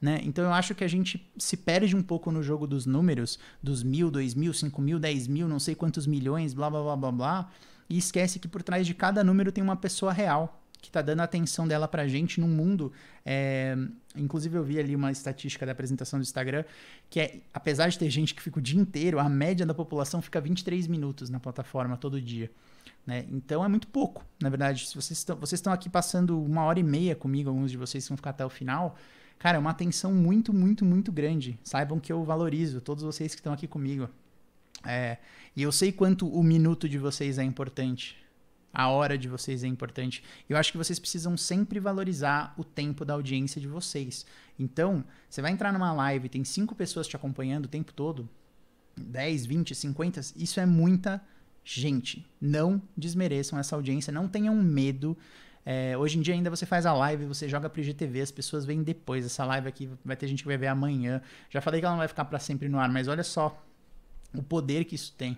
Né? Então eu acho que a gente se perde um pouco no jogo dos números, dos mil, dois mil, cinco mil, dez mil, não sei quantos milhões, blá blá blá blá blá, e esquece que por trás de cada número tem uma pessoa real, que está dando a atenção dela para a gente num mundo. É, inclusive, eu vi ali uma estatística da apresentação do Instagram, que é, apesar de ter gente que fica o dia inteiro, a média da população fica 23 minutos na plataforma todo dia. Né? Então é muito pouco, na verdade. Se vocês estão, vocês estão aqui passando uma hora e meia comigo, alguns de vocês vão ficar até o final. Cara, é uma atenção muito, muito, muito grande. Saibam que eu valorizo todos vocês que estão aqui comigo. É, e eu sei quanto o minuto de vocês é importante. A hora de vocês é importante. Eu acho que vocês precisam sempre valorizar o tempo da audiência de vocês. Então, você vai entrar numa live, tem cinco pessoas te acompanhando o tempo todo, 10, 20, 50, isso é muita gente. Não desmereçam essa audiência, não tenham medo. É, hoje em dia ainda você faz a live, você joga pro IGTV, as pessoas vêm depois. Essa live aqui vai ter gente que vai ver amanhã. Já falei que ela não vai ficar para sempre no ar, mas olha só o poder que isso tem.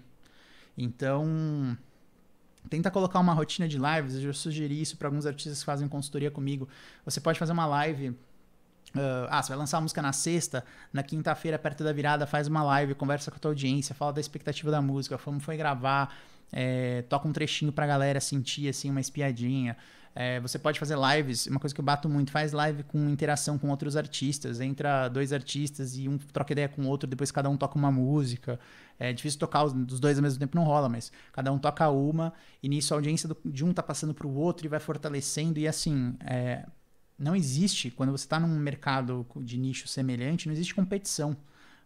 Então, Tenta colocar uma rotina de lives. Eu já sugeri isso para alguns artistas que fazem consultoria comigo. Você pode fazer uma live Uh, ah, você vai lançar a música na sexta, na quinta-feira, perto da virada, faz uma live, conversa com a tua audiência, fala da expectativa da música, como foi gravar, é, toca um trechinho pra galera sentir, assim, uma espiadinha. É, você pode fazer lives, uma coisa que eu bato muito, faz live com interação com outros artistas, entra dois artistas e um troca ideia com o outro, depois cada um toca uma música. É difícil tocar os, os dois ao mesmo tempo, não rola, mas cada um toca uma, e nisso a audiência do, de um tá passando pro outro e vai fortalecendo, e assim, é, não existe, quando você tá num mercado de nicho semelhante, não existe competição.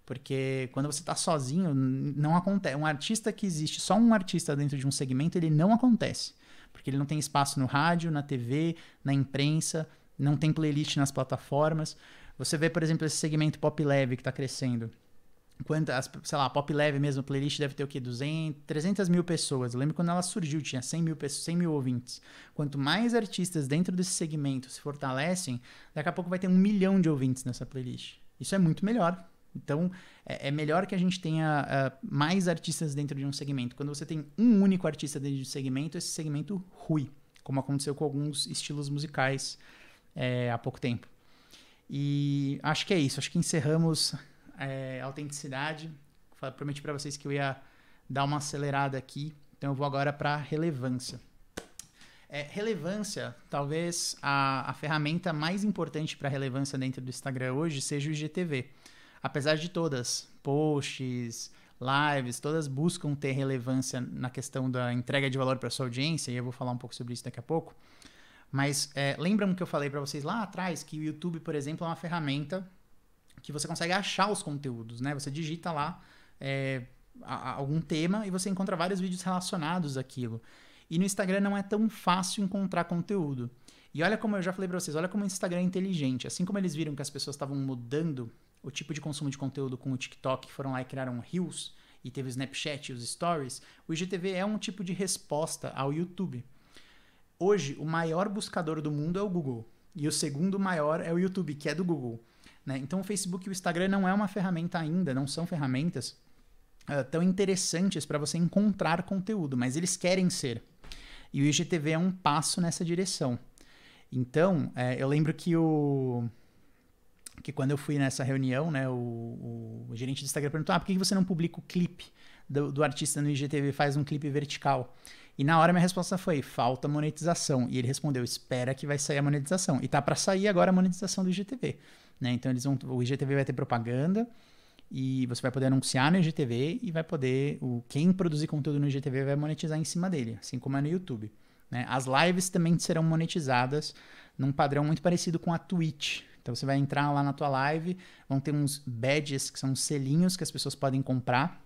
Porque quando você está sozinho, não acontece. Um artista que existe, só um artista dentro de um segmento, ele não acontece. Porque ele não tem espaço no rádio, na TV, na imprensa, não tem playlist nas plataformas. Você vê, por exemplo, esse segmento pop leve que está crescendo quantas, sei lá, Pop Leve mesmo, a playlist deve ter o quê? 200, 300 mil pessoas. Eu lembro quando ela surgiu, tinha 100 mil, 100 mil ouvintes. Quanto mais artistas dentro desse segmento se fortalecem, daqui a pouco vai ter um milhão de ouvintes nessa playlist. Isso é muito melhor. Então, é, é melhor que a gente tenha uh, mais artistas dentro de um segmento. Quando você tem um único artista dentro de um segmento, esse segmento rui, como aconteceu com alguns estilos musicais é, há pouco tempo. E acho que é isso. Acho que encerramos é, autenticidade. Prometi para vocês que eu ia dar uma acelerada aqui, então eu vou agora para relevância. É, relevância, talvez a, a ferramenta mais importante para relevância dentro do Instagram hoje seja o IGTV. Apesar de todas, posts, lives, todas buscam ter relevância na questão da entrega de valor para sua audiência, e eu vou falar um pouco sobre isso daqui a pouco. Mas é, lembram que eu falei para vocês lá atrás que o YouTube, por exemplo, é uma ferramenta que você consegue achar os conteúdos, né? Você digita lá é, algum tema e você encontra vários vídeos relacionados àquilo. E no Instagram não é tão fácil encontrar conteúdo. E olha como eu já falei para vocês, olha como o Instagram é inteligente. Assim como eles viram que as pessoas estavam mudando o tipo de consumo de conteúdo com o TikTok, foram lá e criaram Reels e teve o Snapchat e os Stories, o IGTV é um tipo de resposta ao YouTube. Hoje, o maior buscador do mundo é o Google e o segundo maior é o YouTube, que é do Google. Né? Então, o Facebook e o Instagram não é uma ferramenta ainda, não são ferramentas uh, tão interessantes para você encontrar conteúdo, mas eles querem ser. E o IGTV é um passo nessa direção. Então, é, eu lembro que o que quando eu fui nessa reunião, né, o, o, o gerente do Instagram perguntou: ah, por que você não publica o clipe do, do, artista no IGTV, faz um clipe vertical? E na hora minha resposta foi: falta monetização. E ele respondeu: espera que vai sair a monetização. E tá para sair agora a monetização do IGTV. Né? Então eles vão, o IGTV vai ter propaganda e você vai poder anunciar no IGTV e vai poder o quem produzir conteúdo no IGTV vai monetizar em cima dele, assim como é no YouTube. Né? As lives também serão monetizadas num padrão muito parecido com a Twitch. Então você vai entrar lá na tua live, vão ter uns badges que são selinhos que as pessoas podem comprar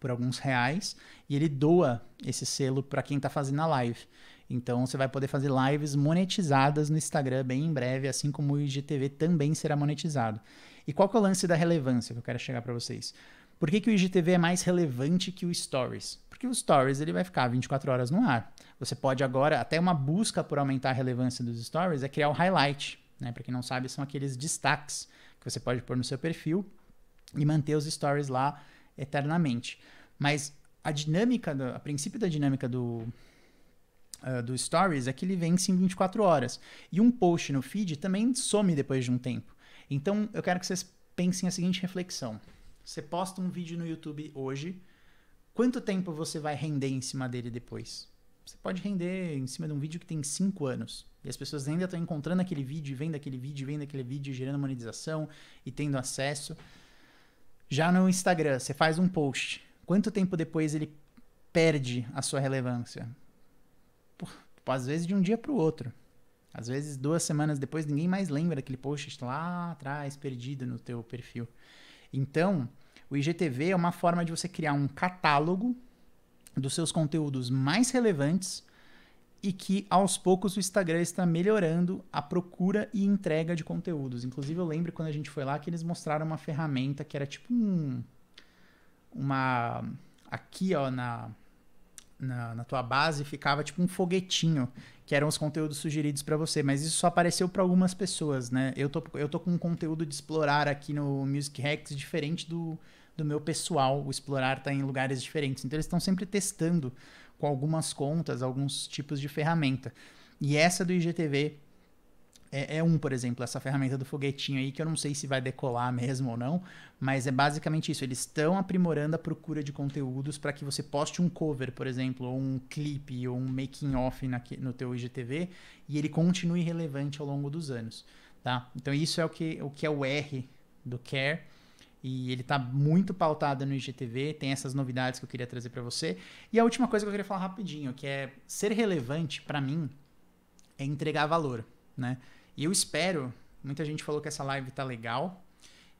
por alguns reais e ele doa esse selo para quem está fazendo a live. Então você vai poder fazer lives monetizadas no Instagram bem em breve, assim como o IGTV também será monetizado. E qual que é o lance da relevância que eu quero chegar para vocês? Por que, que o IGTV é mais relevante que o Stories? Porque o Stories ele vai ficar 24 horas no ar. Você pode agora, até uma busca por aumentar a relevância dos Stories é criar o highlight. Né? Para quem não sabe, são aqueles destaques que você pode pôr no seu perfil e manter os Stories lá eternamente. Mas a dinâmica, do, a princípio da dinâmica do, ah, do Stories é que ele vence em 24 horas. E um post no feed também some depois de um tempo. Então eu quero que vocês pensem a seguinte reflexão: você posta um vídeo no YouTube hoje, quanto tempo você vai render em cima dele depois? Você pode render em cima de um vídeo que tem 5 anos. E as pessoas ainda estão encontrando aquele vídeo, vendo aquele vídeo, vendo aquele vídeo, gerando monetização e tendo acesso. Já no Instagram, você faz um post. Quanto tempo depois ele perde a sua relevância? Tipo, às vezes de um dia para o outro. Às vezes duas semanas depois ninguém mais lembra daquele post lá atrás perdido no teu perfil. Então, o IGTV é uma forma de você criar um catálogo dos seus conteúdos mais relevantes e que aos poucos o Instagram está melhorando a procura e entrega de conteúdos. Inclusive eu lembro quando a gente foi lá que eles mostraram uma ferramenta que era tipo um uma aqui ó na na, na tua base ficava tipo um foguetinho, que eram os conteúdos sugeridos para você, mas isso só apareceu para algumas pessoas, né? Eu tô, eu tô com um conteúdo de explorar aqui no Music Hacks diferente do, do meu pessoal. O explorar tá em lugares diferentes. Então eles estão sempre testando com algumas contas, alguns tipos de ferramenta. E essa do IGTV é, é, um, por exemplo, essa ferramenta do foguetinho aí, que eu não sei se vai decolar mesmo ou não, mas é basicamente isso. Eles estão aprimorando a procura de conteúdos para que você poste um cover, por exemplo, ou um clipe, ou um making-off no teu IGTV, e ele continue relevante ao longo dos anos. Tá? Então isso é o que, o que é o R do Care, e ele está muito pautado no IGTV, tem essas novidades que eu queria trazer para você. E a última coisa que eu queria falar rapidinho, que é ser relevante para mim é entregar valor, né? E eu espero, muita gente falou que essa live tá legal,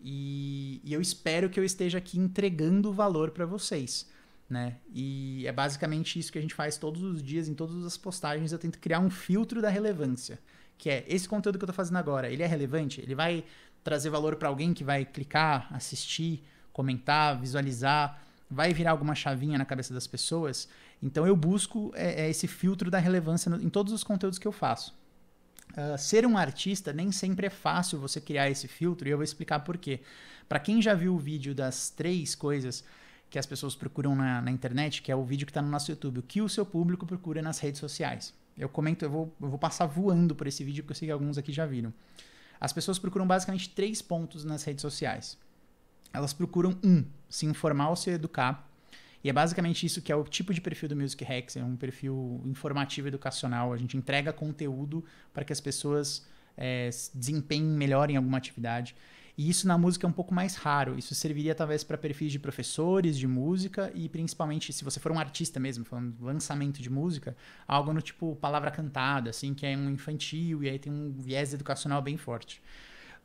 e, e eu espero que eu esteja aqui entregando valor para vocês. Né? E é basicamente isso que a gente faz todos os dias, em todas as postagens. Eu tento criar um filtro da relevância, que é esse conteúdo que eu estou fazendo agora, ele é relevante? Ele vai trazer valor para alguém que vai clicar, assistir, comentar, visualizar? Vai virar alguma chavinha na cabeça das pessoas? Então eu busco é, é esse filtro da relevância no, em todos os conteúdos que eu faço. Uh, ser um artista nem sempre é fácil você criar esse filtro e eu vou explicar por quê. Para quem já viu o vídeo das três coisas que as pessoas procuram na, na internet, que é o vídeo que está no nosso YouTube, o que o seu público procura nas redes sociais. Eu comento, eu vou, eu vou passar voando por esse vídeo porque eu sei que alguns aqui já viram. As pessoas procuram basicamente três pontos nas redes sociais. Elas procuram um, se informar ou se educar. E é basicamente isso que é o tipo de perfil do Music Hacks, é um perfil informativo educacional. A gente entrega conteúdo para que as pessoas é, desempenhem melhor em alguma atividade. E isso na música é um pouco mais raro. Isso serviria talvez para perfis de professores de música e principalmente se você for um artista mesmo, falando lançamento de música, algo no tipo palavra cantada, assim, que é um infantil e aí tem um viés educacional bem forte.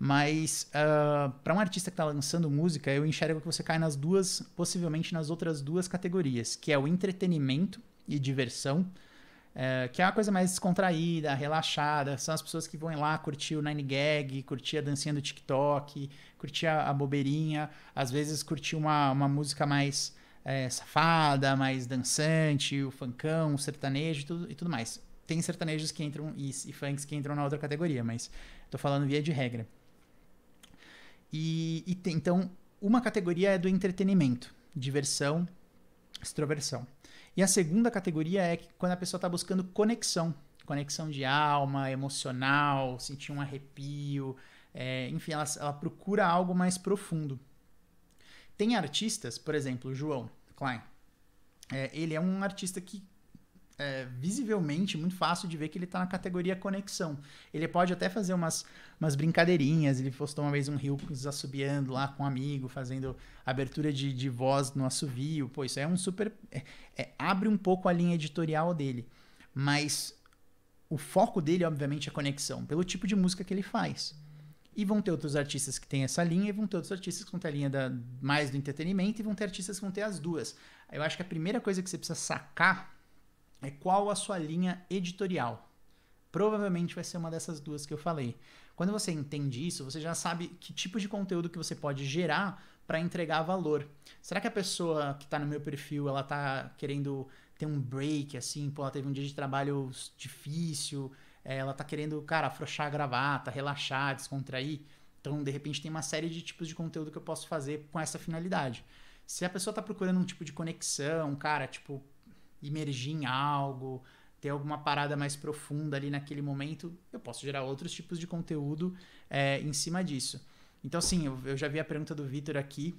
Mas uh, ah, para um artista que está lançando música, eu enxergo que você cai nas duas, possivelmente nas outras duas categorias, que é o entretenimento e diversão, uh, que é uma coisa mais descontraída, relaxada. São as pessoas que vão lá curtir o Nine Gag, curtir a dancinha do TikTok, curtir a, a bobeirinha, às vezes curtir uma, uma música mais é, safada, mais dançante, o funkão, o sertanejo e tudo, e tudo mais. Tem sertanejos que entram e, e funks que entram na outra categoria, mas tô falando via de regra. E, e tem, então, uma categoria é do entretenimento, diversão, extroversão. E a segunda categoria é quando a pessoa está buscando conexão, conexão de alma, emocional, sentir um arrepio, é, enfim, ela, ela procura algo mais profundo. Tem artistas, por exemplo, o João Klein. É, ele é um artista que é, visivelmente muito fácil de ver que ele está na categoria conexão. Ele pode até fazer umas, umas brincadeirinhas, ele postou uma vez um rio assobiando lá com um amigo, fazendo abertura de, de voz no assovio. Pô, isso é um super. É, é, abre um pouco a linha editorial dele. Mas o foco dele, obviamente, é conexão, pelo tipo de música que ele faz. E vão ter outros artistas que têm essa linha, e vão ter outros artistas que vão ter a linha da, mais do entretenimento, e vão ter artistas que vão ter as duas. Eu acho que a primeira coisa que você precisa sacar é qual a sua linha editorial. Provavelmente vai ser uma dessas duas que eu falei. Quando você entende isso, você já sabe que tipo de conteúdo que você pode gerar para entregar valor. Será que a pessoa que está no meu perfil, ela tá querendo ter um break, assim, pô, ela teve um dia de trabalho difícil, eh, ela tá querendo, cara, afrouxar a gravata, relaxar, descontrair. Então, de repente, tem uma série de tipos de conteúdo que eu posso fazer com essa finalidade. Se a pessoa tá procurando um tipo de conexão, cara, tipo, imergir em algo, ter alguma parada mais profunda ali naquele momento, eu posso gerar outros tipos de conteúdo é, em cima disso. Então, sim, eu, eu já vi a pergunta do Vitor aqui.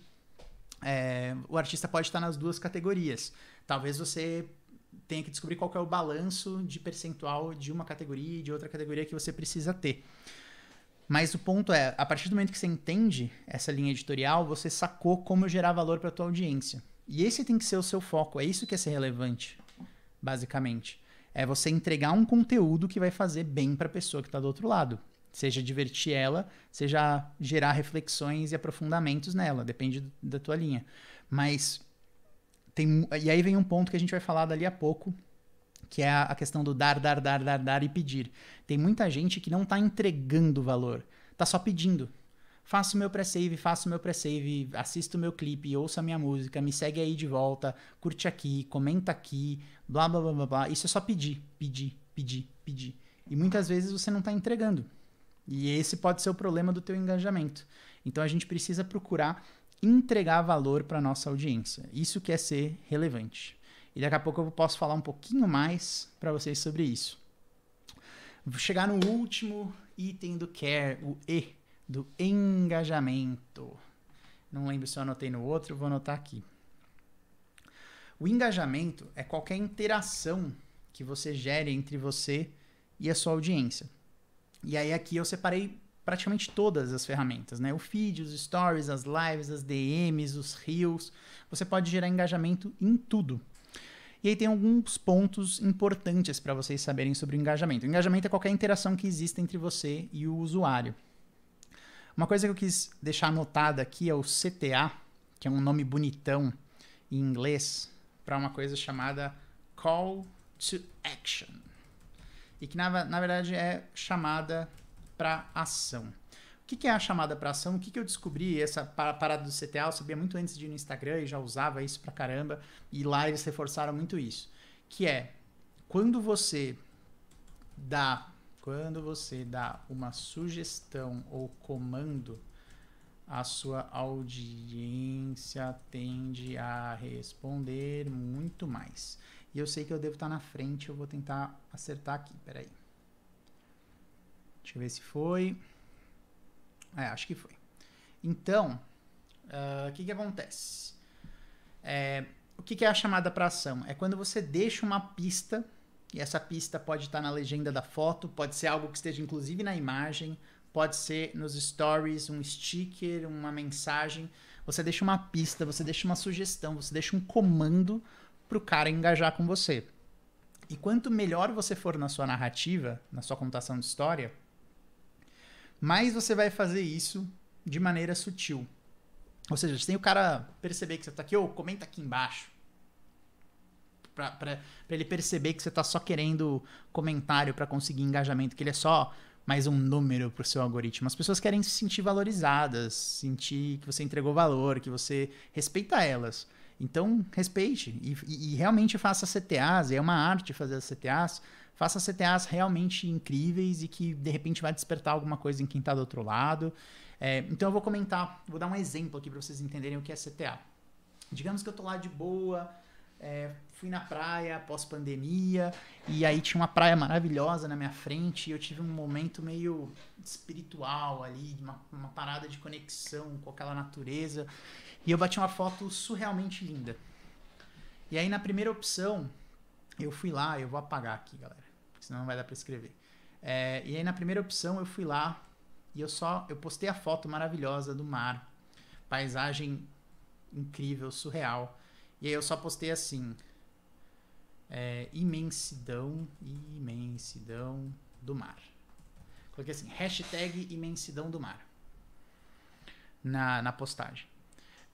É, o artista pode estar nas duas categorias. Talvez você tenha que descobrir qual que é o balanço de percentual de uma categoria e de outra categoria que você precisa ter. Mas o ponto é, a partir do momento que você entende essa linha editorial, você sacou como gerar valor para a tua audiência. E esse tem que ser o seu foco. É isso que é ser relevante, basicamente. É você entregar um conteúdo que vai fazer bem para a pessoa que está do outro lado. Seja divertir ela, seja gerar reflexões e aprofundamentos nela, depende da tua linha. Mas tem. E aí vem um ponto que a gente vai falar dali a pouco, que é a questão do dar, dar, dar, dar, dar e pedir. Tem muita gente que não está entregando valor, está só pedindo faço meu pre-save, faço meu pre-save, assisto meu clipe, ouça minha música, me segue aí de volta, curte aqui, comenta aqui, blá blá blá blá blá. Isso é só pedir, pedir, pedir, pedir. E muitas vezes você não está entregando. E esse pode ser o problema do teu engajamento. Então a gente precisa procurar entregar valor para nossa audiência. Isso que é ser relevante. E daqui a pouco eu posso falar um pouquinho mais para vocês sobre isso. Vou chegar no último item do care, é o E do engajamento. Não lembro se eu anotei no outro, vou anotar aqui. O engajamento é qualquer interação que você gere entre você e a sua audiência. E aí aqui eu separei praticamente todas as ferramentas, né? O feed, os stories, as lives, as DMs, os reels. Você pode gerar engajamento em tudo. E aí tem alguns pontos importantes para vocês saberem sobre o engajamento. O engajamento é qualquer interação que exista entre você e o usuário. Uma coisa que eu quis deixar anotada aqui é o CTA, que é um nome bonitão em inglês para uma coisa chamada Call to Action. E que na, na verdade é chamada para ação. O que, que, é a chamada para ação? O que, que, eu descobri? Essa parada do CTA eu sabia muito antes de ir no Instagram e já usava isso pra caramba. E lá eles reforçaram muito isso. Que é quando você dá quando você dá uma sugestão ou comando, a sua audiência tende a responder muito mais. E eu sei que eu devo estar na frente, eu vou tentar acertar aqui, peraí. Deixa eu ver se foi. É, acho que foi. Então, ah, o uh, que, que acontece? É, o que, que é a chamada para ação? É quando você deixa uma pista e essa pista pode estar na legenda da foto, pode ser algo que esteja inclusive na imagem, pode ser nos stories, um sticker, uma mensagem. Você deixa uma pista, você deixa uma sugestão, você deixa um comando para o cara engajar com você. E quanto melhor você for na sua narrativa, na sua contação de história, mais você vai fazer isso de maneira sutil. Ou seja, tem o cara perceber que você está aqui, ou oh, comenta aqui embaixo para ele perceber que você tá só querendo comentário para conseguir engajamento, que ele é só mais um número para o seu algoritmo. As pessoas querem se sentir valorizadas, sentir que você entregou valor, que você respeita elas. Então, respeite e, e, e realmente faça CTAs. É uma arte fazer as CTAs. Faça CTAs realmente incríveis e que de repente vai despertar alguma coisa em quem está do outro lado. É, então, eu vou comentar, vou dar um exemplo aqui para vocês entenderem o que é CTA. Digamos que eu estou lá de boa, é, fui na praia pós pandemia e aí tinha uma praia maravilhosa na minha frente e eu tive um momento meio espiritual ali, uma, uma parada de conexão com aquela natureza e eu bati uma foto surrealmente linda. E aí na primeira opção eu fui lá, eu vou apagar aqui, galera, senão não vai dar para escrever. É, e aí na primeira opção eu fui lá e eu só eu postei a foto maravilhosa do mar, paisagem incrível, surreal. E aí eu só postei assim, é, imensidão, imensidão do mar. Coloquei assim, hashtag imensidão do mar na, na postagem.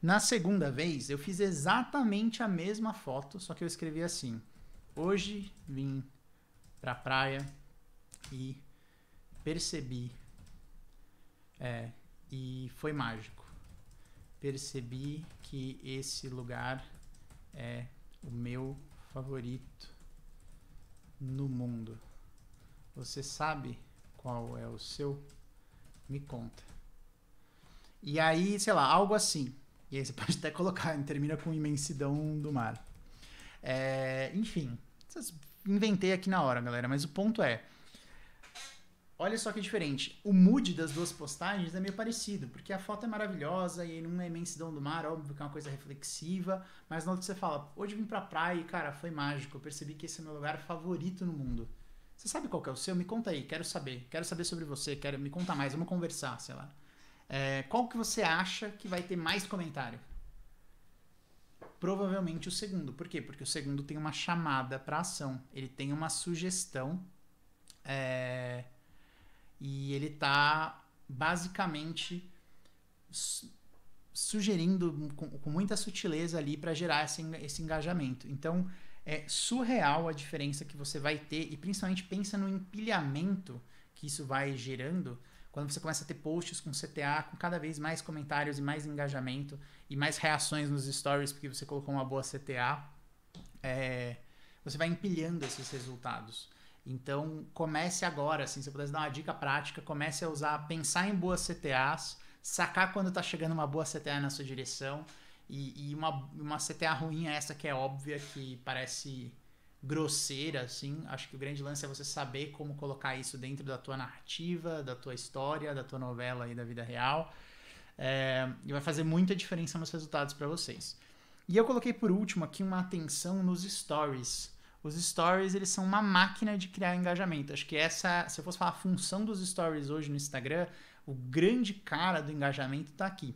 Na segunda vez, eu fiz exatamente a mesma foto, só que eu escrevi assim: Hoje vim pra praia e percebi. É, e foi mágico. Percebi que esse lugar é o meu favorito no mundo? Você sabe qual é o seu? Me conta. E aí, sei lá, algo assim. E aí você pode até colocar, termina com imensidão do mar. É, enfim, inventei aqui na hora, galera, mas o ponto é. Olha só que diferente. O mood das duas postagens é meio parecido, porque a foto é maravilhosa e numa é imensidão do mar, óbvio que é uma coisa reflexiva, mas na outra você fala, hoje vim pra praia e, cara, foi mágico, eu percebi que esse é meu lugar favorito no mundo. Você sabe qual que é o seu? Me conta aí, quero saber. Quero saber sobre você, quero me contar mais, vamos conversar, sei lá. É, qual que você acha que vai ter mais comentário? Provavelmente o segundo. Por quê? Porque o segundo tem uma chamada para ação. Ele tem uma sugestão. É e ele tá basicamente sugerindo com, com muita sutileza ali para gerar esse, esse engajamento. Então é surreal a diferença que você vai ter e principalmente pensa no empilhamento que isso vai gerando quando você começa a ter posts com CTA, com cada vez mais comentários e mais engajamento e mais reações nos stories porque você colocou uma boa CTA, é, você vai empilhando esses resultados. Então, comece agora, assim, se eu pudesse dar uma dica prática, comece a usar, pensar em boas CTAs, sacar quando está chegando uma boa CTA na sua direção, e, e, uma, uma CTA ruim é essa que é óbvia, que parece grosseira, assim. Acho que o grande lance é você saber como colocar isso dentro da tua narrativa, da tua história, da tua novela e da vida real. É, e vai fazer muita diferença nos resultados para vocês. E eu coloquei por último aqui uma atenção nos stories. Os stories, eles são uma máquina de criar engajamento. Acho que essa, se eu fosse falar a função dos stories hoje no Instagram, o grande cara do engajamento está aqui.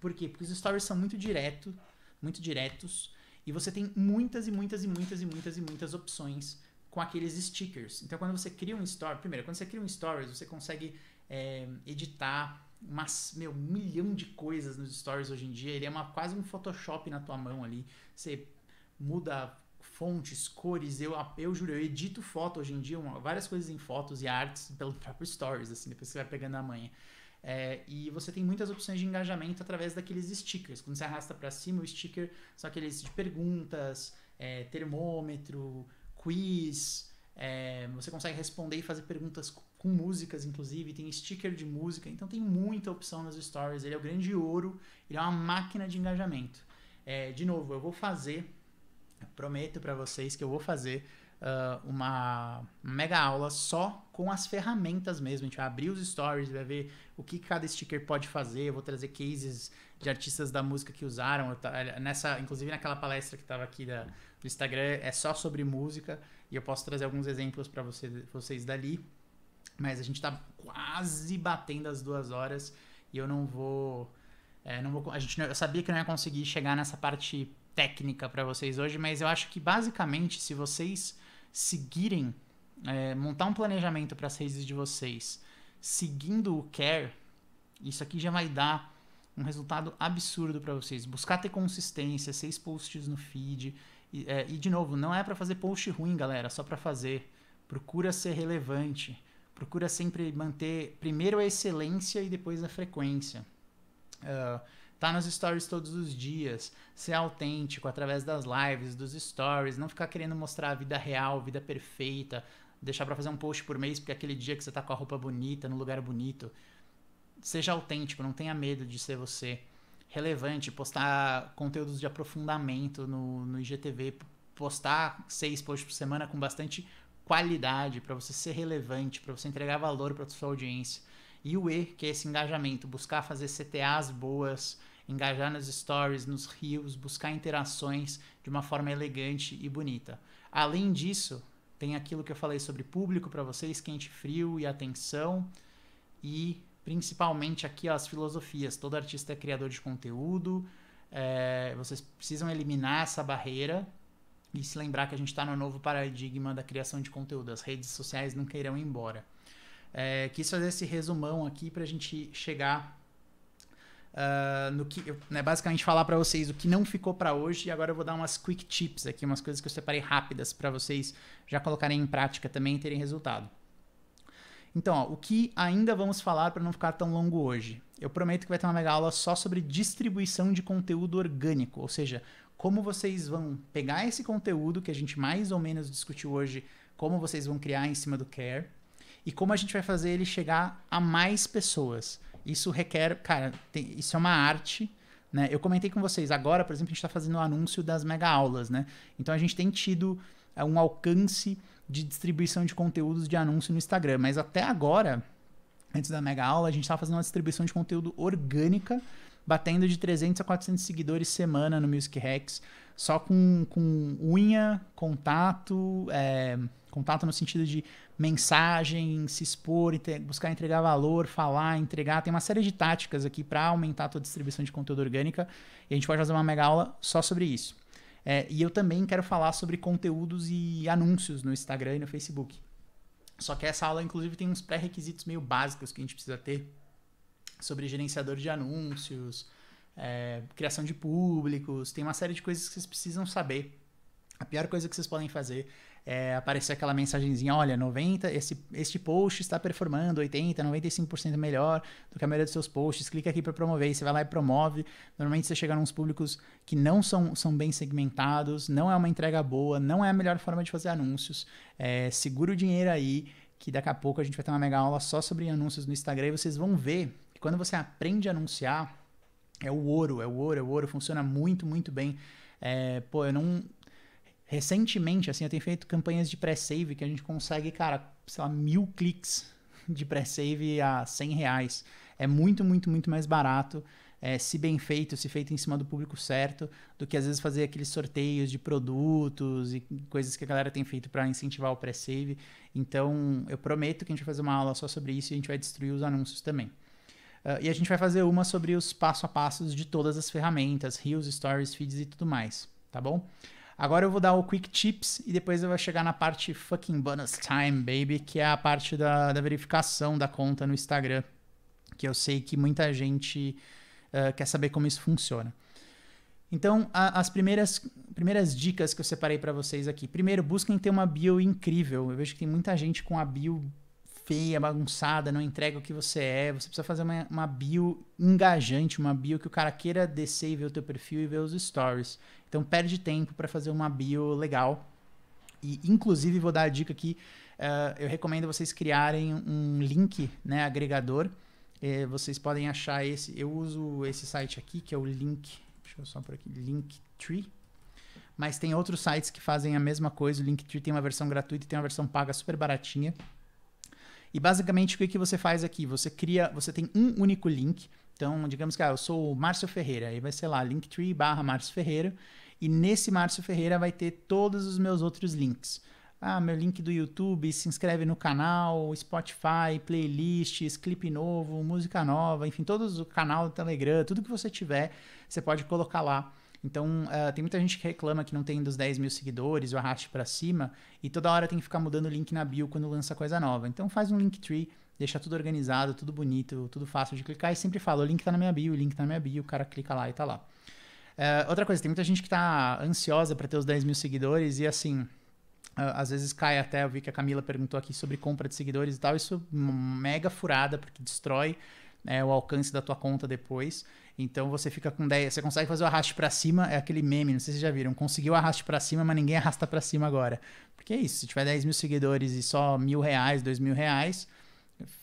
Por quê? Porque os stories são muito direto, muito diretos, e você tem muitas e muitas e muitas e muitas e muitas opções com aqueles stickers. Então, quando você cria um story, primeiro, quando você cria um stories, você consegue é, editar umas, meu, um milhão de coisas nos stories hoje em dia. Ele é uma, quase um Photoshop na tua mão ali. Você muda fontes, cores. Eu, eu juro, eu edito foto hoje em dia, uma, várias coisas em fotos e artes pelo próprio Stories, assim, depois você vai pegando a manha. É, e você tem muitas opções de engajamento através daqueles stickers. Quando você arrasta para cima, o sticker são aqueles de perguntas, é, termômetro, quiz. É, você consegue responder e fazer perguntas com músicas, inclusive. Tem sticker de música, então tem muita opção nos stories. Ele é o grande ouro, ele é uma máquina de engajamento. É, de novo, eu vou fazer Prometo para vocês que eu vou fazer uh, uma mega aula só com as ferramentas mesmo. A gente vai abrir os stories, vai ver o que cada sticker pode fazer. Eu vou trazer cases de artistas da música que usaram. Eh, nessa, inclusive naquela palestra que estava aqui da, do Instagram, é só sobre música. E eu posso trazer alguns exemplos para você, vocês dali. Mas a gente está quase batendo as duas horas e eu não vou. É, não vou a gente, eu sabia que não ia conseguir chegar nessa parte técnica para vocês hoje, mas eu acho que basicamente, se vocês seguirem, é, montar um planejamento para as redes de vocês, seguindo o care, isso aqui já vai dar um resultado absurdo para vocês. Buscar ter consistência, seis posts no feed. E, é, e de novo, não é para fazer post ruim, galera, só para fazer. Procura ser relevante. Procura sempre manter primeiro a excelência e depois a frequência. Uh, Tá nas stories todos os dias, ser autêntico através das lives, dos stories, não ficar querendo mostrar a vida real, vida perfeita, deixar para fazer um post por mês porque é aquele dia que você tá com a roupa bonita, no lugar bonito. Seja autêntico, não tenha medo de ser você. Relevante, postar conteúdos de aprofundamento no, no IGTV, postar seis posts por semana com bastante qualidade, para você ser relevante, para você entregar valor para sua audiência. E o E, que é esse engajamento, buscar fazer CTAs boas, engajar nas stories, nos rios, buscar interações de uma forma elegante e bonita. Além disso, tem aquilo que eu falei sobre público para vocês, quente, frio e atenção e principalmente aqui ó, as filosofias. Todo artista é criador de conteúdo. É, vocês precisam eliminar essa barreira e se lembrar que a gente está no novo paradigma da criação de conteúdo. As redes sociais não irão embora. É, quis fazer esse resumão aqui para a gente chegar Uh, no que, né, basicamente falar para vocês o que não ficou para hoje e agora eu vou dar umas quick tips aqui, umas coisas que eu separei rápidas para vocês já colocarem em prática também e terem resultado. Então, ó, o que ainda vamos falar para não ficar tão longo hoje? Eu prometo que vai ter uma mega aula só sobre distribuição de conteúdo orgânico, ou seja, como vocês vão pegar esse conteúdo que a gente mais ou menos discutiu hoje, como vocês vão criar em cima do Care, e como a gente vai fazer ele chegar a mais pessoas. Isso requer, cara, tem, isso é uma arte. Né? Eu comentei com vocês, agora, por exemplo, a gente está fazendo o um anúncio das mega aulas, né? Então a gente tem tido é, um alcance de distribuição de conteúdos de anúncio no Instagram, mas até agora, antes da mega aula, a gente estava fazendo uma distribuição de conteúdo orgânica, batendo de 300 a 400 seguidores semana no Music Hacks, só com, com unha, contato, é, Contato no sentido de mensagem, se expor, buscar entregar valor, falar, entregar. Tem uma série de táticas aqui para aumentar a tua distribuição de conteúdo orgânica. E a gente pode fazer uma mega aula só sobre isso. É, e eu também quero falar sobre conteúdos e anúncios no Instagram e no Facebook. Só que essa aula, inclusive, tem uns pré-requisitos meio básicos que a gente precisa ter sobre gerenciador de anúncios, é, criação de públicos, tem uma série de coisas que vocês precisam saber. A pior coisa que vocês podem fazer é, aparecer aquela mensagenzinha, olha, 90, esse, este post está performando 80, 95% melhor do que a maioria dos seus posts, clica aqui para promover, você vai lá e promove. Normalmente você chega nos públicos que não são, são bem segmentados, não é uma entrega boa, não é a melhor forma de fazer anúncios. É, segura o dinheiro aí, que daqui a pouco a gente vai ter uma mega aula só sobre anúncios no Instagram e vocês vão ver que quando você aprende a anunciar, é o ouro, é o ouro, é o ouro, funciona muito, muito bem. É, pô, eu não Recentemente, assim, eu tenho feito campanhas de pré-save que a gente consegue, cara, sei lá, mil cliques de pré-save a 100 reais. É muito, muito, muito mais barato, é, se bem feito, se feito em cima do público certo, do que às vezes fazer aqueles sorteios de produtos e coisas que a galera tem feito para incentivar o pré-save. Então, eu prometo que a gente vai fazer uma aula só sobre isso e a gente vai destruir os anúncios também. Uh, e a gente vai fazer uma sobre os passo a passos de todas as ferramentas, Reels, Stories, Feeds e tudo mais, tá bom? Agora eu vou dar o Quick Tips e depois eu vou chegar na parte fucking bonus time, baby, que é a parte da, da verificação da conta no Instagram, que eu sei que muita gente uh, quer saber como isso funciona. Então, a, as primeiras, primeiras dicas que eu separei para vocês aqui. Primeiro, busquem ter uma bio incrível. Eu vejo que tem muita gente com a bio feia, bagunçada, não entrega o que você é. Você precisa fazer uma, uma bio engajante, uma bio que o cara queira descer e ver o teu perfil e ver os stories. Então perde tempo para fazer uma bio legal. E inclusive vou dar a dica aqui, uh, eu recomendo vocês criarem um link, né, agregador. Uh, vocês podem achar esse, eu uso esse site aqui que é o Link, deixa eu só por aqui, Linktree mas tem outros sites que fazem a mesma coisa. O Linktree tem uma versão gratuita e tem uma versão paga super baratinha. E basicamente o que, que você faz aqui? Você cria, você tem um único link. Então, digamos que ah, eu sou o Márcio Ferreira, aí vai ser lá linktree barra Márcio Ferreira, e nesse Márcio Ferreira vai ter todos os meus outros links. Ah, meu link do YouTube, se inscreve no canal, Spotify, playlists, clipe novo, música nova, enfim, todos o canal do Telegram, tudo que você tiver, você pode colocar lá então, uh, tem muita gente que reclama que não tem dos 10 mil seguidores, o arraste para cima, e toda hora tem que ficar mudando o link na bio quando lança coisa nova. Então, faz um Linktree, deixa tudo organizado, tudo bonito, tudo fácil de clicar, e sempre fala, o link tá na minha bio, o link tá na minha bio, o cara clica lá e tá lá. Uh, outra coisa, tem muita gente que tá ansiosa para ter os 10 mil seguidores, e assim... Uh, às vezes cai até, eu vi que a Camila perguntou aqui sobre compra de seguidores e tal, isso mega furada, porque destrói é, o alcance da tua conta depois. Então você fica com 10, você consegue fazer o arraste para cima, é aquele meme, não sei se vocês já viram, conseguiu o arraste para cima, mas ninguém arrasta para cima agora. Porque é isso, se tiver 10 mil seguidores e só mil reais, dois mil reais,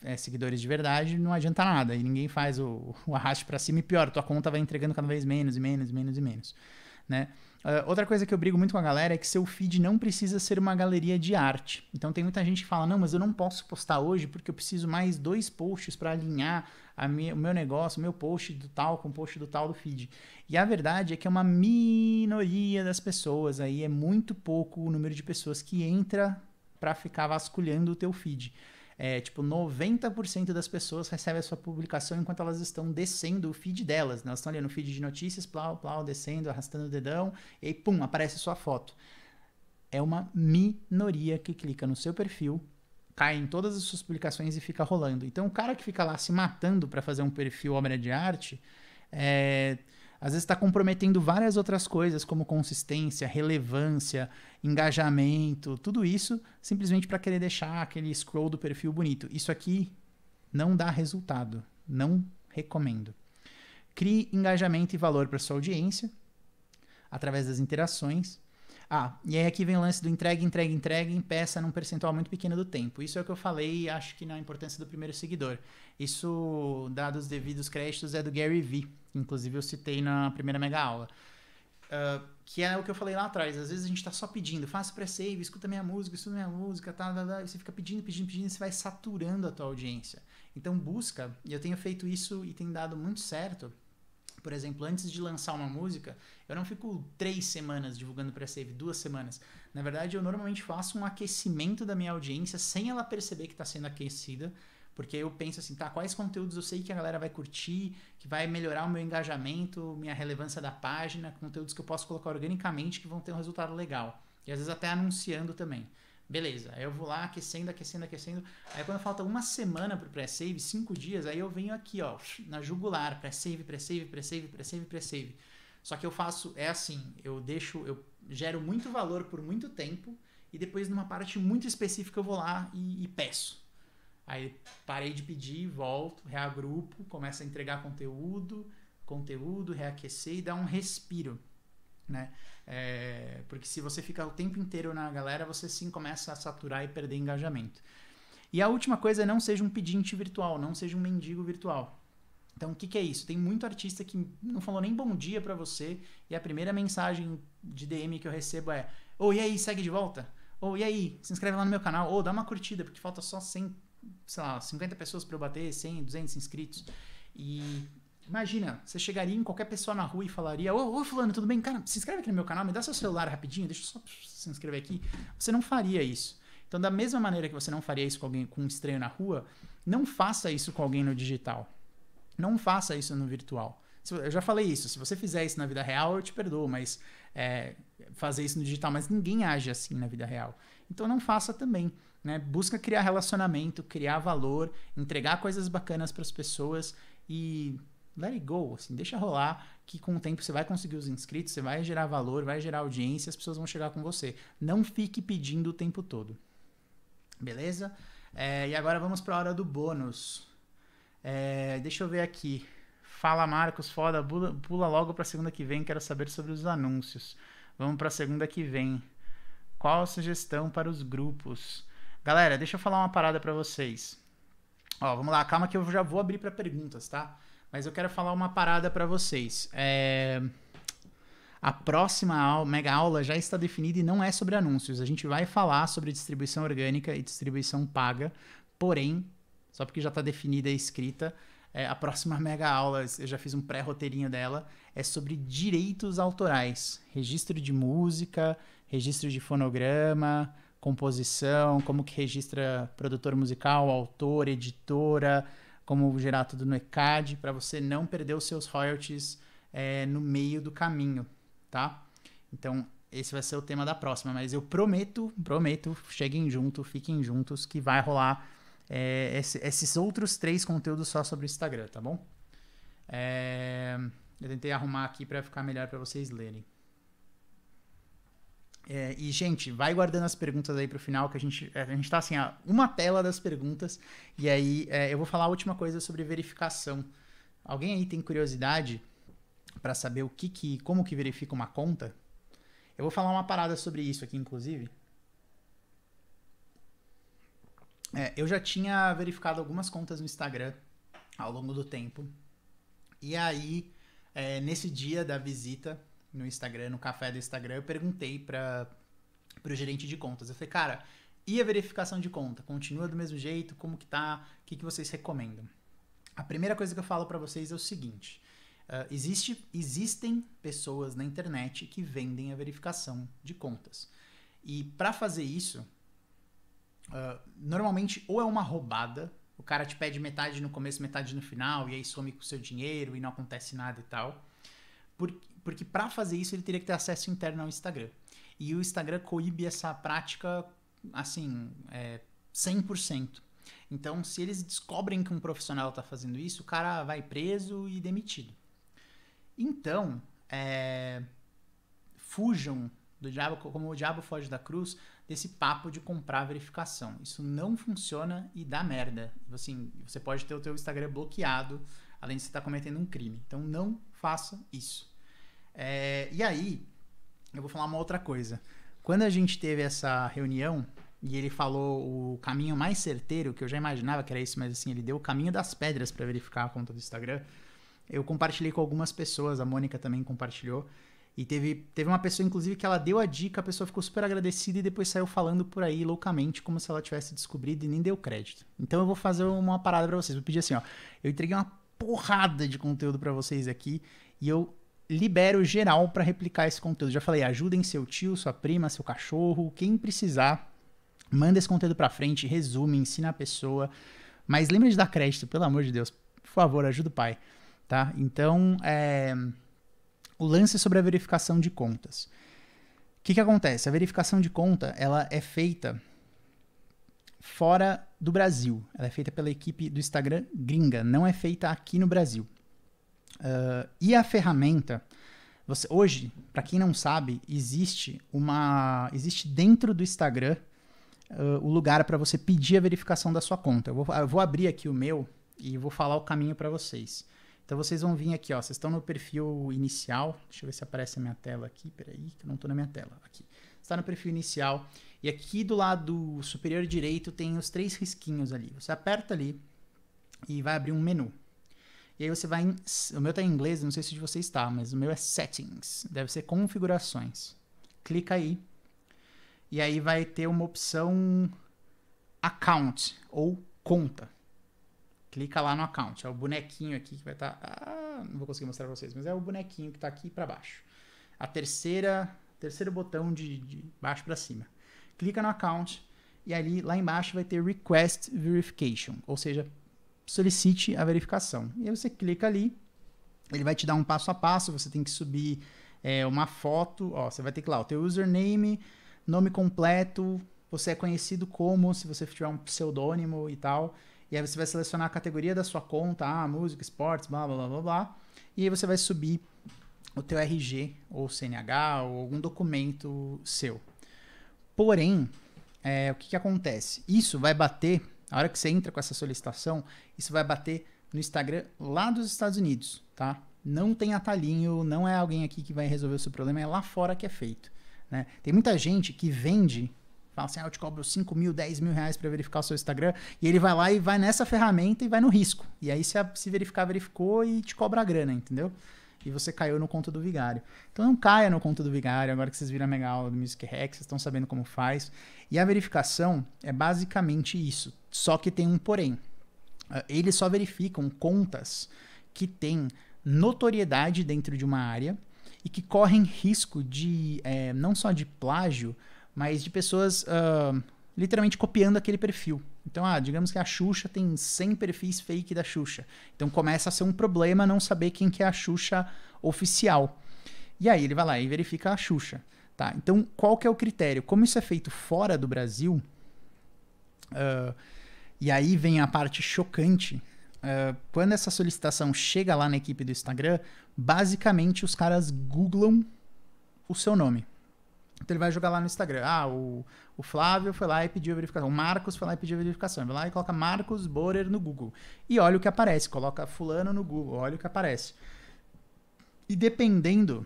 é, seguidores de verdade, não adianta nada. E ninguém faz o, o arraste para cima e pior, tua conta vai entregando cada vez menos e menos e menos e menos. Né? Uh, outra coisa que eu brigo muito com a galera é que seu feed não precisa ser uma galeria de arte. Então tem muita gente que fala: não, mas eu não posso postar hoje porque eu preciso mais dois posts para alinhar minha, o meu negócio, o meu post do tal com o post do tal do feed. E a verdade é que é uma minoria das pessoas aí, é muito pouco o número de pessoas que entra para ficar vasculhando o teu feed. É, tipo, 90% das pessoas recebem a sua publicação enquanto elas estão descendo o feed delas. Né? Elas estão ali no feed de notícias, plau, plau, descendo, arrastando o dedão, e aí, pum, aparece a sua foto. É uma minoria que clica no seu perfil cai em todas as suas publicações e fica rolando. Então, o cara que fica lá se matando para fazer um perfil obra de arte, é, às vezes está comprometendo várias outras coisas, como consistência, relevância, engajamento, tudo isso, simplesmente para querer deixar aquele scroll do perfil bonito. Isso aqui não dá resultado. Não recomendo. Crie engajamento e valor para sua audiência através das interações ah, e aí aqui vem o lance do entrega, entrega, entrega, em peça num percentual muito pequeno do tempo. Isso é o que eu falei, acho que na importância do primeiro seguidor. Isso, dados devidos créditos, é do Gary Vee. Inclusive, eu citei na primeira mega aula. Uh, que é o que eu falei lá atrás. Às vezes a gente está só pedindo, faça pré-save, escuta minha música, estuda minha música, tá, tá, tá. Você fica pedindo, pedindo, pedindo, e você vai saturando a tua audiência. Então busca, e eu tenho feito isso e tem dado muito certo. Por exemplo, antes de lançar uma música, eu não fico três semanas divulgando para save duas semanas. Na verdade, eu normalmente faço um aquecimento da minha audiência sem ela perceber que está sendo aquecida, porque eu penso assim, tá, quais conteúdos eu sei que a galera vai curtir, que vai melhorar o meu engajamento, minha relevância da página, conteúdos que eu posso colocar organicamente que vão ter um resultado legal. E às vezes até anunciando também. Beleza, aí eu vou lá aquecendo, aquecendo, aquecendo. Aí quando falta uma semana pro pré-save, cinco dias, aí eu venho aqui, ó, na jugular, pré-save, pré-save, pré-save, pré-save, pré-save. Só que eu faço, é assim, eu deixo, eu gero muito valor por muito tempo e depois numa parte muito específica eu vou lá e, e peço. Aí parei de pedir, volto, reagrupo, começo a entregar conteúdo, conteúdo, reaquecer e dá um respiro né? É, porque se você fica o tempo inteiro na galera, você sim começa a saturar e perder engajamento. E a última coisa é não seja um pedinte virtual, não seja um mendigo virtual. Então, o que, que é isso? Tem muito artista que não falou nem bom dia para você e a primeira mensagem de DM que eu recebo é: ou oh, e aí, segue de volta? Ou oh, e aí, se inscreve lá no meu canal? Ou oh, dá uma curtida, porque falta só 100, sei lá, 50 pessoas para eu bater, 100, 200 inscritos. E Imagina, você chegaria em qualquer pessoa na rua e falaria: Ô, ô Fulano, tudo bem? Cara, se inscreve aqui no meu canal, me dá seu celular rapidinho, deixa eu só se inscrever aqui. Você não faria isso. Então, da mesma maneira que você não faria isso com alguém com um estranho na rua, não faça isso com alguém no digital. Não faça isso no virtual. Eu já falei isso. Se você fizer isso na vida real, eu te perdoo, mas é, fazer isso no digital, mas ninguém age assim na vida real. Então não faça também. Né? Busca criar relacionamento, criar valor, entregar coisas bacanas para as pessoas e let it go, assim, deixa rolar, que com o tempo você vai conseguir os inscritos, você vai gerar valor, vai gerar audiência, as pessoas vão chegar com você. Não fique pedindo o tempo todo. Beleza? É, e agora vamos para a hora do bônus. É, deixa eu ver aqui. Fala Marcos, foda, pula, pula logo para segunda que vem, quero saber sobre os anúncios. Vamos para segunda que vem. Qual a sugestão para os grupos? Galera, deixa eu falar uma parada para vocês. Ó, vamos lá, calma que eu já vou abrir para perguntas, tá? Mas eu quero falar uma parada para vocês. É... A próxima aula, mega aula já está definida e não é sobre anúncios. A gente vai falar sobre distribuição orgânica e distribuição paga. Porém, só porque já está definida e escrita, é, a próxima mega aula, eu já fiz um pré-roteirinho dela, é sobre direitos autorais, registro de música, registro de fonograma, composição, como que registra produtor musical, autor, editora, como gerar tudo no ECAD, para você não perder os seus royalties é, no meio do caminho, tá? Então, esse vai ser o tema da próxima, mas eu prometo, prometo, cheguem junto, fiquem juntos, que vai rolar é, esse, esses outros três conteúdos só sobre o Instagram, tá bom? É, eu tentei arrumar aqui para ficar melhor para vocês lerem. É, e, gente, vai guardando as perguntas aí pro final, que a gente, a gente tá assim, a uma tela das perguntas. E aí é, eu vou falar a última coisa sobre verificação. Alguém aí tem curiosidade para saber o que, que. como que verifica uma conta? Eu vou falar uma parada sobre isso aqui, inclusive. É, eu já tinha verificado algumas contas no Instagram ao longo do tempo. E aí, é, nesse dia da visita no Instagram, no café do Instagram, eu perguntei para o gerente de contas. Eu falei, cara, e a verificação de conta? Continua do mesmo jeito? Como que tá? O que, que vocês recomendam? A primeira coisa que eu falo para vocês é o seguinte: uh, existe, existem pessoas na internet que vendem a verificação de contas. E para fazer isso, uh, normalmente ou é uma roubada, o cara te pede metade no começo, metade no final, e aí some com o seu dinheiro e não acontece nada e tal. Porque, porque para fazer isso ele teria que ter acesso interno ao Instagram. E o Instagram coíbe essa prática, assim, é, 100%. Então, se eles descobrem que um profissional está fazendo isso, o cara vai preso e demitido. Então, é, fujam do diabo, como o diabo foge da cruz, desse papo de comprar verificação. Isso não funciona e dá merda. Assim, você pode ter o teu Instagram bloqueado, além de você estar tá cometendo um crime. Então, não faça isso. É, e aí, eu vou falar uma outra coisa. Quando a gente teve essa reunião e ele falou o caminho mais certeiro, que eu já imaginava que era isso, mas assim, ele deu o caminho das pedras para verificar a conta do Instagram. Eu compartilhei com algumas pessoas, a Mônica também compartilhou. E teve, teve uma pessoa, inclusive, que ela deu a dica, a pessoa ficou super agradecida e depois saiu falando por aí loucamente, como se ela tivesse descobrido e nem deu crédito. Então eu vou fazer uma parada para vocês. Vou pedir assim, ó. Eu entreguei uma porrada de conteúdo para vocês aqui e eu libero geral para replicar esse conteúdo. Já falei, ajudem seu tio, sua prima, seu cachorro, quem precisar. Manda esse conteúdo para frente, resume, ensina a pessoa. Mas lembra de dar crédito, pelo amor de Deus. Por favor, ajuda o pai, tá? Então, é... o lance é sobre a verificação de contas. O que, que acontece? A verificação de conta, ela é feita fora do Brasil. Ela é feita pela equipe do Instagram gringa, não é feita aqui no Brasil. Uh, e a ferramenta, você, hoje, para quem não sabe, existe uma, existe dentro do Instagram uh, o lugar para você pedir a verificação da sua conta. Eu vou, eu vou abrir aqui o meu e vou falar o caminho para vocês. Então vocês vão vir aqui, ó, vocês estão no perfil inicial. Deixa eu ver se aparece a minha tela aqui. Peraí, que eu não estou na minha tela. Aqui. Está no perfil inicial. E aqui do lado superior direito tem os três risquinhos ali. Você aperta ali e vai abrir um menu. E aí você vai em, O meu tá em inglês, não sei se de você está, mas o meu é settings. Deve ser configurações. Clica aí. E aí vai ter uma opção account ou conta. Clica lá no account. É o bonequinho aqui que vai estar. Tá, ah, não vou conseguir mostrar pra vocês, mas é o bonequinho que tá aqui para baixo. A terceira. Terceiro botão de, de baixo para cima. Clica no account e ali lá embaixo vai ter request verification, ou seja, solicite a verificação. E aí você clica ali, ele vai te dar um passo a passo, você tem que subir é, uma foto, ó, você vai ter que lá o teu username, nome completo, você é conhecido como, se você tiver um pseudônimo e tal, e aí você vai selecionar a categoria da sua conta, ah, música, esportes, blá, blá, blá, blá, blá, e aí você vai subir o teu RG ou CNH ou algum documento seu. Porém, é, o que, que acontece? Isso vai bater a hora que você entra com essa solicitação, isso vai bater no Instagram lá dos Estados Unidos, tá? Não tem atalhinho, não é alguém aqui que vai resolver o seu problema, é lá fora que é feito. Né? Tem muita gente que vende, fala assim, ah, eu te cobro 5 mil, 10 mil reais para verificar o seu Instagram, e ele vai lá e vai nessa ferramenta e vai no risco. E aí se, se verificar, verificou e te cobra a grana, entendeu? e você caiu no conto do vigário. Então não caia no conto do vigário, agora que vocês viram a mega aula do Music Hack, vocês estão sabendo como faz. E a verificação é basicamente isso, só que tem um porém. Ah, eles só verificam contas que têm notoriedade dentro de uma área e que correm risco de, é, não só de plágio, mas de pessoas uh, literalmente copiando aquele perfil. Então, ah, digamos que a Xuxa tem 100 perfis fake da Xuxa. Então começa a ser um problema não saber quem que é a Xuxa oficial. E aí ele vai lá e verifica a Xuxa. Tá, então qual que é o critério? Como isso é feito fora do Brasil, uh, e aí vem a parte chocante, uh, quando essa solicitação chega lá na equipe do Instagram, basicamente os caras googlam o seu nome. Então ele vai jogar lá no Instagram, ah, o o Flávio foi lá e pediu a verificação. O Marcos foi lá e pediu a verificação. Vai lá e coloca Marcos Borer no Google. E olha o que aparece. Coloca Fulano no Google. Olha o que aparece. E dependendo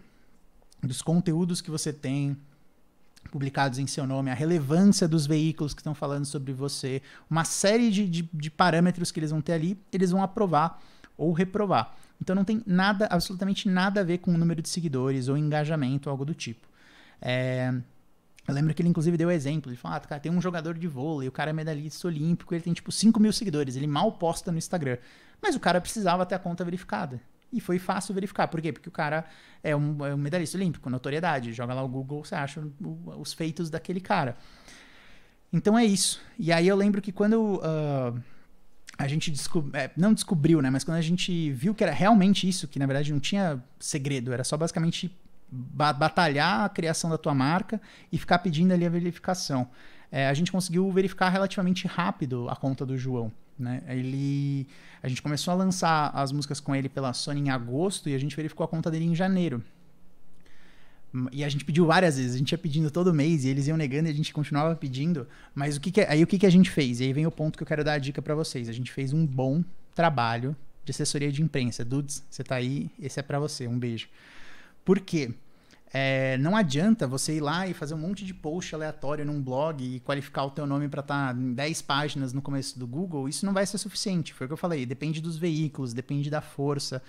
dos conteúdos que você tem, publicados em seu nome, a relevância dos veículos que estão falando sobre você, uma série de, de, de, parâmetros que eles vão ter ali, eles vão aprovar ou reprovar. Então não tem nada, absolutamente nada a ver com o número de seguidores ou engajamento, algo do tipo. É, eu lembro que ele, inclusive, deu exemplo. Ele falou, ah, cara, tem um jogador de vôlei, o cara é medalhista olímpico, ele tem, tipo, 5 mil seguidores, ele mal posta no Instagram. Mas o cara precisava ter a conta verificada. E foi fácil verificar. Por quê? Porque o cara é um, é um medalhista olímpico, notoriedade. Joga lá o Google, você acha os feitos daquele cara. Então é isso. E aí eu lembro que quando uh, a gente descobriu. É, não descobriu, né? Mas quando a gente viu que era realmente isso, que na verdade não tinha segredo, era só basicamente batalhar a criação da tua marca e ficar pedindo ali a verificação. É, a gente conseguiu verificar relativamente rápido a conta do João. Né? Ele, a gente começou a lançar as músicas com ele pela Sony em agosto e a gente verificou a conta dele em janeiro. E a gente pediu várias vezes, a gente ia pedindo todo mês e eles iam negando e a gente continuava pedindo. Mas o que, que aí o que, que a gente fez? E aí vem o ponto que eu quero dar a dica para vocês. A gente fez um bom trabalho de assessoria de imprensa. Dudes, você tá aí, esse é para você, um beijo. Por quê? É, não adianta você ir lá e fazer um monte de post aleatório num blog e qualificar o teu nome para estar tá em 10 páginas no começo do Google, isso não vai ser suficiente. Foi o que eu falei, depende dos veículos, depende da força.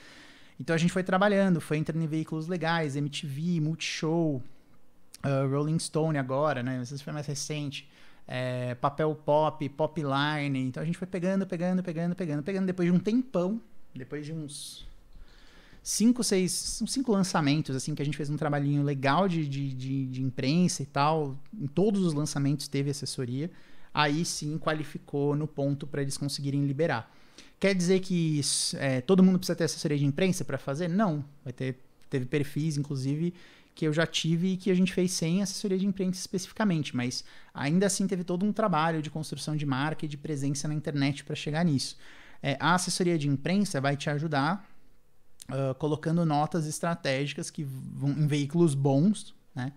Então a gente foi trabalhando, foi entrando em veículos legais, MTV, Multishow, uh, Rolling Stone agora, né? Isso foi mais recente. É, papel pop, popline. Então a gente foi pegando, pegando, pegando, pegando, pegando. Depois de um tempão, depois de uns cinco, seis, cinco lançamentos, assim, que a gente fez um trabalhinho legal de, de, de, de imprensa e tal. Em todos os lançamentos teve assessoria. Aí sim qualificou no ponto para eles conseguirem liberar. Quer dizer que é, todo mundo precisa ter assessoria de imprensa para fazer? Não. Vai ter, teve perfis, inclusive, que eu já tive e que a gente fez sem assessoria de imprensa especificamente, mas ainda assim teve todo um trabalho de construção de marca e de presença na internet para chegar nisso. É, a assessoria de imprensa vai te ajudar ah, colocando notas estratégicas que vão em veículos bons, né?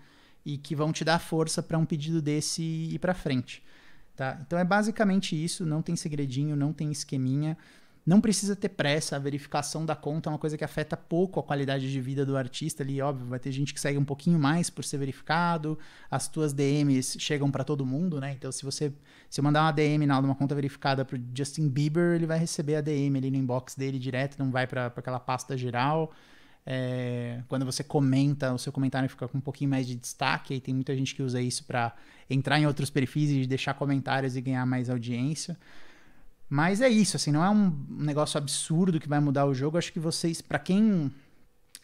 E que vão te dar força para um pedido desse ir para frente, tá? Então é basicamente isso, não tem segredinho, não tem esqueminha. Não precisa ter pressa, a verificação da conta é uma coisa que afeta pouco a qualidade de vida do artista ali, óbvio, vai ter gente que segue um pouquinho mais por ser verificado, as tuas DMs chegam para todo mundo, né? Então se você se eu mandar uma DM na uma conta verificada pro Justin Bieber, ele vai receber a DM ali no inbox dele direto, não vai para aquela pasta geral. É, quando você comenta, o seu comentário fica com um pouquinho mais de destaque, e tem muita gente que usa isso para entrar em outros perfis e deixar comentários e ganhar mais audiência. Mas é isso, assim, não é um negócio absurdo que vai mudar o jogo. Acho que vocês, para quem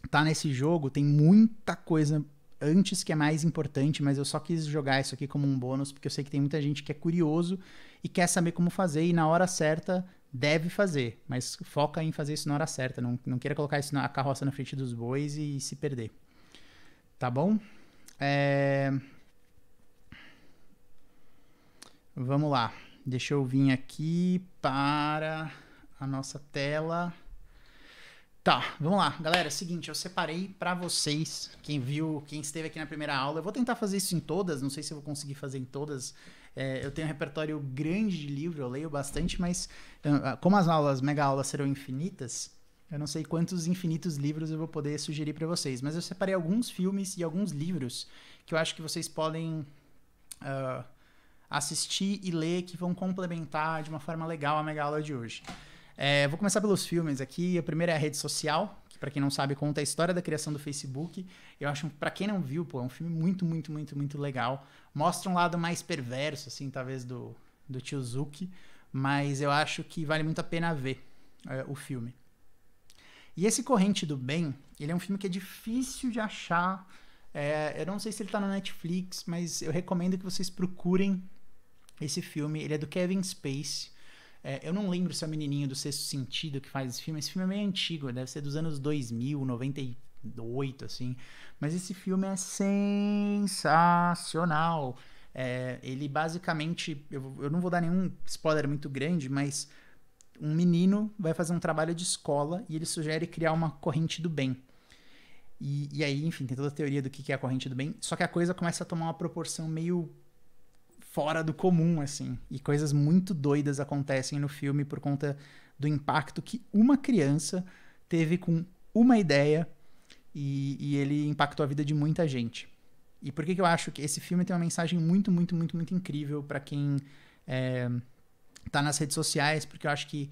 tá nesse jogo, tem muita coisa antes que é mais importante, mas eu só quis jogar isso aqui como um bônus, porque eu sei que tem muita gente que é curioso e quer saber como fazer, e na hora certa deve fazer, mas foca em fazer isso na hora certa. Não, não queira colocar isso na, a carroça na frente dos bois e se perder. Tá bom? É... Vamos lá. Deixa eu vir aqui para a nossa tela. Tá, vamos lá. Galera, é o seguinte, eu separei para vocês, quem viu, quem esteve aqui na primeira aula. Eu vou tentar fazer isso em todas, não sei se eu vou conseguir fazer em todas. É, eu tenho um repertório grande de livro, eu leio bastante, mas hum, ah, como as aulas, mega aulas serão infinitas, eu não sei quantos infinitos livros eu vou poder sugerir para vocês, mas eu separei alguns filmes e alguns livros que eu acho que vocês podem uh, assistir e ler que vão complementar de uma forma legal a mega aula de hoje. É, vou começar pelos filmes aqui. A primeira é a rede social, que para quem não sabe conta a história da criação do Facebook. Eu acho, para quem não viu, pô, é um filme muito, muito, muito, muito legal. Mostra um lado mais perverso, assim, talvez do do Tio Zuki, mas eu acho que vale muito a pena ver é, o filme. E esse Corrente do Bem, ele é um filme que é difícil de achar. É, eu não sei se ele está na Netflix, mas eu recomendo que vocês procurem esse filme, ele é do Kevin Space. É, eu não lembro se é o menininho do Sexto Sentido que faz esse filme. Esse filme é meio antigo, deve ser dos anos 2000, 98, assim. Mas esse filme é sensacional. É, ele basicamente, eu, eu não vou dar nenhum spoiler muito grande, mas um menino vai fazer um trabalho de escola e ele sugere criar uma corrente do bem. E, e aí, enfim, tem toda a teoria do que é a corrente do bem. Só que a coisa começa a tomar uma proporção meio fora do comum, assim. E coisas muito doidas acontecem no filme por conta do impacto que uma criança teve com uma ideia e, e ele impactou a vida de muita gente. E por que, que eu acho que esse filme tem uma mensagem muito, muito, muito, muito incrível para quem é, tá nas redes sociais, porque eu acho que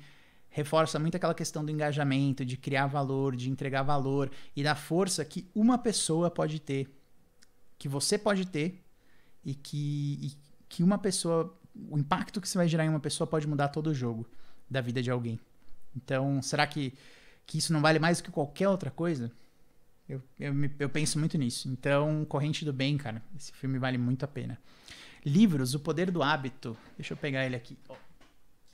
reforça muito aquela questão do engajamento, de criar valor, de entregar valor e da força que uma pessoa pode ter, que você pode ter e que, e que uma pessoa, o impacto que você vai gerar em uma pessoa pode mudar todo o jogo da vida de alguém. Então, será que, que isso não vale mais do que qualquer outra coisa? Eu, eu, eu penso muito nisso. Então, Corrente do Bem, cara, esse filme vale muito a pena. Livros, O Poder do Hábito. Deixa eu pegar ele aqui. Oh.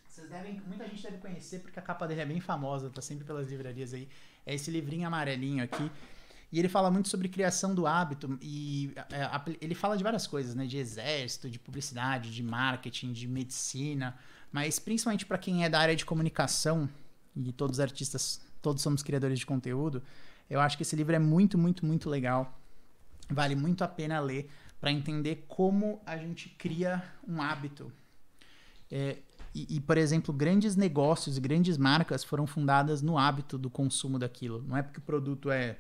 Vocês devem, muita gente deve conhecer porque a capa dele é bem famosa, tá sempre pelas livrarias aí. É esse livrinho amarelinho aqui e ele fala muito sobre criação do hábito e é, ele fala de várias coisas, né? De exército, de publicidade, de marketing, de medicina, mas principalmente para quem é da área de comunicação e todos os artistas, todos somos criadores de conteúdo. Eu acho que esse livro é muito, muito, muito legal. Vale muito a pena ler para entender como a gente cria um hábito. É, e, e, por exemplo, grandes negócios, grandes marcas foram fundadas no hábito do consumo daquilo. Não é porque o produto é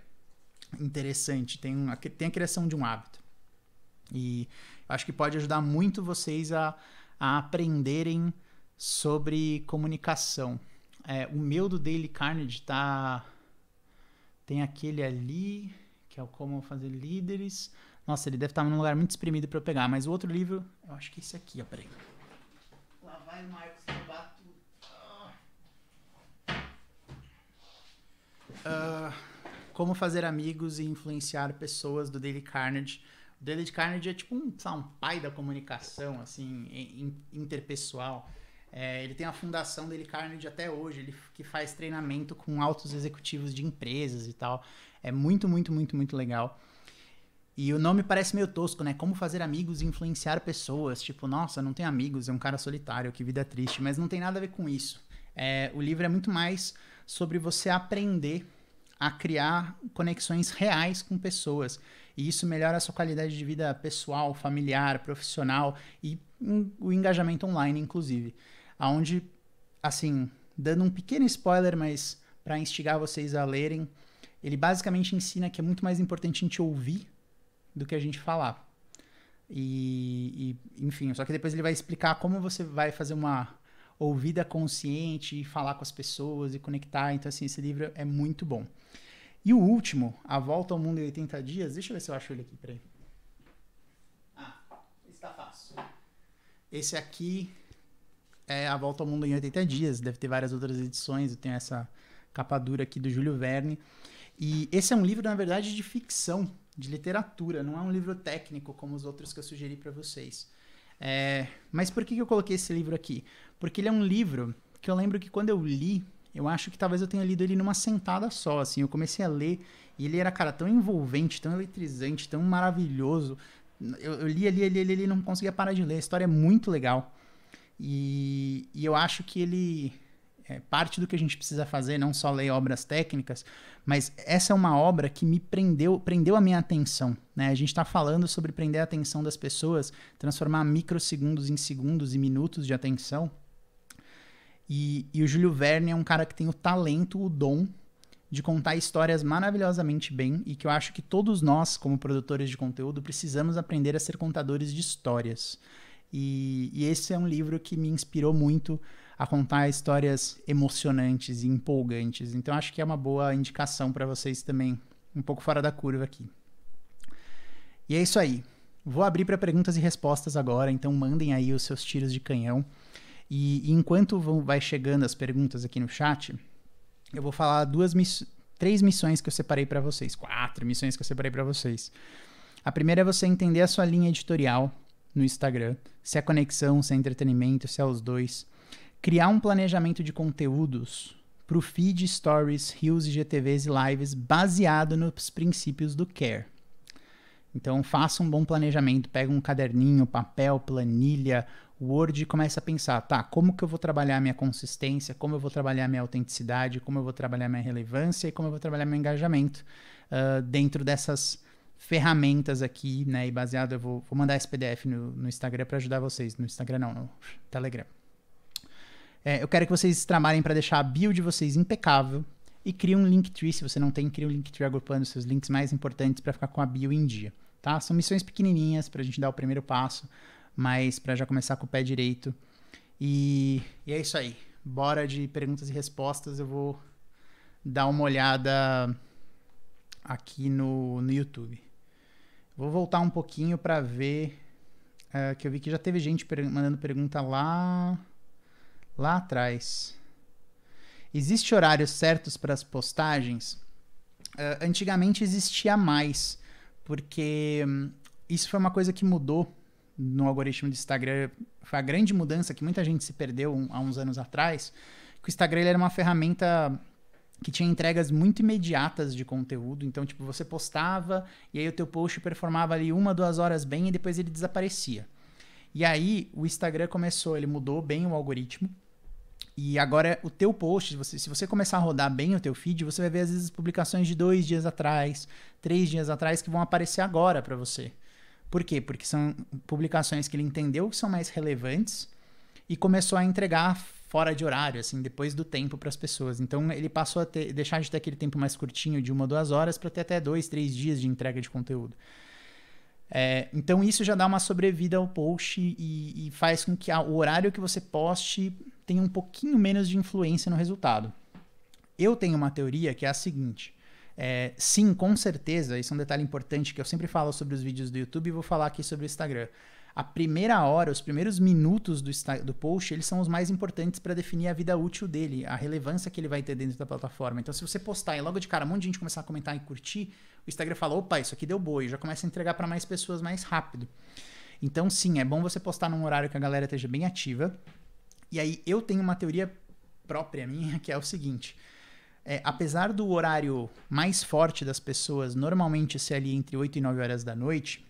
interessante, tem, uma tem a criação de um hábito. E acho que pode ajudar muito vocês a, a aprenderem sobre comunicação. É, o meu do Daily Carnage tá. Tem aquele ali, que é o Como Fazer Líderes. Nossa, ele deve estar num lugar muito espremido para eu pegar, mas o outro livro, eu acho que é esse aqui, ó, peraí. Lá vai o Marcos roubar tudo. Uh... Ah. Ah, como fazer amigos e influenciar pessoas do Daily Carnage. O Daily Carnage é tipo um, sabe, um pai da comunicação, assim, interpessoal. É, ele tem a fundação Daily Carnage até hoje, ele que faz treinamento com altos executivos de empresas e tal. É muito, muito, muito, muito legal. E o nome parece meio tosco, né? Como fazer amigos e influenciar pessoas. Tipo, nossa, não tem amigos, é um cara solitário, que vida triste. Mas não tem nada a ver com isso. É, o livro é muito mais sobre você aprender a criar conexões reais com pessoas. E isso melhora a sua qualidade de vida pessoal, familiar, profissional e o engajamento online, inclusive. Aonde, assim, dando um pequeno spoiler, mas para instigar vocês a lerem, ele basicamente ensina que é muito mais importante a gente ouvir do que a gente falar. E, e enfim, só que depois ele vai explicar como você vai fazer uma ouvida consciente e falar com as pessoas e conectar. Então, assim, esse livro é muito bom. E o último, A Volta ao Mundo em 80 Dias, deixa eu ver se eu acho ele aqui, peraí. Ah, esse tá fácil. Esse aqui é A Volta ao Mundo em 80 Dias, deve ter várias outras edições, eu tenho essa capa dura aqui do Júlio Verne. E esse é um livro, na verdade, de ficção, de literatura, não é um livro técnico como os outros que eu sugeri para vocês. É, mas por que, que eu coloquei esse livro aqui? Porque ele é um livro que eu lembro que quando eu li, eu acho que talvez eu tenha lido ele numa sentada só, assim. Eu comecei a ler e ele era, cara, tão envolvente, tão eletrizante, tão maravilhoso. Eu, eu li, ali ele li, não conseguia parar de ler. A história é muito legal. E, e eu acho que ele é parte do que a gente precisa fazer, não só ler obras técnicas, mas essa é uma obra que me prendeu, prendeu a minha atenção. Né? A gente está falando sobre prender a atenção das pessoas, transformar microsegundos em segundos e minutos de atenção. E, e o Júlio Verne é um cara que tem o talento, o dom de contar histórias maravilhosamente bem e que eu acho que todos nós, como produtores de conteúdo, precisamos aprender a ser contadores de histórias. E, e esse é um livro que me inspirou muito a contar histórias emocionantes e empolgantes. Então acho que é uma boa indicação para vocês também, um pouco fora da curva aqui. E é isso aí. Vou abrir para perguntas e respostas agora, então mandem aí os seus tiros de canhão. E, enquanto vão, vai chegando as perguntas aqui no chat, eu vou falar duas miss três missões que eu separei para vocês, quatro missões que eu separei para vocês. A primeira é você entender a sua linha editorial no Instagram, se é conexão, se é entretenimento, se é os dois. Criar um planejamento de conteúdos para o feed, stories, reels, GTVs e lives baseado nos princípios do Care. Então faça um bom planejamento, pega um caderninho, papel, planilha, o Word começa a pensar, tá, como que eu vou trabalhar minha consistência, como eu vou trabalhar minha autenticidade, como eu vou trabalhar minha relevância e como eu vou trabalhar meu engajamento uh, dentro dessas ferramentas aqui, né? E baseado, eu vou, vou mandar esse PDF no, no Instagram para ajudar vocês. No Instagram não, no Telegram. É, eu quero que vocês trabalhem para deixar a bio de vocês impecável e crie um Linktree. Se você não tem, crie um Linktree agrupando seus links mais importantes para ficar com a bio em dia, tá? São missões pequenininhas para a gente dar o primeiro passo mas para já começar com o pé direito. E, e, é isso aí. Bora de perguntas e respostas. Eu vou dar uma olhada aqui no, no YouTube. Vou voltar um pouquinho para ver. Uh, que eu vi que já teve gente per mandando pergunta lá. Lá atrás. Existem horários certos para as postagens? Uh, antigamente existia mais, porque hum, isso foi uma coisa que mudou no algoritmo do Instagram foi a grande mudança que muita gente se perdeu um, há uns anos atrás, que o Instagram era uma ferramenta que tinha entregas muito imediatas de conteúdo, então tipo você postava e aí o teu post performava ali uma duas horas bem e depois ele desaparecia. E aí o Instagram começou, ele mudou bem o algoritmo e agora o teu post, você, se você começar a rodar bem o teu feed, você vai ver às vezes publicações de dois dias atrás, três dias atrás que vão aparecer agora para você. Por quê? Porque são publicações que ele entendeu que são mais relevantes e começou a entregar fora de horário, assim, depois do tempo para as pessoas. Então ele passou a ter, deixar de ter aquele tempo mais curtinho de uma ou duas horas para ter até dois, três dias de entrega de conteúdo. É, então isso já dá uma sobrevida ao post e, e faz com que a, o horário que você poste tenha um pouquinho menos de influência no resultado. Eu tenho uma teoria que é a seguinte: é, sim, com certeza, isso é um detalhe importante que eu sempre falo sobre os vídeos do YouTube e vou falar aqui sobre o Instagram. A primeira hora, os primeiros minutos do, do post, eles são os mais importantes para definir a vida útil dele, a relevância que ele vai ter dentro da plataforma. Então, se você postar e logo de cara um monte de gente começar a comentar e curtir, o Instagram fala: opa, isso aqui deu boi, já começa a entregar para mais pessoas mais rápido. Então, sim, é bom você postar num horário que a galera esteja bem ativa. E aí, eu tenho uma teoria própria minha que é o seguinte é, apesar do horário mais forte das pessoas normalmente ser ali entre 8 e 9 horas da noite,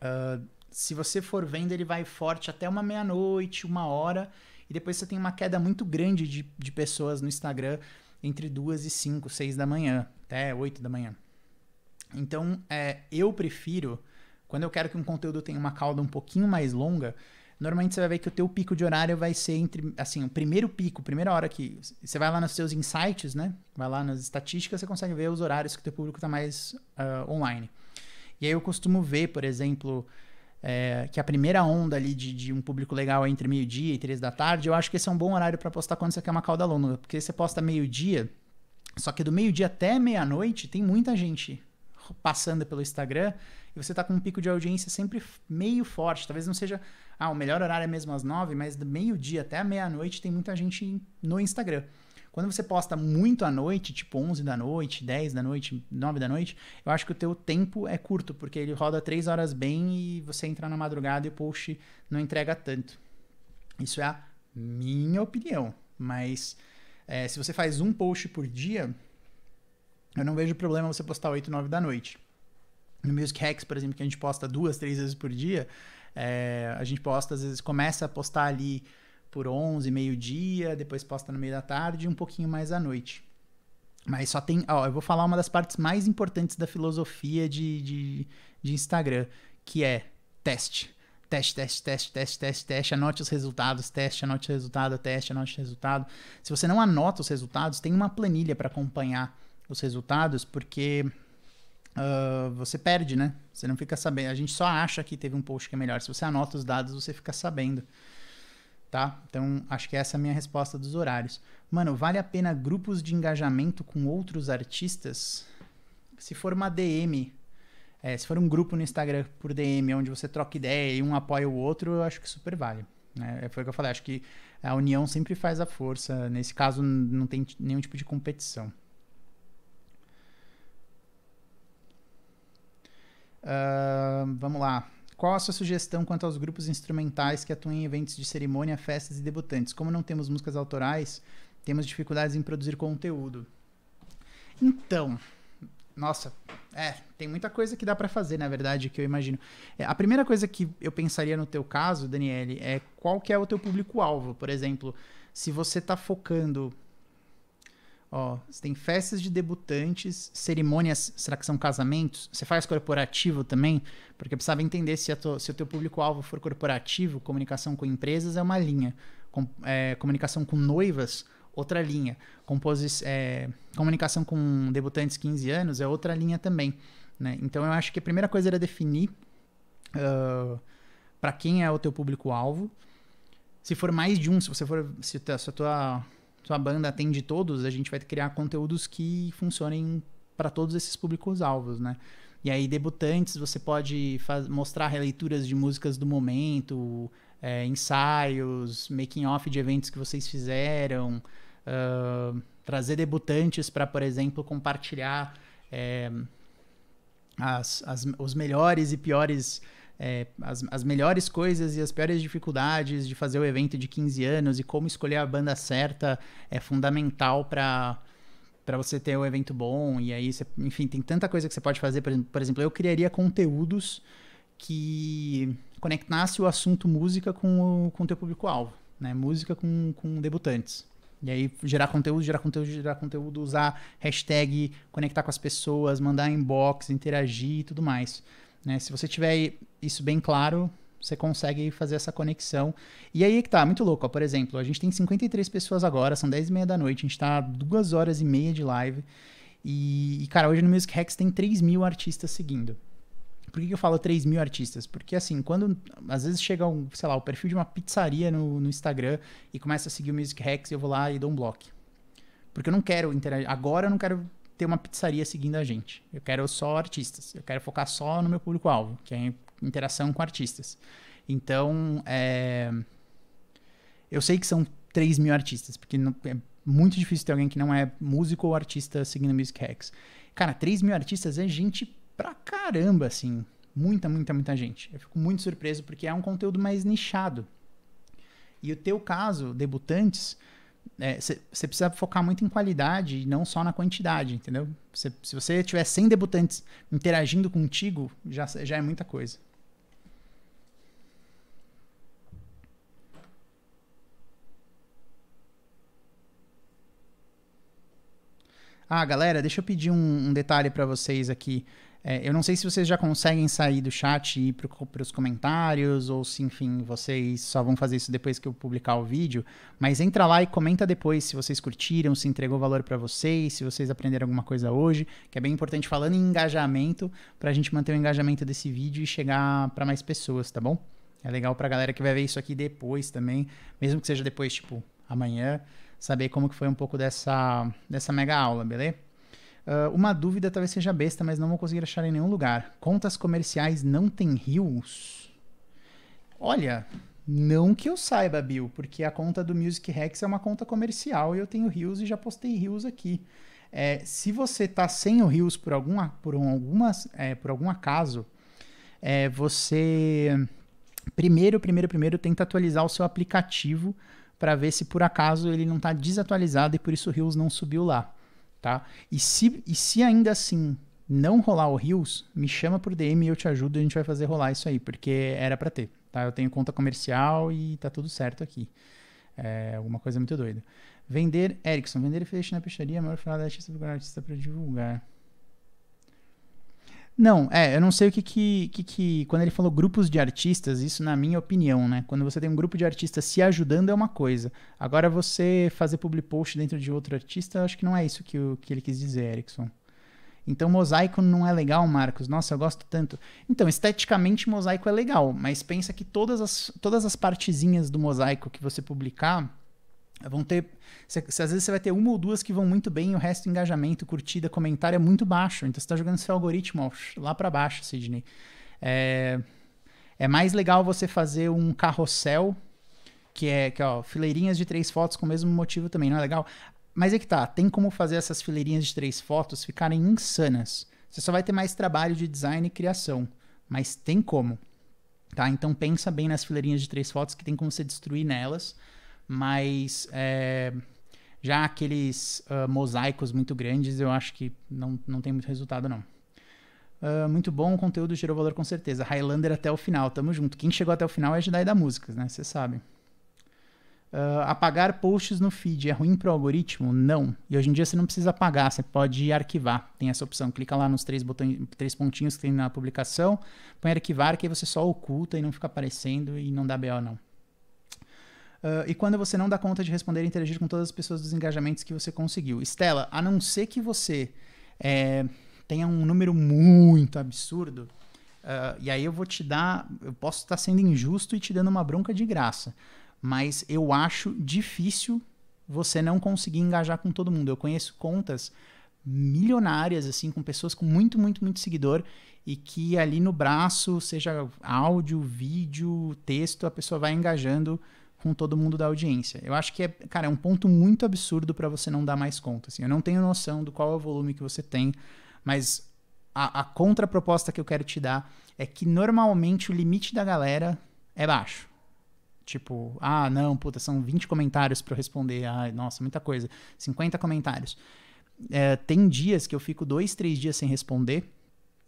uh, se você for vendo, ele vai forte até uma meia-noite, uma hora, e depois você tem uma queda muito grande de, de pessoas no Instagram entre 2 e 5, 6 da manhã, até 8 da manhã. Então, é, eu prefiro, quando eu quero que um conteúdo tenha uma cauda um pouquinho mais longa, Normalmente você vai ver que o teu pico de horário vai ser entre, assim, o primeiro pico, primeira hora que você vai lá nos seus insights, né? Vai lá nas estatísticas, você consegue ver os horários que o teu público está mais uh, online. E aí eu costumo ver, por exemplo, é, que a primeira onda ali de, de um público legal é entre meio-dia e três da tarde. Eu acho que esse é um bom horário para postar quando você quer uma cauda longa, porque você posta meio-dia, só que do meio-dia até meia-noite tem muita gente passando pelo Instagram e você está com um pico de audiência sempre meio forte. Talvez não seja, ah, o melhor horário é mesmo às nove, mas do meio-dia até meia-noite tem muita gente no Instagram. Quando você posta muito à noite, tipo 11 da noite, 10 da noite, 9 da noite, eu acho que o teu tempo é curto, porque ele roda 3 horas bem e você entra na madrugada e o post não entrega tanto. Isso é a minha opinião, mas é, se você faz um post por dia, eu não vejo problema você postar 8, 9 da noite. No Music Hacks, por exemplo, que a gente posta duas, três vezes por dia, é, a gente posta, às vezes, começa a postar ali por 11, meio-dia, depois posta no meio da tarde um pouquinho mais à noite. Mas só tem. Ó, eu vou falar uma das partes mais importantes da filosofia de, de, de Instagram, que é teste. Teste, teste, teste, teste, teste, teste, anote os resultados, teste, anote o resultado, teste, anote o resultado. Se você não anota os resultados, tem uma planilha para acompanhar os resultados, porque uh, você perde, né? Você não fica sabendo. A gente só acha que teve um post que é melhor. Se você anota os dados, você fica sabendo. Tá? Então, acho que essa é a minha resposta dos horários. Mano, vale a pena grupos de engajamento com outros artistas? Se for uma DM, é, se for um grupo no Instagram por DM, onde você troca ideia e um apoia o outro, eu acho que super vale. Né? É, foi o que eu falei, acho que a união sempre faz a força. Nesse caso, não tem nenhum tipo de competição. vamos lá. Qual a sua sugestão quanto aos grupos instrumentais que atuam em eventos de cerimônia, festas e debutantes? Como não temos músicas autorais, temos dificuldades em produzir conteúdo. Então, nossa, é, tem muita coisa que dá para fazer, na verdade, que eu imagino. É, a primeira coisa que eu pensaria no teu caso, Daniele, é qual que é o teu público-alvo. Por exemplo, se você está focando Ó, você tem festas de debutantes, cerimônias, será que são casamentos? Você faz corporativo também? Porque precisava entender se, to, se o teu público-alvo for corporativo, comunicação com empresas é uma linha, com, é, comunicação com noivas, outra linha, Compos, é, comunicação com debutantes 15 anos é outra linha também. Né? Então eu acho que a primeira coisa era definir uh, para quem é o teu público-alvo. Se for mais de um, se você for. Se, se a tua sua banda atende todos, a gente vai criar conteúdos que funcionem para todos esses públicos-alvos, né? E aí, debutantes, você pode mostrar releituras de músicas do momento, é, ensaios, making-off de eventos que vocês fizeram, uh, trazer debutantes para, por exemplo, compartilhar é, as, as, os melhores e piores é, as, as melhores coisas e as piores dificuldades de fazer o evento de 15 anos e como escolher a banda certa é fundamental para para você ter um evento bom e aí você, enfim tem tanta coisa que você pode fazer por, exemplo eu criaria conteúdos que conectasse o assunto música com o, com o teu público alvo né música com, com debutantes e aí gerar conteúdo gerar conteúdo gerar conteúdo usar hashtag conectar com as pessoas mandar inbox interagir e tudo mais né? Se você tiver isso bem claro, você consegue fazer essa conexão. E aí que tá, muito louco. Ó, por exemplo, a gente tem 53 pessoas agora, são 10 e meia da noite, a gente tá duas horas e meia de live. E, e cara, hoje no Music Hacks tem 3 mil artistas seguindo. Por que eu falo 3 mil artistas? Porque, assim, quando às vezes chega, um, sei lá, o perfil de uma pizzaria no, no Instagram e começa a seguir o Music Hacks, eu vou lá e dou um bloco. Porque eu não quero interagir. Agora eu não quero ter uma pizzaria seguindo a gente. Eu quero só artistas. Eu quero focar só no meu público-alvo, que é interação com artistas. Então, é... eu sei que são 3 mil artistas, porque é muito difícil ter alguém que não é músico ou artista seguindo Music Hacks. Cara, 3 mil artistas é gente pra caramba, assim. Muita, muita, muita gente. Eu fico muito surpreso porque é um conteúdo mais nichado. E o teu caso, debutantes, você é, precisa focar muito em qualidade e não só na quantidade, entendeu? Cê, se você tiver 100 debutantes interagindo contigo, já, já é muita coisa. Ah, galera, deixa eu pedir um, um detalhe para vocês aqui. É, eu não sei se vocês já conseguem sair do chat e ir para os comentários, ou se, enfim, vocês só vão fazer isso depois que eu publicar o vídeo. Mas entra lá e comenta depois se vocês curtiram, se entregou valor para vocês, se vocês aprenderam alguma coisa hoje, que é bem importante falando em engajamento, para a gente manter o engajamento desse vídeo e chegar para mais pessoas, tá bom? É legal para a galera que vai ver isso aqui depois também, mesmo que seja depois, tipo, amanhã, saber como que foi um pouco dessa, dessa mega aula, beleza? Uh, uma dúvida talvez seja besta, mas não vou conseguir achar em nenhum lugar. Contas comerciais não têm rios? Olha, não que eu saiba, Bill, porque a conta do Music Rex é uma conta comercial e eu tenho rios e já postei rios aqui. É, se você tá sem o rios por, alguma, por, um, algumas, é, por algum acaso, é, você primeiro, primeiro, primeiro tenta atualizar o seu aplicativo para ver se por acaso ele não está desatualizado e por isso o Rios não subiu lá tá? E se, e se ainda assim não rolar o Rios, me chama por DM e eu te ajudo e a gente vai fazer rolar isso aí, porque era para ter, tá? Eu tenho conta comercial e tá tudo certo aqui. É alguma coisa muito doida. Vender Ericsson, vender e feixe na peixaria, é maior final da artista artista para divulgar. Não, é, eu não sei o que que, que que, Quando ele falou grupos de artistas, isso na minha opinião, né? Quando você tem um grupo de artistas se ajudando é uma coisa. Agora você fazer public post dentro de outro artista, acho que não é isso que, o, que ele quis dizer, Erickson. Então, mosaico não é legal, Marcos? Nossa, eu gosto tanto. Então, esteticamente, mosaico é legal, mas pensa que todas as, todas as partezinhas do mosaico que você publicar Vão ter. se às vezes você vai ter uma ou duas que vão muito bem, e o resto, engajamento, curtida, comentário é muito baixo. Então você está jogando seu algoritmo lá para baixo, Sidney. É, é mais legal você fazer um carrossel, que é que, ó, fileirinhas de três fotos com o mesmo motivo também, não é legal? Mas é que tá, tem como fazer essas fileirinhas de três fotos ficarem insanas. Você só vai ter mais trabalho de design e criação, mas tem como. Tá? Então pensa bem nas fileirinhas de três fotos que tem como você destruir nelas mas é, já aqueles uh, mosaicos muito grandes eu acho que não, não tem muito resultado, não. Uh, muito bom, o conteúdo gerou valor com certeza. Highlander até o final, tamo junto. Quem chegou até o final é Jedi da Música, né? Você sabe. Uh, apagar posts no feed é ruim pro algoritmo? Não. E hoje em dia você não precisa apagar, você pode arquivar. Tem essa opção. Clica lá nos três, botões, três pontinhos que tem na publicação, põe arquivar, que aí você só oculta e não fica aparecendo e não dá BO, não. Uh, e quando você não dá conta de responder e interagir com todas as pessoas dos engajamentos que você conseguiu. Estela, a não ser que você é, tenha um número muito absurdo, uh, e aí eu vou te dar. Eu posso estar sendo injusto e te dando uma bronca de graça, mas eu acho difícil você não conseguir engajar com todo mundo. Eu conheço contas milionárias, assim, com pessoas com muito, muito, muito seguidor e que ali no braço, seja áudio, vídeo, texto, a pessoa vai engajando com todo mundo da audiência. Eu acho que é, cara, é um ponto muito absurdo para você não dar mais conta. Assim. Eu não tenho noção do qual é o volume que você tem, mas a, a contraproposta que eu quero te dar é que normalmente o limite da galera é baixo. Tipo, ah, não, puta, são 20 comentários para responder. Ah, nossa, muita coisa. 50 comentários. É, tem dias que eu fico dois, três dias sem responder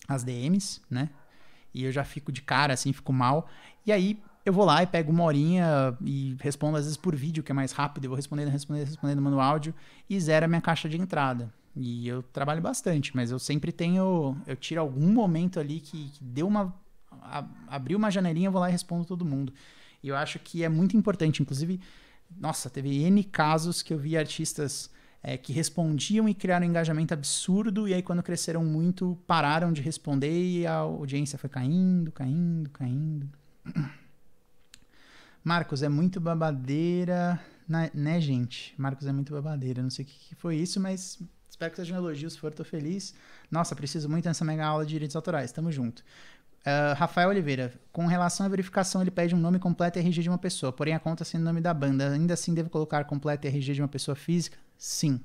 as DMs, né? E eu já fico de cara, assim, fico mal. E aí, eu vou lá e pego uma horinha e respondo às vezes por vídeo, que é mais rápido, eu vou respondendo, respondendo, respondendo, mando áudio e zero a minha caixa de entrada. E eu trabalho bastante, mas eu sempre tenho, eu tiro algum momento ali que, que deu uma, a, abriu uma janelinha, eu vou lá e respondo todo mundo. E eu acho que é muito importante, inclusive, nossa, teve N casos que eu vi artistas é, que respondiam e criaram um engajamento absurdo, e aí quando cresceram muito, pararam de responder e a audiência foi caindo, caindo, caindo. Marcos é muito babadeira, né, gente? Marcos é muito babadeira. Não sei o que, que foi isso, mas espero que seja um elogio. Se for, tô feliz. Nossa, preciso muito dessa mega aula de direitos autorais. Tamo junto. Uh, Rafael Oliveira, com relação à verificação, ele pede um nome completo e RG de uma pessoa, porém a conta sendo o nome da banda. Ainda assim, devo colocar completo e RG de uma pessoa física? Sim.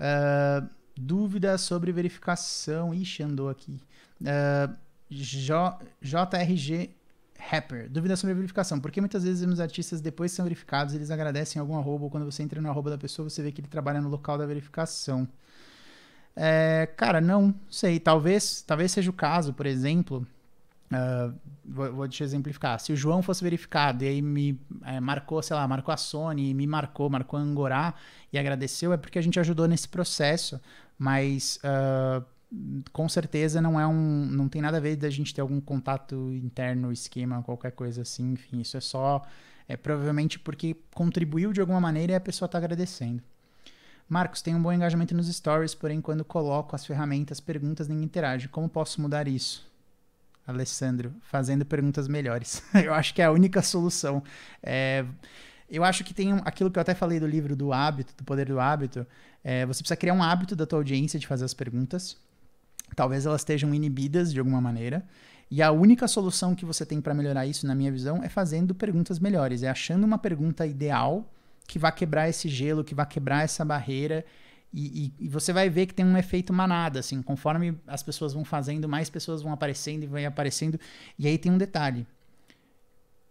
Uh, dúvida sobre verificação. Ixi, andou aqui. Uh, J, JRG Rapper, dúvida sobre a verificação. Porque muitas vezes os artistas, depois que são verificados, eles agradecem algum arroba, ou quando você entra no arroba da pessoa, você vê que ele trabalha no local da verificação. É, cara, não sei. Talvez, talvez seja o caso, por exemplo. Uh, vou, vou te exemplificar. Se o João fosse verificado e aí me é, marcou, sei lá, marcou a Sony, me marcou, marcou a Angorá e agradeceu, é porque a gente ajudou nesse processo. Mas uh, com certeza não é um não tem nada a ver da gente ter algum contato interno esquema qualquer coisa assim enfim isso é só é provavelmente porque contribuiu de alguma maneira e a pessoa está agradecendo Marcos tem um bom engajamento nos stories porém quando coloco as ferramentas perguntas ninguém interage como posso mudar isso Alessandro fazendo perguntas melhores eu acho que é a única solução é, eu acho que tem aquilo que eu até falei do livro do hábito, do poder do hábito. É, você precisa criar um hábito da tua audiência de fazer as perguntas talvez elas estejam inibidas de alguma maneira. E a única solução que você tem para melhorar isso, na minha visão, é fazendo perguntas melhores, é achando uma pergunta ideal que vá quebrar esse gelo, que vá quebrar essa barreira. E, e, e, você vai ver que tem um efeito manada, assim, conforme as pessoas vão fazendo, mais pessoas vão aparecendo e vai aparecendo. E aí tem um detalhe: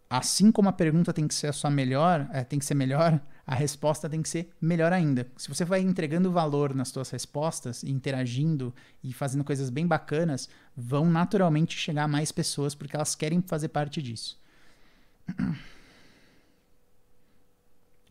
Assim como a pergunta tem que ser a sua melhor, é, tem que ser melhor, a resposta tem que ser melhor ainda. Se você vai entregando valor nas suas respostas, interagindo e fazendo coisas bem bacanas, vão naturalmente chegar a mais pessoas porque elas querem fazer parte disso.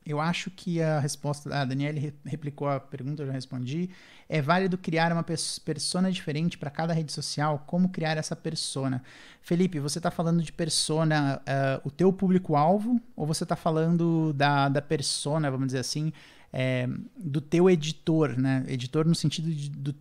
Eu acho que a resposta. A Daniele replicou a pergunta, eu já respondi. É válido criar uma persona diferente para cada rede social? Como criar essa persona? Felipe, você está falando de persona, uh, o teu público-alvo? Ou você está falando da, da persona, vamos dizer assim, é, do teu editor, né? Editor no sentido de, do,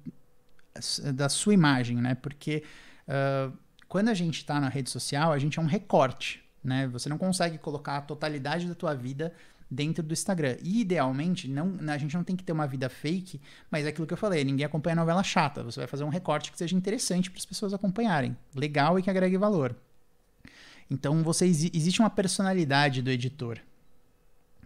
da sua imagem, né? Porque uh, quando a gente está na rede social, a gente é um recorte, né? Você não consegue colocar a totalidade da tua vida dentro do Instagram. E idealmente, não, a gente não tem que ter uma vida fake, mas é aquilo que eu falei, ninguém acompanha novela chata. Você vai fazer um recorte que seja interessante para as pessoas acompanharem, legal e que agregue valor. Então, você existe uma personalidade do editor.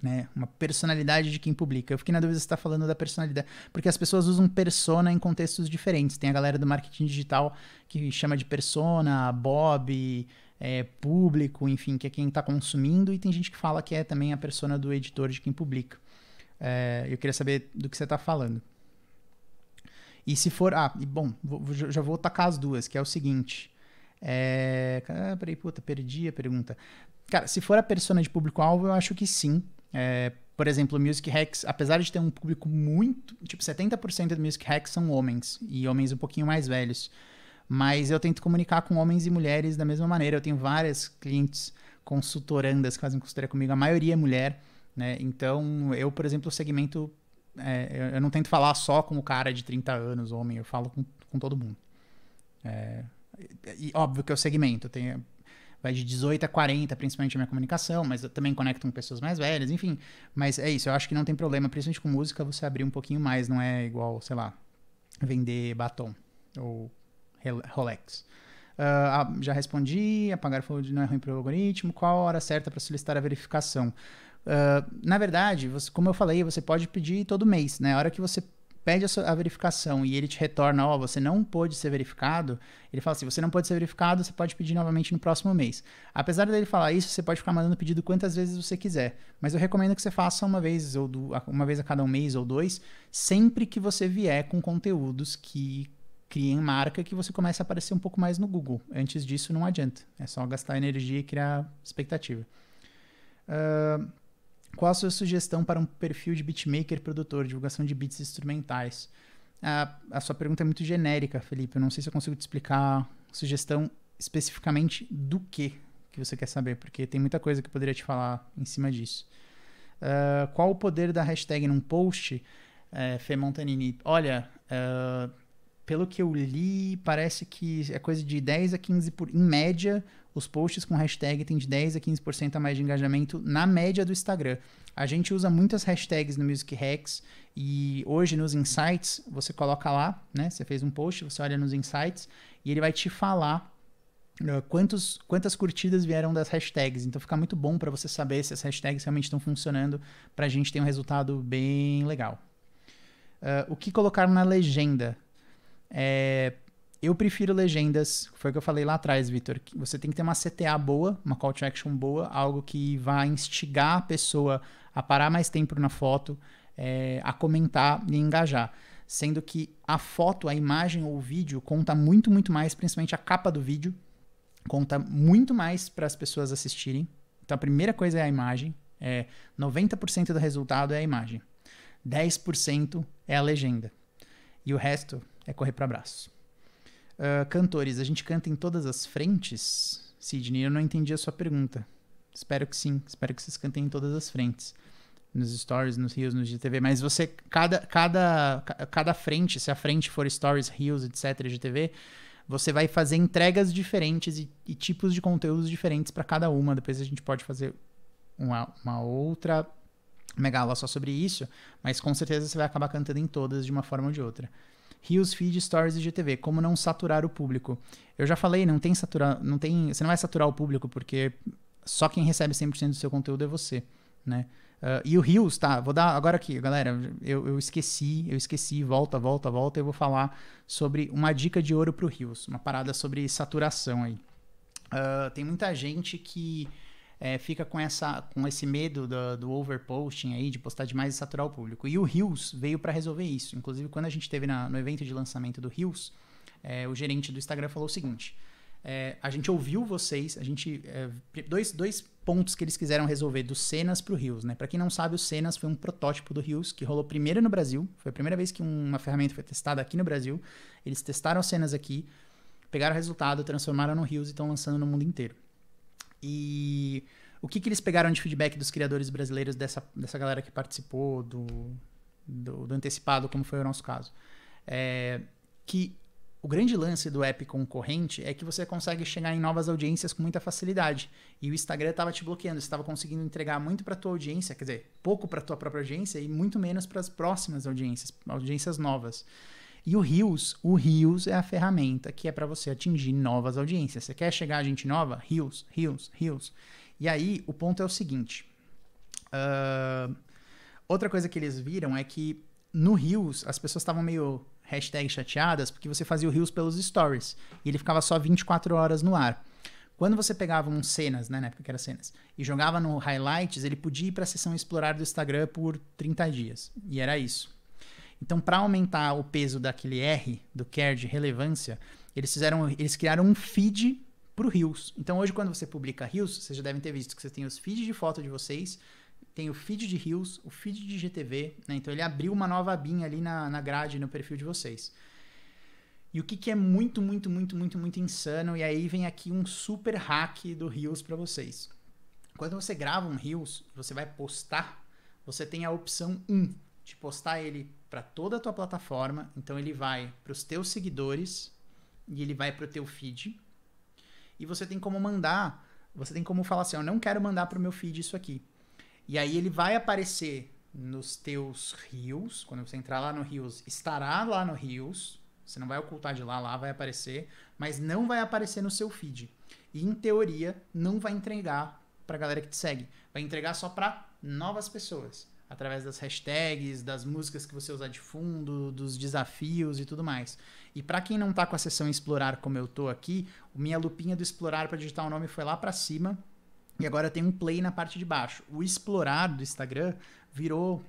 Né? Uma personalidade de quem publica. Eu fiquei na dúvida se está falando da personalidade, porque as pessoas usam persona em contextos diferentes. Tem a galera do marketing digital que chama de persona, Bob, é, público, enfim, que é quem está consumindo, e tem gente que fala que é também a persona do editor de quem publica. É, eu queria saber do que você está falando. E se for. Ah, e bom, vou, já vou tacar as duas, que é o seguinte. É, ah, peraí, puta, perdi a pergunta. Cara, se for a persona de público-alvo, eu acho que sim. É, por exemplo, o Music Hacks, apesar de ter um público muito. Tipo, 70% do Music Hacks são homens, e homens um pouquinho mais velhos. Mas eu tento comunicar com homens e mulheres da mesma maneira. Eu tenho várias clientes consultorandas que fazem consultoria comigo, a maioria é mulher, né? Então, eu, por exemplo, segmento. É, eu não tento falar só com o cara de 30 anos, homem, eu falo com, com todo mundo. É, e óbvio que é o segmento, Tem vai de 18 a 40, principalmente a minha comunicação, mas eu também conecto com pessoas mais velhas, enfim. Mas é isso, eu acho que não tem problema, principalmente com música, você abrir um pouquinho mais, não é igual, sei lá, vender batom ou Rolex. Uh, já respondi, apagar fold não é ruim para o algoritmo. Qual a hora certa para solicitar a verificação? Uh, na verdade, você, como eu falei, você pode pedir todo mês, né? A hora que você pede a, sua, a verificação e ele te retorna, ó, oh, você não pôde ser verificado, ele fala assim, você não pôde ser verificado, você pode pedir novamente no próximo mês. Apesar dele falar isso, você pode ficar mandando pedido quantas vezes você quiser, mas eu recomendo que você faça uma vez ou do, uma vez a cada um mês ou dois, sempre que você vier com conteúdos que criem marca que você comece a aparecer um pouco mais no Google. Antes disso, não adianta. É só gastar energia e criar expectativa. Uh, qual a sua sugestão para um perfil de beatmaker produtor, divulgação de beats instrumentais? A, a sua pergunta é muito genérica, Felipe. Eu não sei se eu consigo te explicar sugestão especificamente do que que você quer saber, porque tem muita coisa que eu poderia te falar em cima disso. Uh, qual o poder da hashtag num post, uh, Fê Montanini? Olha, uh, pelo que eu li, parece que é coisa de 10 a 15%. Por, em média, os posts com hashtag têm de 10 a 15% a mais de engajamento na média do Instagram. A gente usa muitas hashtags no Music Hacks e hoje nos insights, você coloca lá, né? Você fez um post, você olha nos insights e ele vai te falar eh, quantos, quantas curtidas vieram das hashtags. Então fica muito bom para você saber se as hashtags realmente estão funcionando para a gente ter um resultado bem legal. Uh, o que colocar na legenda? É, eu prefiro legendas, foi o que eu falei lá atrás, Vitor. Você tem que ter uma CTA boa, uma call to action boa, algo que vá instigar a pessoa a parar mais tempo na foto, é, a comentar e engajar. Sendo que a foto, a imagem ou o vídeo conta muito, muito mais, principalmente a capa do vídeo, conta muito mais para as pessoas assistirem. Então a primeira coisa é a imagem, é 90% do resultado é a imagem, 10% é a legenda. E o resto é correr para abraço. Uh, cantores, a gente canta em todas as frentes? Sidney, eu não entendi a sua pergunta. Espero que sim. Espero que vocês cantem em todas as frentes. Nos stories, nos rios, nos GTV. Mas você, cada, cada, cada frente, se a frente for stories, rios, etc., GTV, você vai fazer entregas diferentes e, e tipos de conteúdos diferentes para cada uma. Depois a gente pode fazer uma, uma outra megala só sobre isso, mas com certeza você vai acabar cantando em todas de uma forma ou de outra. Rios, Feed, Stories e GTV. Como não saturar o público. Eu já falei, não tem saturar, não tem, você não vai saturar o público porque só quem recebe 100% do seu conteúdo é você, né? Uh, e o Rios, tá, vou dar agora aqui, galera, eu, eu, esqueci, eu esqueci, volta, volta, volta, eu vou falar sobre uma dica de ouro pro Rios, uma parada sobre saturação aí. Uh, tem muita gente que é, fica com, essa, com esse medo do, do overposting aí, de postar demais e saturar o público. E o Rios veio para resolver isso. Inclusive, quando a gente teve na, no evento de lançamento do Rios, é, o gerente do Instagram falou o seguinte: é, a gente ouviu vocês, a gente é, dois, dois pontos que eles quiseram resolver do Cenas para o Rios, né? Para quem não sabe, o Cenas foi um protótipo do Rios que rolou primeiro no Brasil, foi a primeira vez que uma ferramenta foi testada aqui no Brasil. Eles testaram as cenas aqui, pegaram o resultado, transformaram no Rios e estão lançando no mundo inteiro. E o que, que eles pegaram de feedback dos criadores brasileiros dessa, dessa galera que participou do, do, do antecipado, como foi o nosso caso? É, que o grande lance do app concorrente é que você consegue chegar em novas audiências com muita facilidade. E o Instagram estava te bloqueando, estava conseguindo entregar muito para tua audiência, quer dizer, pouco para tua própria audiência e muito menos para as próximas audiências, audiências novas. E o Rios, o Rios é a ferramenta que é para você atingir novas audiências. Você quer chegar a gente nova? Rios, Rios, Rios. E aí, o ponto é o seguinte. Uh, outra coisa que eles viram é que no Rios, as pessoas estavam meio hashtag chateadas porque você fazia o Rios pelos stories. E ele ficava só 24 horas no ar. Quando você pegava um cenas, né, na época que era cenas, e jogava no highlights, ele podia ir para a sessão explorar do Instagram por 30 dias. E era isso. Então, para aumentar o peso daquele R, do care de relevância, eles fizeram, eles criaram um feed para o Reels. Então, hoje, quando você publica Rios, vocês já devem ter visto que você tem os feeds de foto de vocês, tem o feed de Rios, o feed de GTV, né? Então, ele abriu uma nova abinha ali na, na grade, no perfil de vocês. E o que, que é muito, muito, muito, muito, muito insano, e aí vem aqui um super hack do Rios para vocês. Quando você grava um Rios, você vai postar, você tem a opção 1, de postar ele para toda a tua plataforma. Então ele vai para os teus seguidores e ele vai para o teu feed. E você tem como mandar, você tem como falar assim, eu não quero mandar para o meu feed isso aqui. E aí ele vai aparecer nos teus rios, quando você entrar lá no rios, estará lá no rios. Você não vai ocultar de lá, lá vai aparecer, mas não vai aparecer no seu feed. E em teoria não vai entregar para a galera que te segue, vai entregar só para novas pessoas através das hashtags, das músicas que você usar de fundo, dos desafios e tudo mais. E para quem não tá com a sessão explorar como eu tô aqui, minha lupinha do explorar para digitar o nome foi lá para cima e agora tem um play na parte de baixo. O explorar do Instagram virou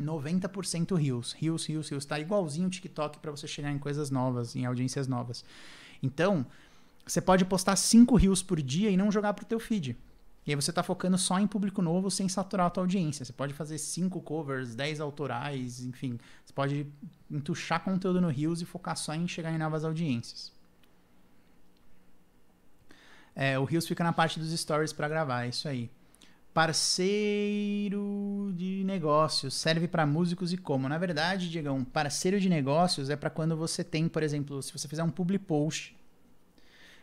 90% Reels. Reels, Reels, Reels. Tá igualzinho o TikTok para você chegar em coisas novas, em audiências novas. Então, você pode postar 5 Reels por dia e não jogar pro teu feed. E aí você está focando só em público novo sem saturar a tua audiência. Você pode fazer cinco covers, dez autorais, enfim. Você pode entuchar conteúdo no Reels e focar só em chegar em novas audiências. É, o Reels fica na parte dos stories para gravar, é isso aí. Parceiro de negócios serve para músicos e como? Na verdade, Diego, um parceiro de negócios é para quando você tem, por exemplo, se você fizer um public post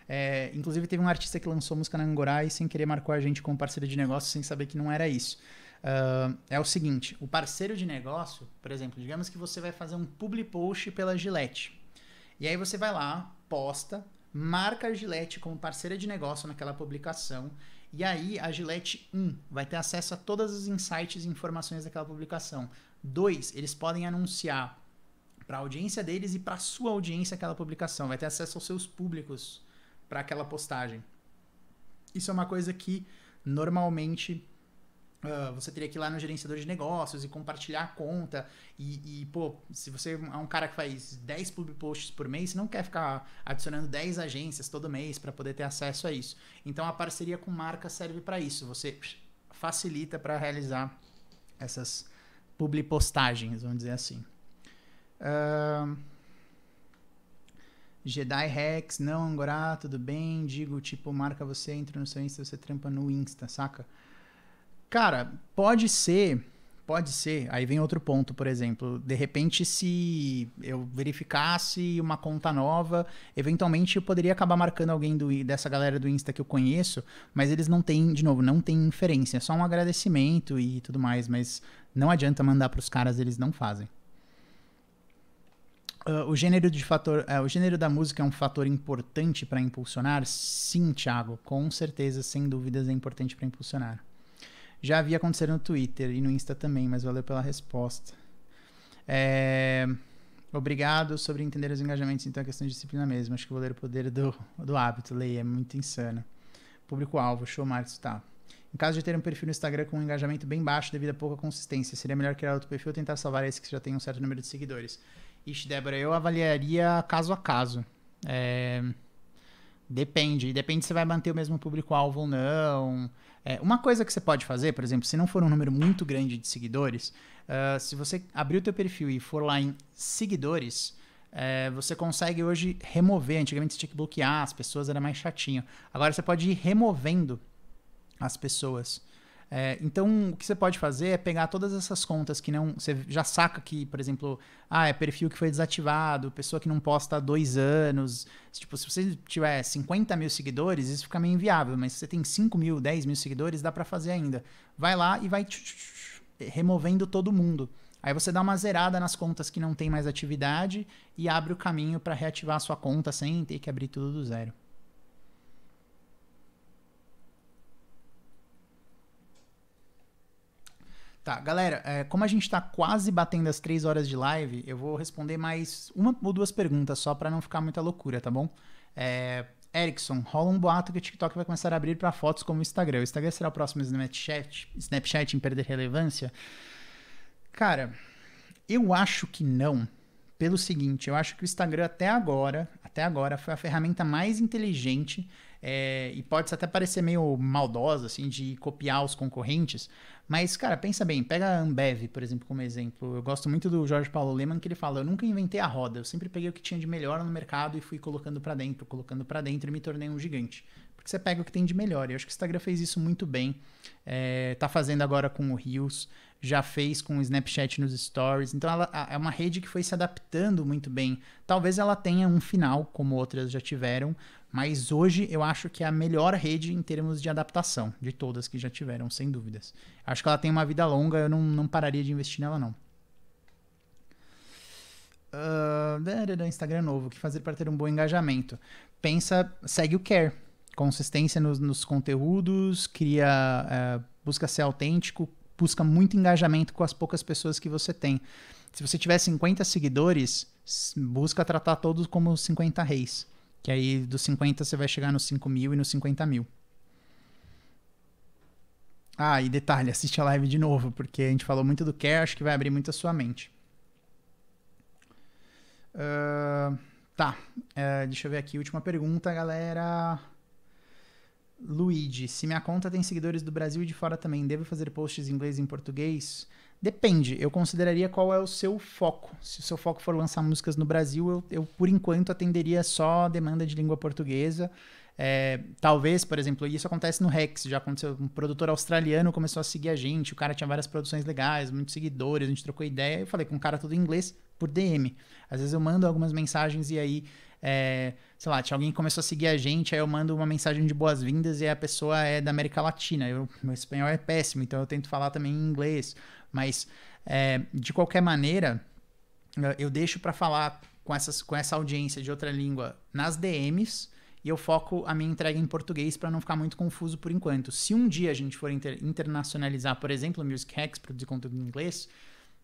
é, inclusive, teve um artista que lançou música na Angorá e sem querer marcou a gente como parceiro de negócio sem saber que não era isso. Uh, é o seguinte: o parceiro de negócio, por exemplo, digamos que você vai fazer um public post pela Gillette. E aí você vai lá, posta, marca a Gillette como parceira de negócio naquela publicação. E aí a Gillette 1 vai ter acesso a todas as insights e informações daquela publicação. 2, eles podem anunciar para a audiência deles e para sua audiência aquela publicação, vai ter acesso aos seus públicos para aquela postagem. Isso é uma coisa que normalmente uh, você teria que ir lá no gerenciador de negócios e compartilhar a conta. E, e, pô, se você é um cara que faz 10 pub posts por mês, você não quer ficar adicionando 10 agências todo mês para poder ter acesso a isso. Então a parceria com marca serve para isso. Você facilita para realizar essas publi postagens, vamos dizer assim. Uh... Jedi Rex, não, Angorá, tudo bem? Digo, tipo, marca você, entra no seu Insta, você trampa no Insta, saca? Cara, pode ser, pode ser. Aí vem outro ponto, por exemplo. De repente, se eu verificasse uma conta nova, eventualmente eu poderia acabar marcando alguém do, dessa galera do Insta que eu conheço, mas eles não têm, de novo, não tem inferência. É só um agradecimento e tudo mais, mas não adianta mandar pros caras, eles não fazem. Uh, o gênero de fator, uh, o gênero da música é um fator importante para impulsionar? Sim, Thiago, com certeza, sem dúvidas é importante para impulsionar. Já havia acontecido no Twitter e no Insta também, mas valeu pela resposta. É... Obrigado sobre entender os engajamentos, então é questão de disciplina mesmo. Acho que vou ler o poder do, do hábito, leia, é muito insano. Público-alvo, show Marcos, tá. Em caso de ter um perfil no Instagram com um engajamento bem baixo devido a pouca consistência, seria melhor criar outro perfil ou tentar salvar esse que já tem um certo número de seguidores. Ixi, Débora, eu avaliaria caso a caso. É... Depende. Depende se vai manter o mesmo público-alvo ou não. É, uma coisa que você pode fazer, por exemplo, se não for um número muito grande de seguidores, uh, se você abrir o teu perfil e for lá em seguidores, é, você consegue hoje remover. Antigamente você tinha que bloquear as pessoas, era mais chatinho. Agora você pode ir removendo as pessoas. É, então, o que você pode fazer é pegar todas essas contas que não. Você já saca que, por exemplo, ah, é perfil que foi desativado, pessoa que não posta há dois anos. Tipo, se você tiver 50 mil seguidores, isso fica meio inviável, mas se você tem 5 mil, 10 mil seguidores, dá para fazer ainda. Vai lá e vai tch, tch, tch, removendo todo mundo. Aí você dá uma zerada nas contas que não tem mais atividade e abre o caminho para reativar a sua conta sem ter que abrir tudo do zero. Tá, galera, é, como a gente está quase batendo as três horas de live, eu vou responder mais uma ou duas perguntas só para não ficar muita loucura, tá bom? É, Erickson, rola um boato que o TikTok vai começar a abrir para fotos como o Instagram. O Instagram será o próximo Snapchat, Snapchat em perder relevância? Cara, eu acho que não. Pelo seguinte, eu acho que o Instagram até agora, até agora foi a ferramenta mais inteligente é, e pode até parecer meio maldosa, assim, de copiar os concorrentes. Mas, cara, pensa bem, pega a Ambev, por exemplo, como exemplo. Eu gosto muito do Jorge Paulo Lehmann, que ele fala: Eu nunca inventei a roda, eu sempre peguei o que tinha de melhor no mercado e fui colocando para dentro, colocando para dentro e me tornei um gigante. Porque você pega o que tem de melhor. E eu acho que o Instagram fez isso muito bem. É, tá fazendo agora com o Rios, já fez com o Snapchat nos stories. Então ela é uma rede que foi se adaptando muito bem. Talvez ela tenha um final, como outras já tiveram, mas hoje eu acho que é a melhor rede em termos de adaptação, de todas que já tiveram, sem dúvidas. Acho que ela tem uma vida longa, eu não, não pararia de investir nela, não. Uh, Instagram é novo, o que fazer para ter um bom engajamento? Pensa, segue o care. Consistência nos, nos conteúdos, cria, uh, busca ser autêntico, busca muito engajamento com as poucas pessoas que você tem. Se você tiver 50 seguidores, busca tratar todos como 50 reis que aí dos 50 você vai chegar nos 5 mil e nos 50 mil. Ah, e detalhe, assiste a live de novo, porque a gente falou muito do care, acho que vai abrir muito a sua mente. Uh, tá, uh, deixa eu ver aqui. Última pergunta, galera. Luigi, se minha conta tem seguidores do Brasil e de fora também, devo fazer posts em inglês e em português? Depende, eu consideraria qual é o seu foco. Se o seu foco for lançar músicas no Brasil, eu, eu por enquanto atenderia só demanda de língua portuguesa. É, talvez, por exemplo, isso acontece no Rex, já aconteceu, um produtor australiano começou a seguir a gente, o cara tinha várias produções legais, muitos seguidores, a gente trocou ideia, eu falei com um cara todo em inglês por DM. Às vezes eu mando algumas mensagens e aí, é, sei lá, tinha alguém que começou a seguir a gente, aí eu mando uma mensagem de boas-vindas e a pessoa é da América Latina, eu, meu espanhol é péssimo, então eu tento falar também em inglês. Mas, é, de qualquer maneira, eu deixo para falar com, essas, com essa audiência de outra língua nas DMs e eu foco a minha entrega em português para não ficar muito confuso por enquanto. Se um dia a gente for inter internacionalizar, por exemplo, o Music Hacks, produzir conteúdo em inglês,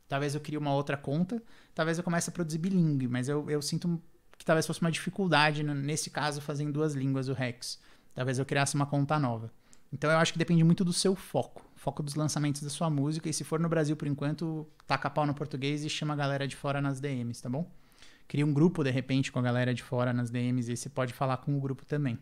talvez eu crie uma outra conta, talvez eu comece a produzir bilingue mas eu, eu sinto que talvez fosse uma dificuldade, nesse caso, fazer em duas línguas o Rex. Talvez eu criasse uma conta nova. Então eu acho que depende muito do seu foco foco dos lançamentos da sua música. E se for no Brasil por enquanto, taca pau no português e chama a galera de fora nas DMs, tá bom? Cria um grupo de repente com a galera de fora nas DMs e você pode falar com o grupo também.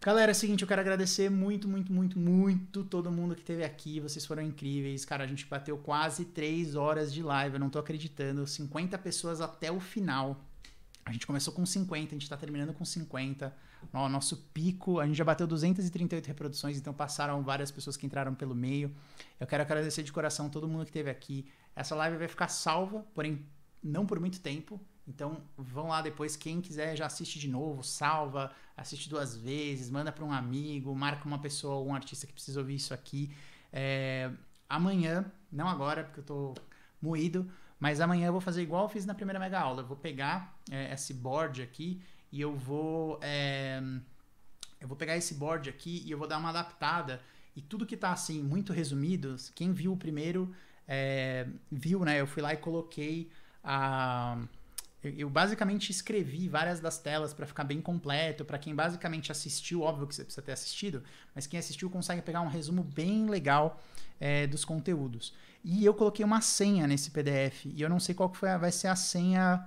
Galera, é o seguinte, eu quero agradecer muito, muito, muito, muito todo mundo que esteve aqui. Vocês foram incríveis. Cara, a gente bateu quase 3 horas de live, eu não tô acreditando. 50 pessoas até o final. A gente começou com 50, a gente tá terminando com 50 no nosso pico. A gente já bateu 238 reproduções, então passaram várias pessoas que entraram pelo meio. Eu quero agradecer de coração todo mundo que esteve aqui. Essa live vai ficar salva, porém não por muito tempo. Então vão lá depois, quem quiser já assiste de novo, salva, assiste duas vezes, manda para um amigo, marca uma pessoa ou um artista que precisa ouvir isso aqui. É, amanhã, não agora, porque eu tô moído, mas amanhã eu vou fazer igual eu fiz na primeira mega aula. Eu vou pegar é, esse board aqui e eu vou é, eu vou pegar esse board aqui e eu vou dar uma adaptada e tudo que está assim muito resumido quem viu o primeiro é, viu né eu fui lá e coloquei a eu, eu basicamente escrevi várias das telas para ficar bem completo para quem basicamente assistiu óbvio que você precisa ter assistido mas quem assistiu consegue pegar um resumo bem legal é, dos conteúdos e eu coloquei uma senha nesse PDF e eu não sei qual que foi a, vai ser a senha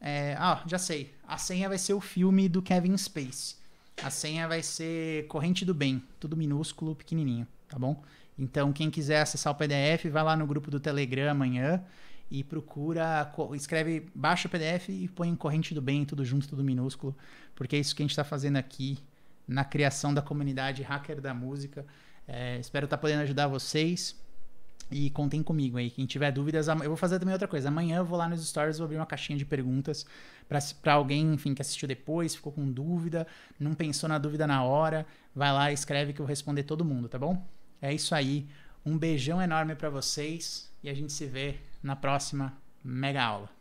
é, ah, já sei. A senha vai ser o filme do Kevin Space. A senha vai ser Corrente do Bem, tudo minúsculo, pequenininho, tá bom? Então, quem quiser acessar o PDF, vai lá no grupo do Telegram amanhã e procura, escreve, baixa o PDF e põe em Corrente do Bem, tudo junto, tudo minúsculo, porque é isso que a gente está fazendo aqui na criação da comunidade Hacker da Música. É, espero estar tá podendo ajudar vocês. E contem comigo aí. Quem tiver dúvidas, eu vou fazer também outra coisa. Amanhã eu vou lá nos stories, vou abrir uma caixinha de perguntas para alguém, enfim, que assistiu depois, ficou com dúvida, não pensou na dúvida na hora. Vai lá, escreve que eu vou responder todo mundo, tá bom? É isso aí. Um beijão enorme para vocês e a gente se vê na próxima mega aula.